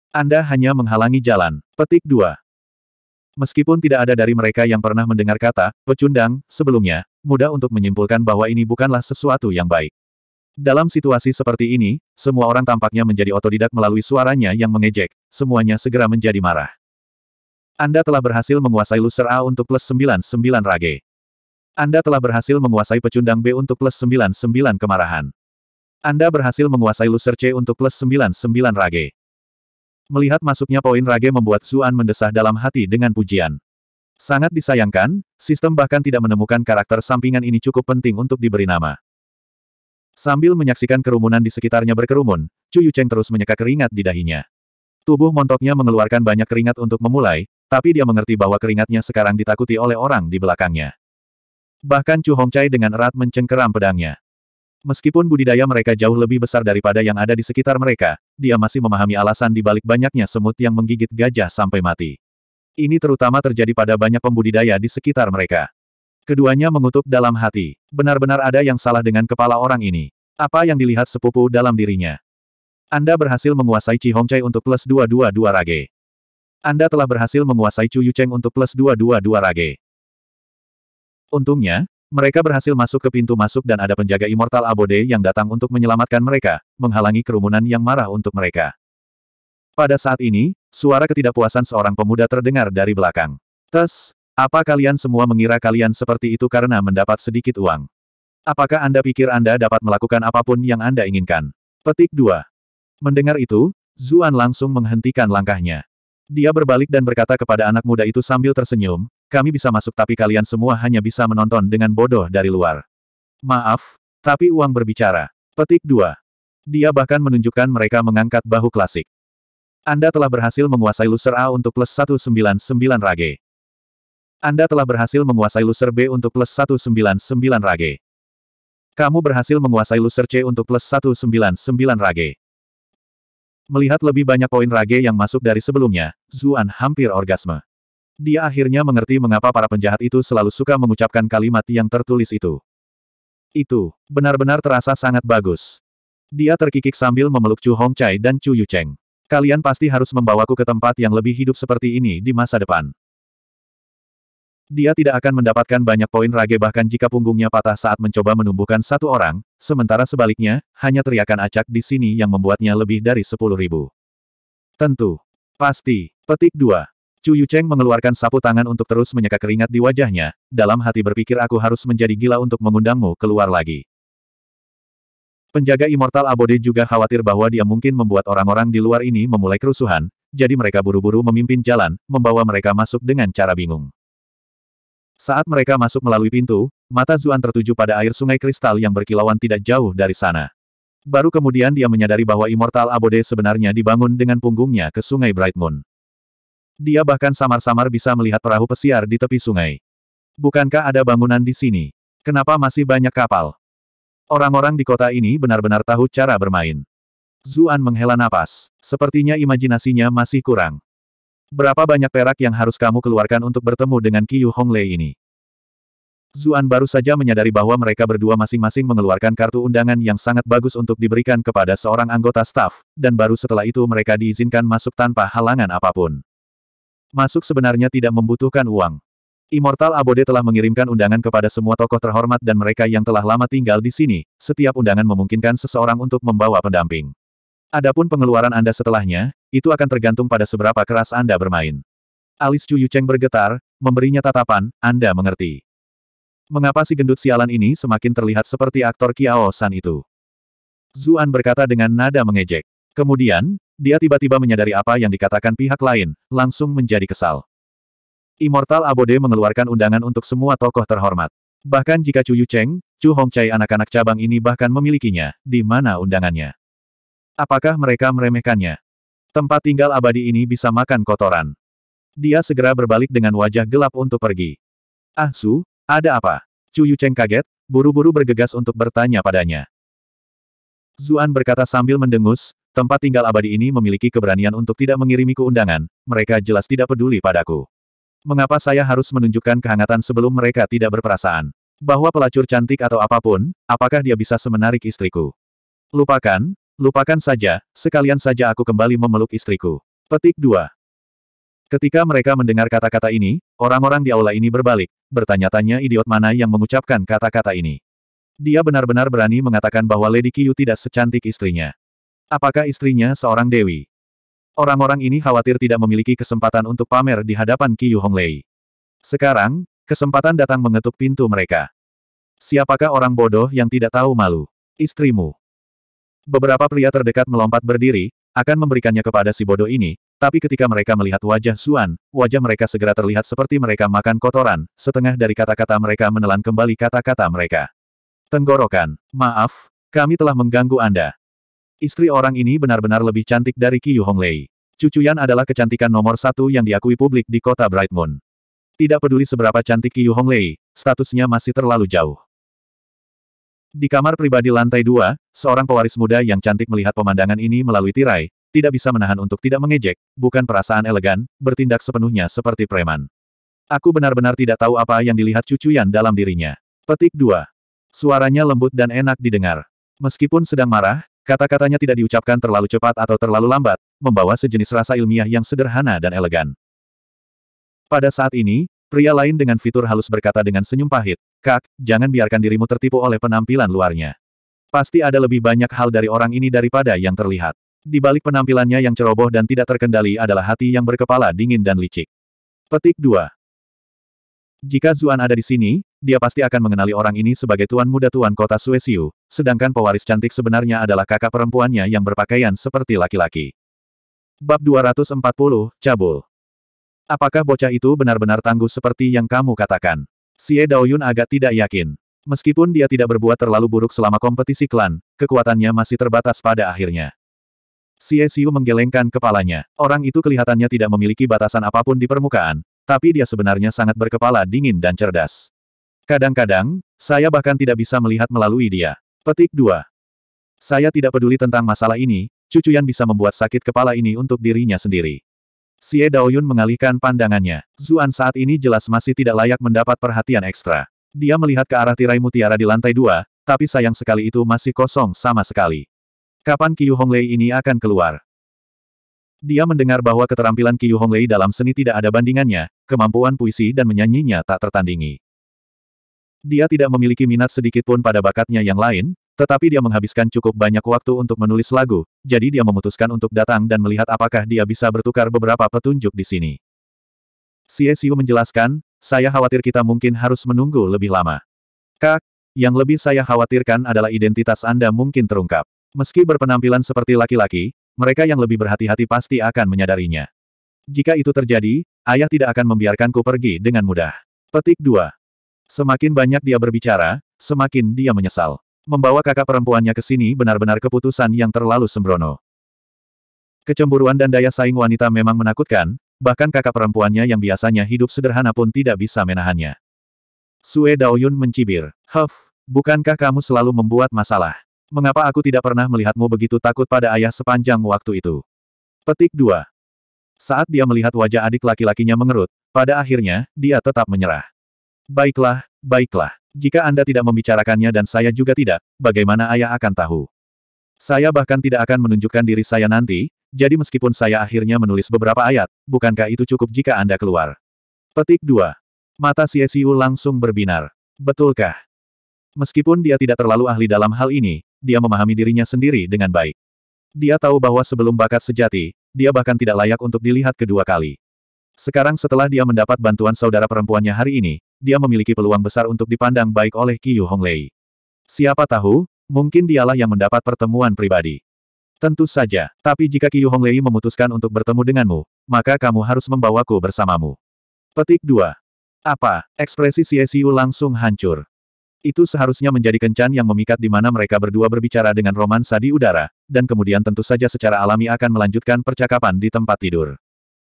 Anda hanya menghalangi jalan. Petik 2. Meskipun tidak ada dari mereka yang pernah mendengar kata, pecundang, sebelumnya, mudah untuk menyimpulkan bahwa ini bukanlah sesuatu yang baik. Dalam situasi seperti ini, semua orang tampaknya menjadi otodidak melalui suaranya yang mengejek, semuanya segera menjadi marah. Anda telah berhasil menguasai loser A untuk plus 99 rage. Anda telah berhasil menguasai pecundang B untuk plus 99 kemarahan. Anda berhasil menguasai loser C untuk plus 99 rage. Melihat masuknya poin rage membuat Zuan mendesah dalam hati dengan pujian. Sangat disayangkan, sistem bahkan tidak menemukan karakter sampingan ini cukup penting untuk diberi nama. Sambil menyaksikan kerumunan di sekitarnya berkerumun, Chu Cheng terus menyeka keringat di dahinya. Tubuh montoknya mengeluarkan banyak keringat untuk memulai, tapi dia mengerti bahwa keringatnya sekarang ditakuti oleh orang di belakangnya. Bahkan Chu Hongcai dengan erat mencengkeram pedangnya. Meskipun budidaya mereka jauh lebih besar daripada yang ada di sekitar mereka, dia masih memahami alasan di balik banyaknya semut yang menggigit gajah sampai mati. Ini terutama terjadi pada banyak pembudidaya di sekitar mereka. Keduanya mengutuk dalam hati. Benar-benar ada yang salah dengan kepala orang ini. Apa yang dilihat sepupu dalam dirinya? Anda berhasil menguasai Chi Hongcai untuk plus 222 rage. Anda telah berhasil menguasai Chu Yucheng untuk plus 222 rage. Untungnya, mereka berhasil masuk ke pintu masuk dan ada penjaga Immortal Abode yang datang untuk menyelamatkan mereka, menghalangi kerumunan yang marah untuk mereka. Pada saat ini, suara ketidakpuasan seorang pemuda terdengar dari belakang. Tes, apa kalian semua mengira kalian seperti itu karena mendapat sedikit uang? Apakah Anda pikir Anda dapat melakukan apapun yang Anda inginkan? Petik 2. Mendengar itu, Zuan langsung menghentikan langkahnya. Dia berbalik dan berkata kepada anak muda itu sambil tersenyum, kami bisa masuk tapi kalian semua hanya bisa menonton dengan bodoh dari luar. Maaf, tapi uang berbicara. Petik 2. Dia bahkan menunjukkan mereka mengangkat bahu klasik. Anda telah berhasil menguasai loser A untuk plus 199 Rage. Anda telah berhasil menguasai loser B untuk plus 199 Rage. Kamu berhasil menguasai loser C untuk plus 199 Rage. Melihat lebih banyak poin Rage yang masuk dari sebelumnya, Zuan hampir orgasme. Dia akhirnya mengerti mengapa para penjahat itu selalu suka mengucapkan kalimat yang tertulis itu. Itu, benar-benar terasa sangat bagus. Dia terkikik sambil memeluk Chu Hongcai dan Chu Yucheng. Kalian pasti harus membawaku ke tempat yang lebih hidup seperti ini di masa depan. Dia tidak akan mendapatkan banyak poin rage bahkan jika punggungnya patah saat mencoba menumbuhkan satu orang, sementara sebaliknya, hanya teriakan acak di sini yang membuatnya lebih dari sepuluh ribu. Tentu. Pasti. Petik dua. Chu Yucheng mengeluarkan sapu tangan untuk terus menyeka keringat di wajahnya, dalam hati berpikir aku harus menjadi gila untuk mengundangmu keluar lagi. Penjaga Immortal Abode juga khawatir bahwa dia mungkin membuat orang-orang di luar ini memulai kerusuhan, jadi mereka buru-buru memimpin jalan, membawa mereka masuk dengan cara bingung. Saat mereka masuk melalui pintu, mata Zuan tertuju pada air sungai kristal yang berkilauan tidak jauh dari sana. Baru kemudian dia menyadari bahwa Immortal Abode sebenarnya dibangun dengan punggungnya ke sungai Bright Moon. Dia bahkan samar-samar bisa melihat perahu pesiar di tepi sungai. Bukankah ada bangunan di sini? Kenapa masih banyak kapal? Orang-orang di kota ini benar-benar tahu cara bermain. Zuan menghela napas. Sepertinya imajinasinya masih kurang. Berapa banyak perak yang harus kamu keluarkan untuk bertemu dengan Qiu Honglei ini? Zuan baru saja menyadari bahwa mereka berdua masing-masing mengeluarkan kartu undangan yang sangat bagus untuk diberikan kepada seorang anggota staf, dan baru setelah itu mereka diizinkan masuk tanpa halangan apapun. Masuk sebenarnya tidak membutuhkan uang. Immortal Abode telah mengirimkan undangan kepada semua tokoh terhormat dan mereka yang telah lama tinggal di sini, setiap undangan memungkinkan seseorang untuk membawa pendamping. Adapun pengeluaran Anda setelahnya, itu akan tergantung pada seberapa keras Anda bermain. Alis Chu Yucheng bergetar, memberinya tatapan, Anda mengerti. Mengapa si gendut sialan ini semakin terlihat seperti aktor Kiao San itu? Zuan berkata dengan nada mengejek. Kemudian, dia tiba-tiba menyadari apa yang dikatakan pihak lain, langsung menjadi kesal. Immortal Abode mengeluarkan undangan untuk semua tokoh terhormat. Bahkan jika Chu Yucheng, Chu Hongcai anak-anak cabang ini bahkan memilikinya, di mana undangannya? Apakah mereka meremehkannya? Tempat tinggal abadi ini bisa makan kotoran. Dia segera berbalik dengan wajah gelap untuk pergi. Ah Su, ada apa? Chu Yucheng kaget, buru-buru bergegas untuk bertanya padanya. Zuan berkata sambil mendengus, tempat tinggal abadi ini memiliki keberanian untuk tidak mengirimiku undangan, mereka jelas tidak peduli padaku. Mengapa saya harus menunjukkan kehangatan sebelum mereka tidak berperasaan? Bahwa pelacur cantik atau apapun, apakah dia bisa semenarik istriku? Lupakan, Lupakan saja, sekalian saja aku kembali memeluk istriku. Petik 2. Ketika mereka mendengar kata-kata ini, orang-orang di aula ini berbalik, bertanya-tanya idiot mana yang mengucapkan kata-kata ini. Dia benar-benar berani mengatakan bahwa Lady Kiyu tidak secantik istrinya. Apakah istrinya seorang dewi? Orang-orang ini khawatir tidak memiliki kesempatan untuk pamer di hadapan Kiyu Honglei. Sekarang, kesempatan datang mengetuk pintu mereka. Siapakah orang bodoh yang tidak tahu malu? Istrimu. Beberapa pria terdekat melompat berdiri, akan memberikannya kepada si bodoh ini, tapi ketika mereka melihat wajah Suan, wajah mereka segera terlihat seperti mereka makan kotoran, setengah dari kata-kata mereka menelan kembali kata-kata mereka. Tenggorokan, maaf, kami telah mengganggu Anda. Istri orang ini benar-benar lebih cantik dari Qiyu Honglei. Cucuyan adalah kecantikan nomor satu yang diakui publik di kota Bright Moon. Tidak peduli seberapa cantik Qiyu Honglei, statusnya masih terlalu jauh. Di kamar pribadi lantai dua, Seorang pewaris muda yang cantik melihat pemandangan ini melalui tirai, tidak bisa menahan untuk tidak mengejek, bukan perasaan elegan, bertindak sepenuhnya seperti preman. Aku benar-benar tidak tahu apa yang dilihat cucu cucuyan dalam dirinya. Petik 2. Suaranya lembut dan enak didengar. Meskipun sedang marah, kata-katanya tidak diucapkan terlalu cepat atau terlalu lambat, membawa sejenis rasa ilmiah yang sederhana dan elegan. Pada saat ini, pria lain dengan fitur halus berkata dengan senyum pahit, Kak, jangan biarkan dirimu tertipu oleh penampilan luarnya. Pasti ada lebih banyak hal dari orang ini daripada yang terlihat. Di balik penampilannya yang ceroboh dan tidak terkendali adalah hati yang berkepala dingin dan licik. Petik 2. Jika Zuan ada di sini, dia pasti akan mengenali orang ini sebagai tuan muda tuan kota Suesiu, sedangkan pewaris cantik sebenarnya adalah kakak perempuannya yang berpakaian seperti laki-laki. Bab 240, Cabul. Apakah bocah itu benar-benar tangguh seperti yang kamu katakan? Xie Daoyun agak tidak yakin. Meskipun dia tidak berbuat terlalu buruk selama kompetisi klan, kekuatannya masih terbatas pada akhirnya. Xie Xiu menggelengkan kepalanya. Orang itu kelihatannya tidak memiliki batasan apapun di permukaan, tapi dia sebenarnya sangat berkepala dingin dan cerdas. Kadang-kadang, saya bahkan tidak bisa melihat melalui dia. Petik 2. Saya tidak peduli tentang masalah ini, Cucu Yan bisa membuat sakit kepala ini untuk dirinya sendiri. Xie Daoyun mengalihkan pandangannya. Zuan saat ini jelas masih tidak layak mendapat perhatian ekstra. Dia melihat ke arah tirai mutiara di lantai dua, tapi sayang sekali itu masih kosong sama sekali. Kapan Qiu Honglei ini akan keluar? Dia mendengar bahwa keterampilan Qiu Honglei dalam seni tidak ada bandingannya, kemampuan puisi dan menyanyinya tak tertandingi. Dia tidak memiliki minat sedikit pun pada bakatnya yang lain, tetapi dia menghabiskan cukup banyak waktu untuk menulis lagu, jadi dia memutuskan untuk datang dan melihat apakah dia bisa bertukar beberapa petunjuk di sini. Xie Xiu menjelaskan, saya khawatir kita mungkin harus menunggu lebih lama. Kak, yang lebih saya khawatirkan adalah identitas Anda mungkin terungkap. Meski berpenampilan seperti laki-laki, mereka yang lebih berhati-hati pasti akan menyadarinya. Jika itu terjadi, ayah tidak akan membiarkanku pergi dengan mudah. Petik 2. Semakin banyak dia berbicara, semakin dia menyesal. Membawa kakak perempuannya ke sini benar-benar keputusan yang terlalu sembrono. Kecemburuan dan daya saing wanita memang menakutkan, bahkan kakak perempuannya yang biasanya hidup sederhana pun tidak bisa menahannya. Sue Daoyun mencibir. Huff, bukankah kamu selalu membuat masalah? Mengapa aku tidak pernah melihatmu begitu takut pada ayah sepanjang waktu itu? Petik 2. Saat dia melihat wajah adik laki-lakinya mengerut, pada akhirnya, dia tetap menyerah. Baiklah, baiklah. Jika Anda tidak membicarakannya dan saya juga tidak, bagaimana ayah akan tahu? Saya bahkan tidak akan menunjukkan diri saya nanti, jadi meskipun saya akhirnya menulis beberapa ayat, bukankah itu cukup jika Anda keluar? Petik 2. Mata Siu langsung berbinar. Betulkah? Meskipun dia tidak terlalu ahli dalam hal ini, dia memahami dirinya sendiri dengan baik. Dia tahu bahwa sebelum bakat sejati, dia bahkan tidak layak untuk dilihat kedua kali. Sekarang setelah dia mendapat bantuan saudara perempuannya hari ini, dia memiliki peluang besar untuk dipandang baik oleh Qiu Honglei. Siapa tahu, mungkin dialah yang mendapat pertemuan pribadi. Tentu saja, tapi jika Qiu Honglei memutuskan untuk bertemu denganmu, maka kamu harus membawaku bersamamu. Petik 2. Apa? Ekspresi Xie Xiu langsung hancur. Itu seharusnya menjadi kencan yang memikat di mana mereka berdua berbicara dengan romansa di udara, dan kemudian tentu saja secara alami akan melanjutkan percakapan di tempat tidur.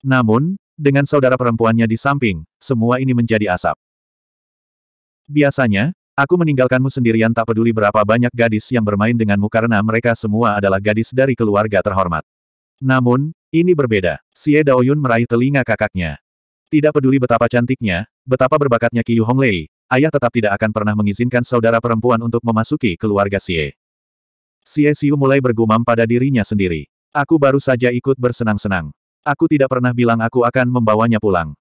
Namun, dengan saudara perempuannya di samping, semua ini menjadi asap. Biasanya, Aku meninggalkanmu sendirian tak peduli berapa banyak gadis yang bermain denganmu karena mereka semua adalah gadis dari keluarga terhormat. Namun, ini berbeda. Xie Daoyun meraih telinga kakaknya. Tidak peduli betapa cantiknya, betapa berbakatnya Qiyu Honglei, ayah tetap tidak akan pernah mengizinkan saudara perempuan untuk memasuki keluarga Xie. Xie Xiu mulai bergumam pada dirinya sendiri. Aku baru saja ikut bersenang-senang. Aku tidak pernah bilang aku akan membawanya pulang.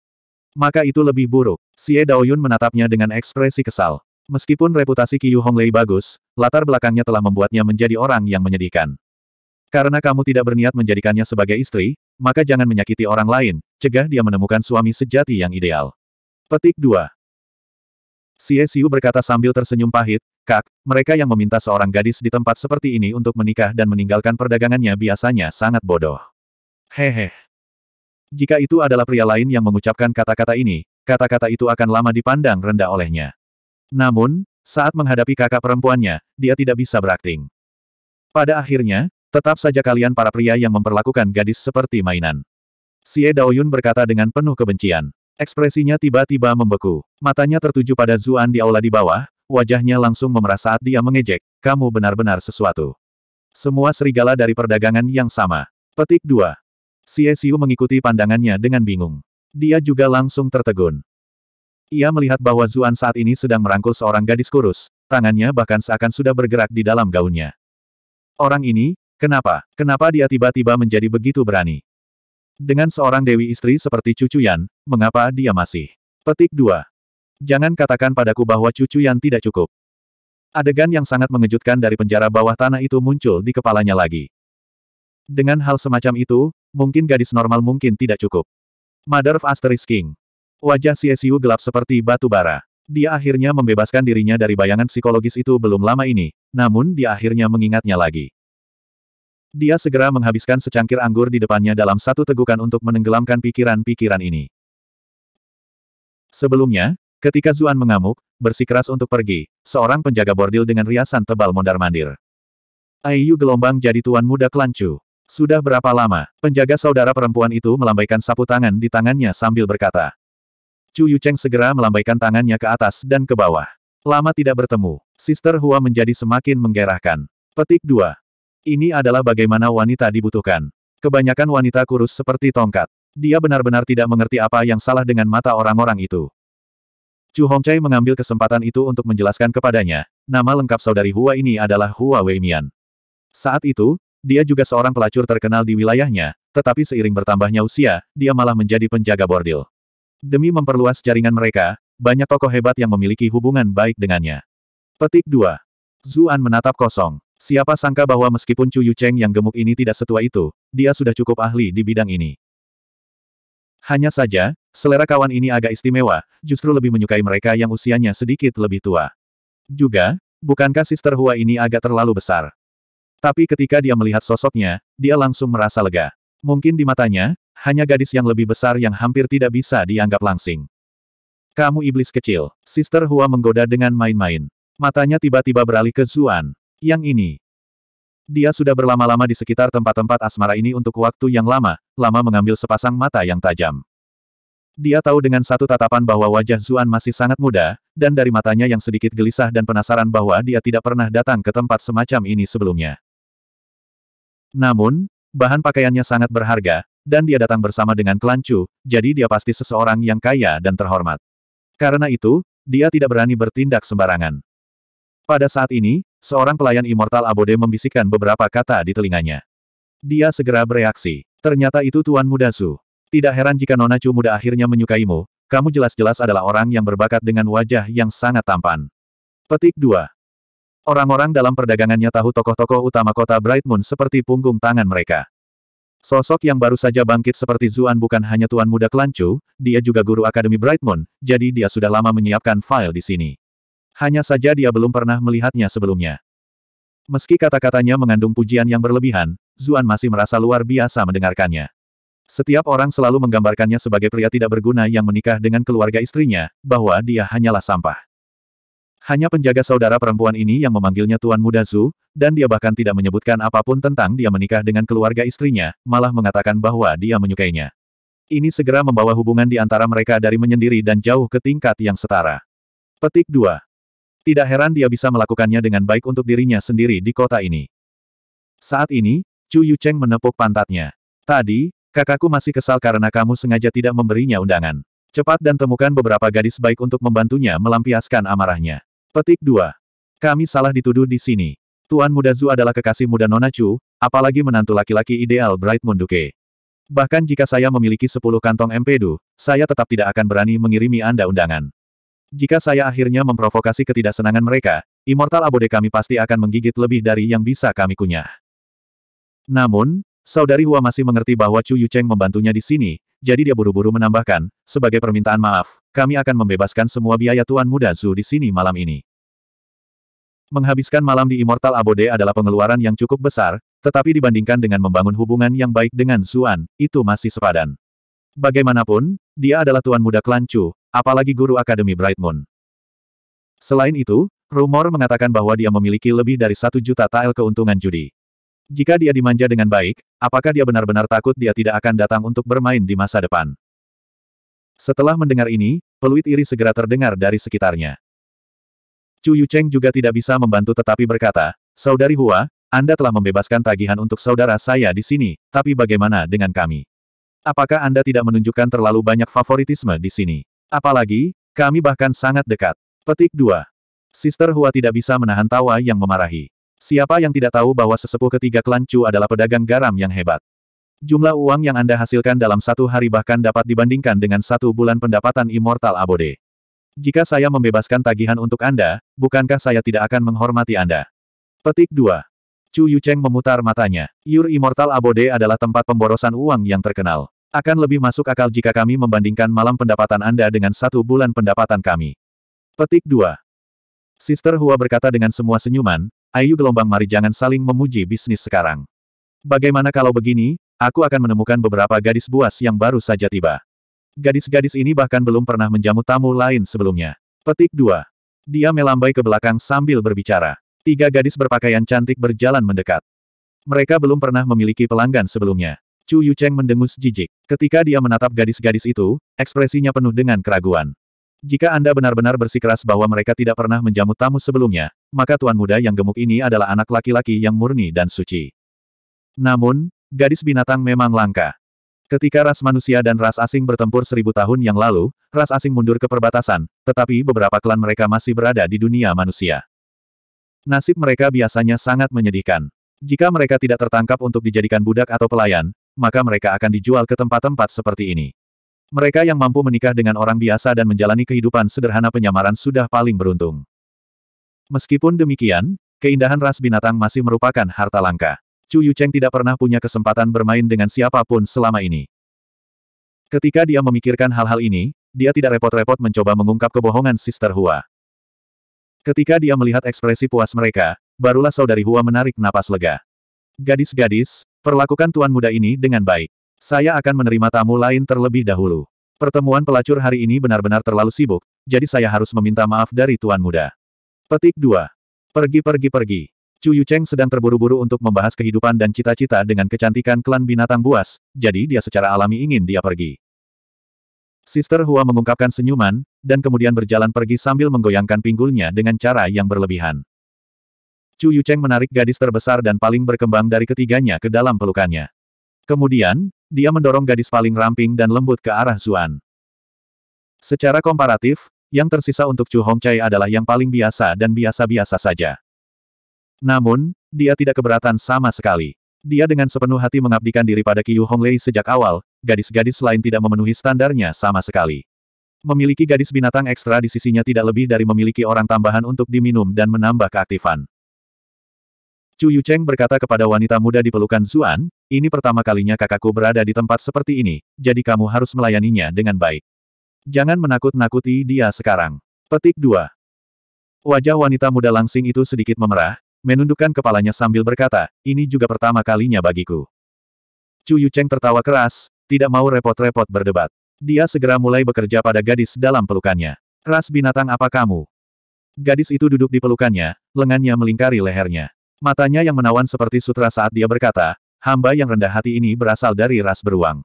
Maka itu lebih buruk. Xie Daoyun menatapnya dengan ekspresi kesal. Meskipun reputasi Qiu Honglei bagus, latar belakangnya telah membuatnya menjadi orang yang menyedihkan. Karena kamu tidak berniat menjadikannya sebagai istri, maka jangan menyakiti orang lain, cegah dia menemukan suami sejati yang ideal. Petik 2 Xie Xiu berkata sambil tersenyum pahit, Kak, mereka yang meminta seorang gadis di tempat seperti ini untuk menikah dan meninggalkan perdagangannya biasanya sangat bodoh. Hehe. Jika itu adalah pria lain yang mengucapkan kata-kata ini, kata-kata itu akan lama dipandang rendah olehnya. Namun, saat menghadapi kakak perempuannya, dia tidak bisa berakting. Pada akhirnya, tetap saja kalian para pria yang memperlakukan gadis seperti mainan. Xie Daoyun berkata dengan penuh kebencian. Ekspresinya tiba-tiba membeku. Matanya tertuju pada Zuan di aula di bawah, wajahnya langsung memerah saat dia mengejek, kamu benar-benar sesuatu. Semua serigala dari perdagangan yang sama. Petik 2. Xie Xiu mengikuti pandangannya dengan bingung. Dia juga langsung tertegun. Ia melihat bahwa Zuan saat ini sedang merangkul seorang gadis kurus, tangannya bahkan seakan sudah bergerak di dalam gaunnya. Orang ini, kenapa? Kenapa dia tiba-tiba menjadi begitu berani? Dengan seorang dewi istri seperti Cucu Yan, mengapa dia masih? Petik 2. Jangan katakan padaku bahwa Cucu Yan tidak cukup. Adegan yang sangat mengejutkan dari penjara bawah tanah itu muncul di kepalanya lagi. Dengan hal semacam itu, mungkin gadis normal mungkin tidak cukup. Mother of Asterisk King. Wajah CSU gelap seperti batu bara. Dia akhirnya membebaskan dirinya dari bayangan psikologis itu belum lama ini, namun dia akhirnya mengingatnya lagi. Dia segera menghabiskan secangkir anggur di depannya dalam satu tegukan untuk menenggelamkan pikiran-pikiran ini. Sebelumnya, Ketika Zuan mengamuk, bersikeras untuk pergi, seorang penjaga bordil dengan riasan tebal mondar-mandir. Ayu gelombang jadi tuan muda kelancu. Sudah berapa lama, penjaga saudara perempuan itu melambaikan sapu tangan di tangannya sambil berkata, Chu Yucheng segera melambaikan tangannya ke atas dan ke bawah. Lama tidak bertemu, Sister Hua menjadi semakin menggerahkan. Petik 2. Ini adalah bagaimana wanita dibutuhkan. Kebanyakan wanita kurus seperti tongkat. Dia benar-benar tidak mengerti apa yang salah dengan mata orang-orang itu. Chu Hongcai mengambil kesempatan itu untuk menjelaskan kepadanya, nama lengkap saudari Hua ini adalah Hua Weimian. Saat itu, dia juga seorang pelacur terkenal di wilayahnya, tetapi seiring bertambahnya usia, dia malah menjadi penjaga bordil. Demi memperluas jaringan mereka, banyak tokoh hebat yang memiliki hubungan baik dengannya. Petik 2. Zuan menatap kosong. Siapa sangka bahwa meskipun Chu Yucheng yang gemuk ini tidak setua itu, dia sudah cukup ahli di bidang ini. Hanya saja, selera kawan ini agak istimewa, justru lebih menyukai mereka yang usianya sedikit lebih tua. Juga, bukankah Sister Hua ini agak terlalu besar? Tapi ketika dia melihat sosoknya, dia langsung merasa lega. Mungkin di matanya, hanya gadis yang lebih besar yang hampir tidak bisa dianggap langsing. Kamu iblis kecil, Sister Hua menggoda dengan main-main. Matanya tiba-tiba beralih ke Zuan. Yang ini. Dia sudah berlama-lama di sekitar tempat-tempat asmara ini untuk waktu yang lama, lama mengambil sepasang mata yang tajam. Dia tahu dengan satu tatapan bahwa wajah Zuan masih sangat muda, dan dari matanya yang sedikit gelisah dan penasaran bahwa dia tidak pernah datang ke tempat semacam ini sebelumnya. Namun, bahan pakaiannya sangat berharga, dan dia datang bersama dengan klan Chu, jadi dia pasti seseorang yang kaya dan terhormat. Karena itu, dia tidak berani bertindak sembarangan. Pada saat ini, seorang pelayan immortal abode membisikkan beberapa kata di telinganya. Dia segera bereaksi. Ternyata itu Tuan Muda Su. Tidak heran jika Nona Chu muda akhirnya menyukaimu, kamu jelas-jelas adalah orang yang berbakat dengan wajah yang sangat tampan. Petik 2. Orang-orang dalam perdagangannya tahu tokoh-tokoh utama kota Bright Moon seperti punggung tangan mereka. Sosok yang baru saja bangkit seperti Zuan bukan hanya tuan muda kelancu, dia juga guru Akademi Bright Moon, jadi dia sudah lama menyiapkan file di sini. Hanya saja dia belum pernah melihatnya sebelumnya. Meski kata-katanya mengandung pujian yang berlebihan, Zuan masih merasa luar biasa mendengarkannya. Setiap orang selalu menggambarkannya sebagai pria tidak berguna yang menikah dengan keluarga istrinya, bahwa dia hanyalah sampah. Hanya penjaga saudara perempuan ini yang memanggilnya Tuan Muda Zhu, dan dia bahkan tidak menyebutkan apapun tentang dia menikah dengan keluarga istrinya, malah mengatakan bahwa dia menyukainya. Ini segera membawa hubungan di antara mereka dari menyendiri dan jauh ke tingkat yang setara. Petik 2. Tidak heran dia bisa melakukannya dengan baik untuk dirinya sendiri di kota ini. Saat ini, Chu Yucheng menepuk pantatnya. Tadi, kakakku masih kesal karena kamu sengaja tidak memberinya undangan. Cepat dan temukan beberapa gadis baik untuk membantunya melampiaskan amarahnya. Petik 2. Kami salah dituduh di sini. Tuan muda Zu adalah kekasih muda Nona Chu, apalagi menantu laki-laki ideal Bright Moon Duke. Bahkan jika saya memiliki 10 kantong empedu, saya tetap tidak akan berani mengirimi Anda undangan. Jika saya akhirnya memprovokasi ketidaksenangan mereka, Immortal Abode kami pasti akan menggigit lebih dari yang bisa kami kunyah. Namun, saudari Hua masih mengerti bahwa Chu Yucheng membantunya di sini, jadi dia buru-buru menambahkan, sebagai permintaan maaf, kami akan membebaskan semua biaya Tuan Muda Zu di sini malam ini. Menghabiskan malam di Immortal Abode adalah pengeluaran yang cukup besar, tetapi dibandingkan dengan membangun hubungan yang baik dengan Xuan, itu masih sepadan. Bagaimanapun, dia adalah tuan muda klan apalagi guru Akademi Bright Moon. Selain itu, rumor mengatakan bahwa dia memiliki lebih dari satu juta tael keuntungan judi. Jika dia dimanja dengan baik, apakah dia benar-benar takut dia tidak akan datang untuk bermain di masa depan? Setelah mendengar ini, peluit iri segera terdengar dari sekitarnya. Chu Yucheng juga tidak bisa membantu tetapi berkata, Saudari Hua, Anda telah membebaskan tagihan untuk saudara saya di sini, tapi bagaimana dengan kami? Apakah Anda tidak menunjukkan terlalu banyak favoritisme di sini? Apalagi, kami bahkan sangat dekat. Petik 2. Sister Hua tidak bisa menahan tawa yang memarahi. Siapa yang tidak tahu bahwa sesepuh ketiga klan Chu adalah pedagang garam yang hebat? Jumlah uang yang Anda hasilkan dalam satu hari bahkan dapat dibandingkan dengan satu bulan pendapatan Immortal Abode. Jika saya membebaskan tagihan untuk Anda, bukankah saya tidak akan menghormati Anda? Petik 2. Chu Yucheng memutar matanya. Your Immortal Abode adalah tempat pemborosan uang yang terkenal. Akan lebih masuk akal jika kami membandingkan malam pendapatan Anda dengan satu bulan pendapatan kami. Petik 2. Sister Hua berkata dengan semua senyuman, Ayu gelombang mari jangan saling memuji bisnis sekarang. Bagaimana kalau begini, aku akan menemukan beberapa gadis buas yang baru saja tiba. Gadis-gadis ini bahkan belum pernah menjamu tamu lain sebelumnya. Petik 2. Dia melambai ke belakang sambil berbicara. Tiga gadis berpakaian cantik berjalan mendekat. Mereka belum pernah memiliki pelanggan sebelumnya. Chu Yucheng mendengus jijik. Ketika dia menatap gadis-gadis itu, ekspresinya penuh dengan keraguan. Jika Anda benar-benar bersikeras bahwa mereka tidak pernah menjamu tamu sebelumnya, maka tuan muda yang gemuk ini adalah anak laki-laki yang murni dan suci. Namun, gadis binatang memang langka. Ketika ras manusia dan ras asing bertempur seribu tahun yang lalu, ras asing mundur ke perbatasan, tetapi beberapa klan mereka masih berada di dunia manusia. Nasib mereka biasanya sangat menyedihkan. Jika mereka tidak tertangkap untuk dijadikan budak atau pelayan, maka mereka akan dijual ke tempat-tempat seperti ini. Mereka yang mampu menikah dengan orang biasa dan menjalani kehidupan sederhana penyamaran sudah paling beruntung. Meskipun demikian, keindahan ras binatang masih merupakan harta langka. Chu Yucheng tidak pernah punya kesempatan bermain dengan siapapun selama ini. Ketika dia memikirkan hal-hal ini, dia tidak repot-repot mencoba mengungkap kebohongan Sister Hua. Ketika dia melihat ekspresi puas mereka, barulah saudari Hua menarik napas lega. Gadis-gadis, perlakukan tuan muda ini dengan baik. Saya akan menerima tamu lain terlebih dahulu. Pertemuan pelacur hari ini benar-benar terlalu sibuk, jadi saya harus meminta maaf dari tuan muda. Petik 2. Pergi pergi pergi. Chu Yucheng sedang terburu-buru untuk membahas kehidupan dan cita-cita dengan kecantikan klan binatang buas, jadi dia secara alami ingin dia pergi. Sister Hua mengungkapkan senyuman, dan kemudian berjalan pergi sambil menggoyangkan pinggulnya dengan cara yang berlebihan. Chu Yucheng menarik gadis terbesar dan paling berkembang dari ketiganya ke dalam pelukannya. Kemudian, dia mendorong gadis paling ramping dan lembut ke arah Zuan. Secara komparatif, yang tersisa untuk Chu Hongcai adalah yang paling biasa dan biasa-biasa saja. Namun, dia tidak keberatan sama sekali. Dia dengan sepenuh hati mengabdikan diri pada Qiu Honglei sejak awal, gadis-gadis lain tidak memenuhi standarnya sama sekali. Memiliki gadis binatang ekstra di sisinya tidak lebih dari memiliki orang tambahan untuk diminum dan menambah keaktifan. Chu Cheng berkata kepada wanita muda di pelukan Zuan, ini pertama kalinya kakakku berada di tempat seperti ini, jadi kamu harus melayaninya dengan baik. Jangan menakut-nakuti dia sekarang. Petik 2. Wajah wanita muda langsing itu sedikit memerah, menundukkan kepalanya sambil berkata, ini juga pertama kalinya bagiku. Chu Yucheng tertawa keras, tidak mau repot-repot berdebat. Dia segera mulai bekerja pada gadis dalam pelukannya. Ras binatang apa kamu? Gadis itu duduk di pelukannya, lengannya melingkari lehernya. Matanya yang menawan seperti sutra saat dia berkata, hamba yang rendah hati ini berasal dari ras beruang.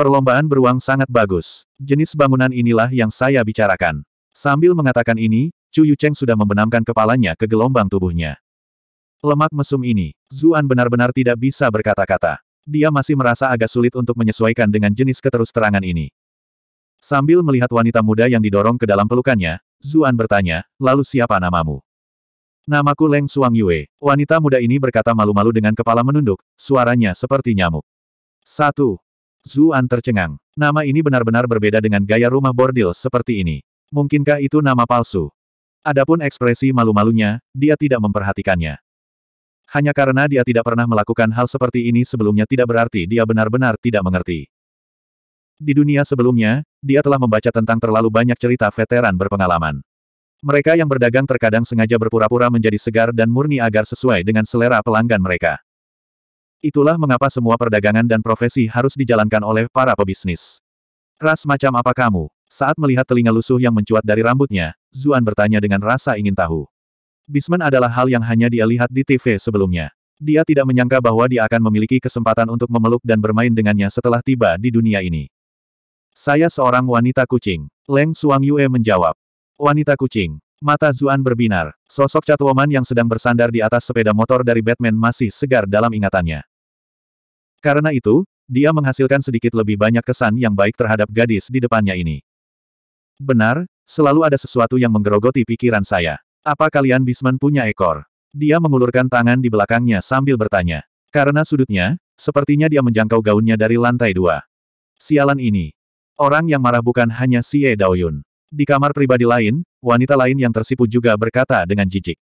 Perlombaan beruang sangat bagus. Jenis bangunan inilah yang saya bicarakan. Sambil mengatakan ini, Chu Yucheng sudah membenamkan kepalanya ke gelombang tubuhnya. Lemak mesum ini, Zuan benar-benar tidak bisa berkata-kata. Dia masih merasa agak sulit untuk menyesuaikan dengan jenis keterusterangan ini. Sambil melihat wanita muda yang didorong ke dalam pelukannya, Zuan bertanya, lalu siapa namamu? Namaku Leng Suang Yue. Wanita muda ini berkata malu-malu dengan kepala menunduk, suaranya seperti nyamuk. Satu. Zuan tercengang. Nama ini benar-benar berbeda dengan gaya rumah bordil seperti ini. Mungkinkah itu nama palsu? Adapun ekspresi malu-malunya, dia tidak memperhatikannya. Hanya karena dia tidak pernah melakukan hal seperti ini sebelumnya tidak berarti dia benar-benar tidak mengerti. Di dunia sebelumnya, dia telah membaca tentang terlalu banyak cerita veteran berpengalaman. Mereka yang berdagang terkadang sengaja berpura-pura menjadi segar dan murni agar sesuai dengan selera pelanggan mereka. Itulah mengapa semua perdagangan dan profesi harus dijalankan oleh para pebisnis. Ras macam apa kamu? Saat melihat telinga lusuh yang mencuat dari rambutnya, Zuan bertanya dengan rasa ingin tahu. Bisman adalah hal yang hanya dia lihat di TV sebelumnya. Dia tidak menyangka bahwa dia akan memiliki kesempatan untuk memeluk dan bermain dengannya setelah tiba di dunia ini. Saya seorang wanita kucing. Leng Suang Yue menjawab. Wanita kucing. Mata Zuan berbinar. Sosok Catwoman yang sedang bersandar di atas sepeda motor dari Batman masih segar dalam ingatannya. Karena itu, dia menghasilkan sedikit lebih banyak kesan yang baik terhadap gadis di depannya ini. Benar, selalu ada sesuatu yang menggerogoti pikiran saya. Apa kalian Bisman punya ekor? Dia mengulurkan tangan di belakangnya sambil bertanya. Karena sudutnya, sepertinya dia menjangkau gaunnya dari lantai dua. Sialan ini. Orang yang marah bukan hanya si Ye Daoyun. Di kamar pribadi lain, wanita lain yang tersipu juga berkata dengan jijik.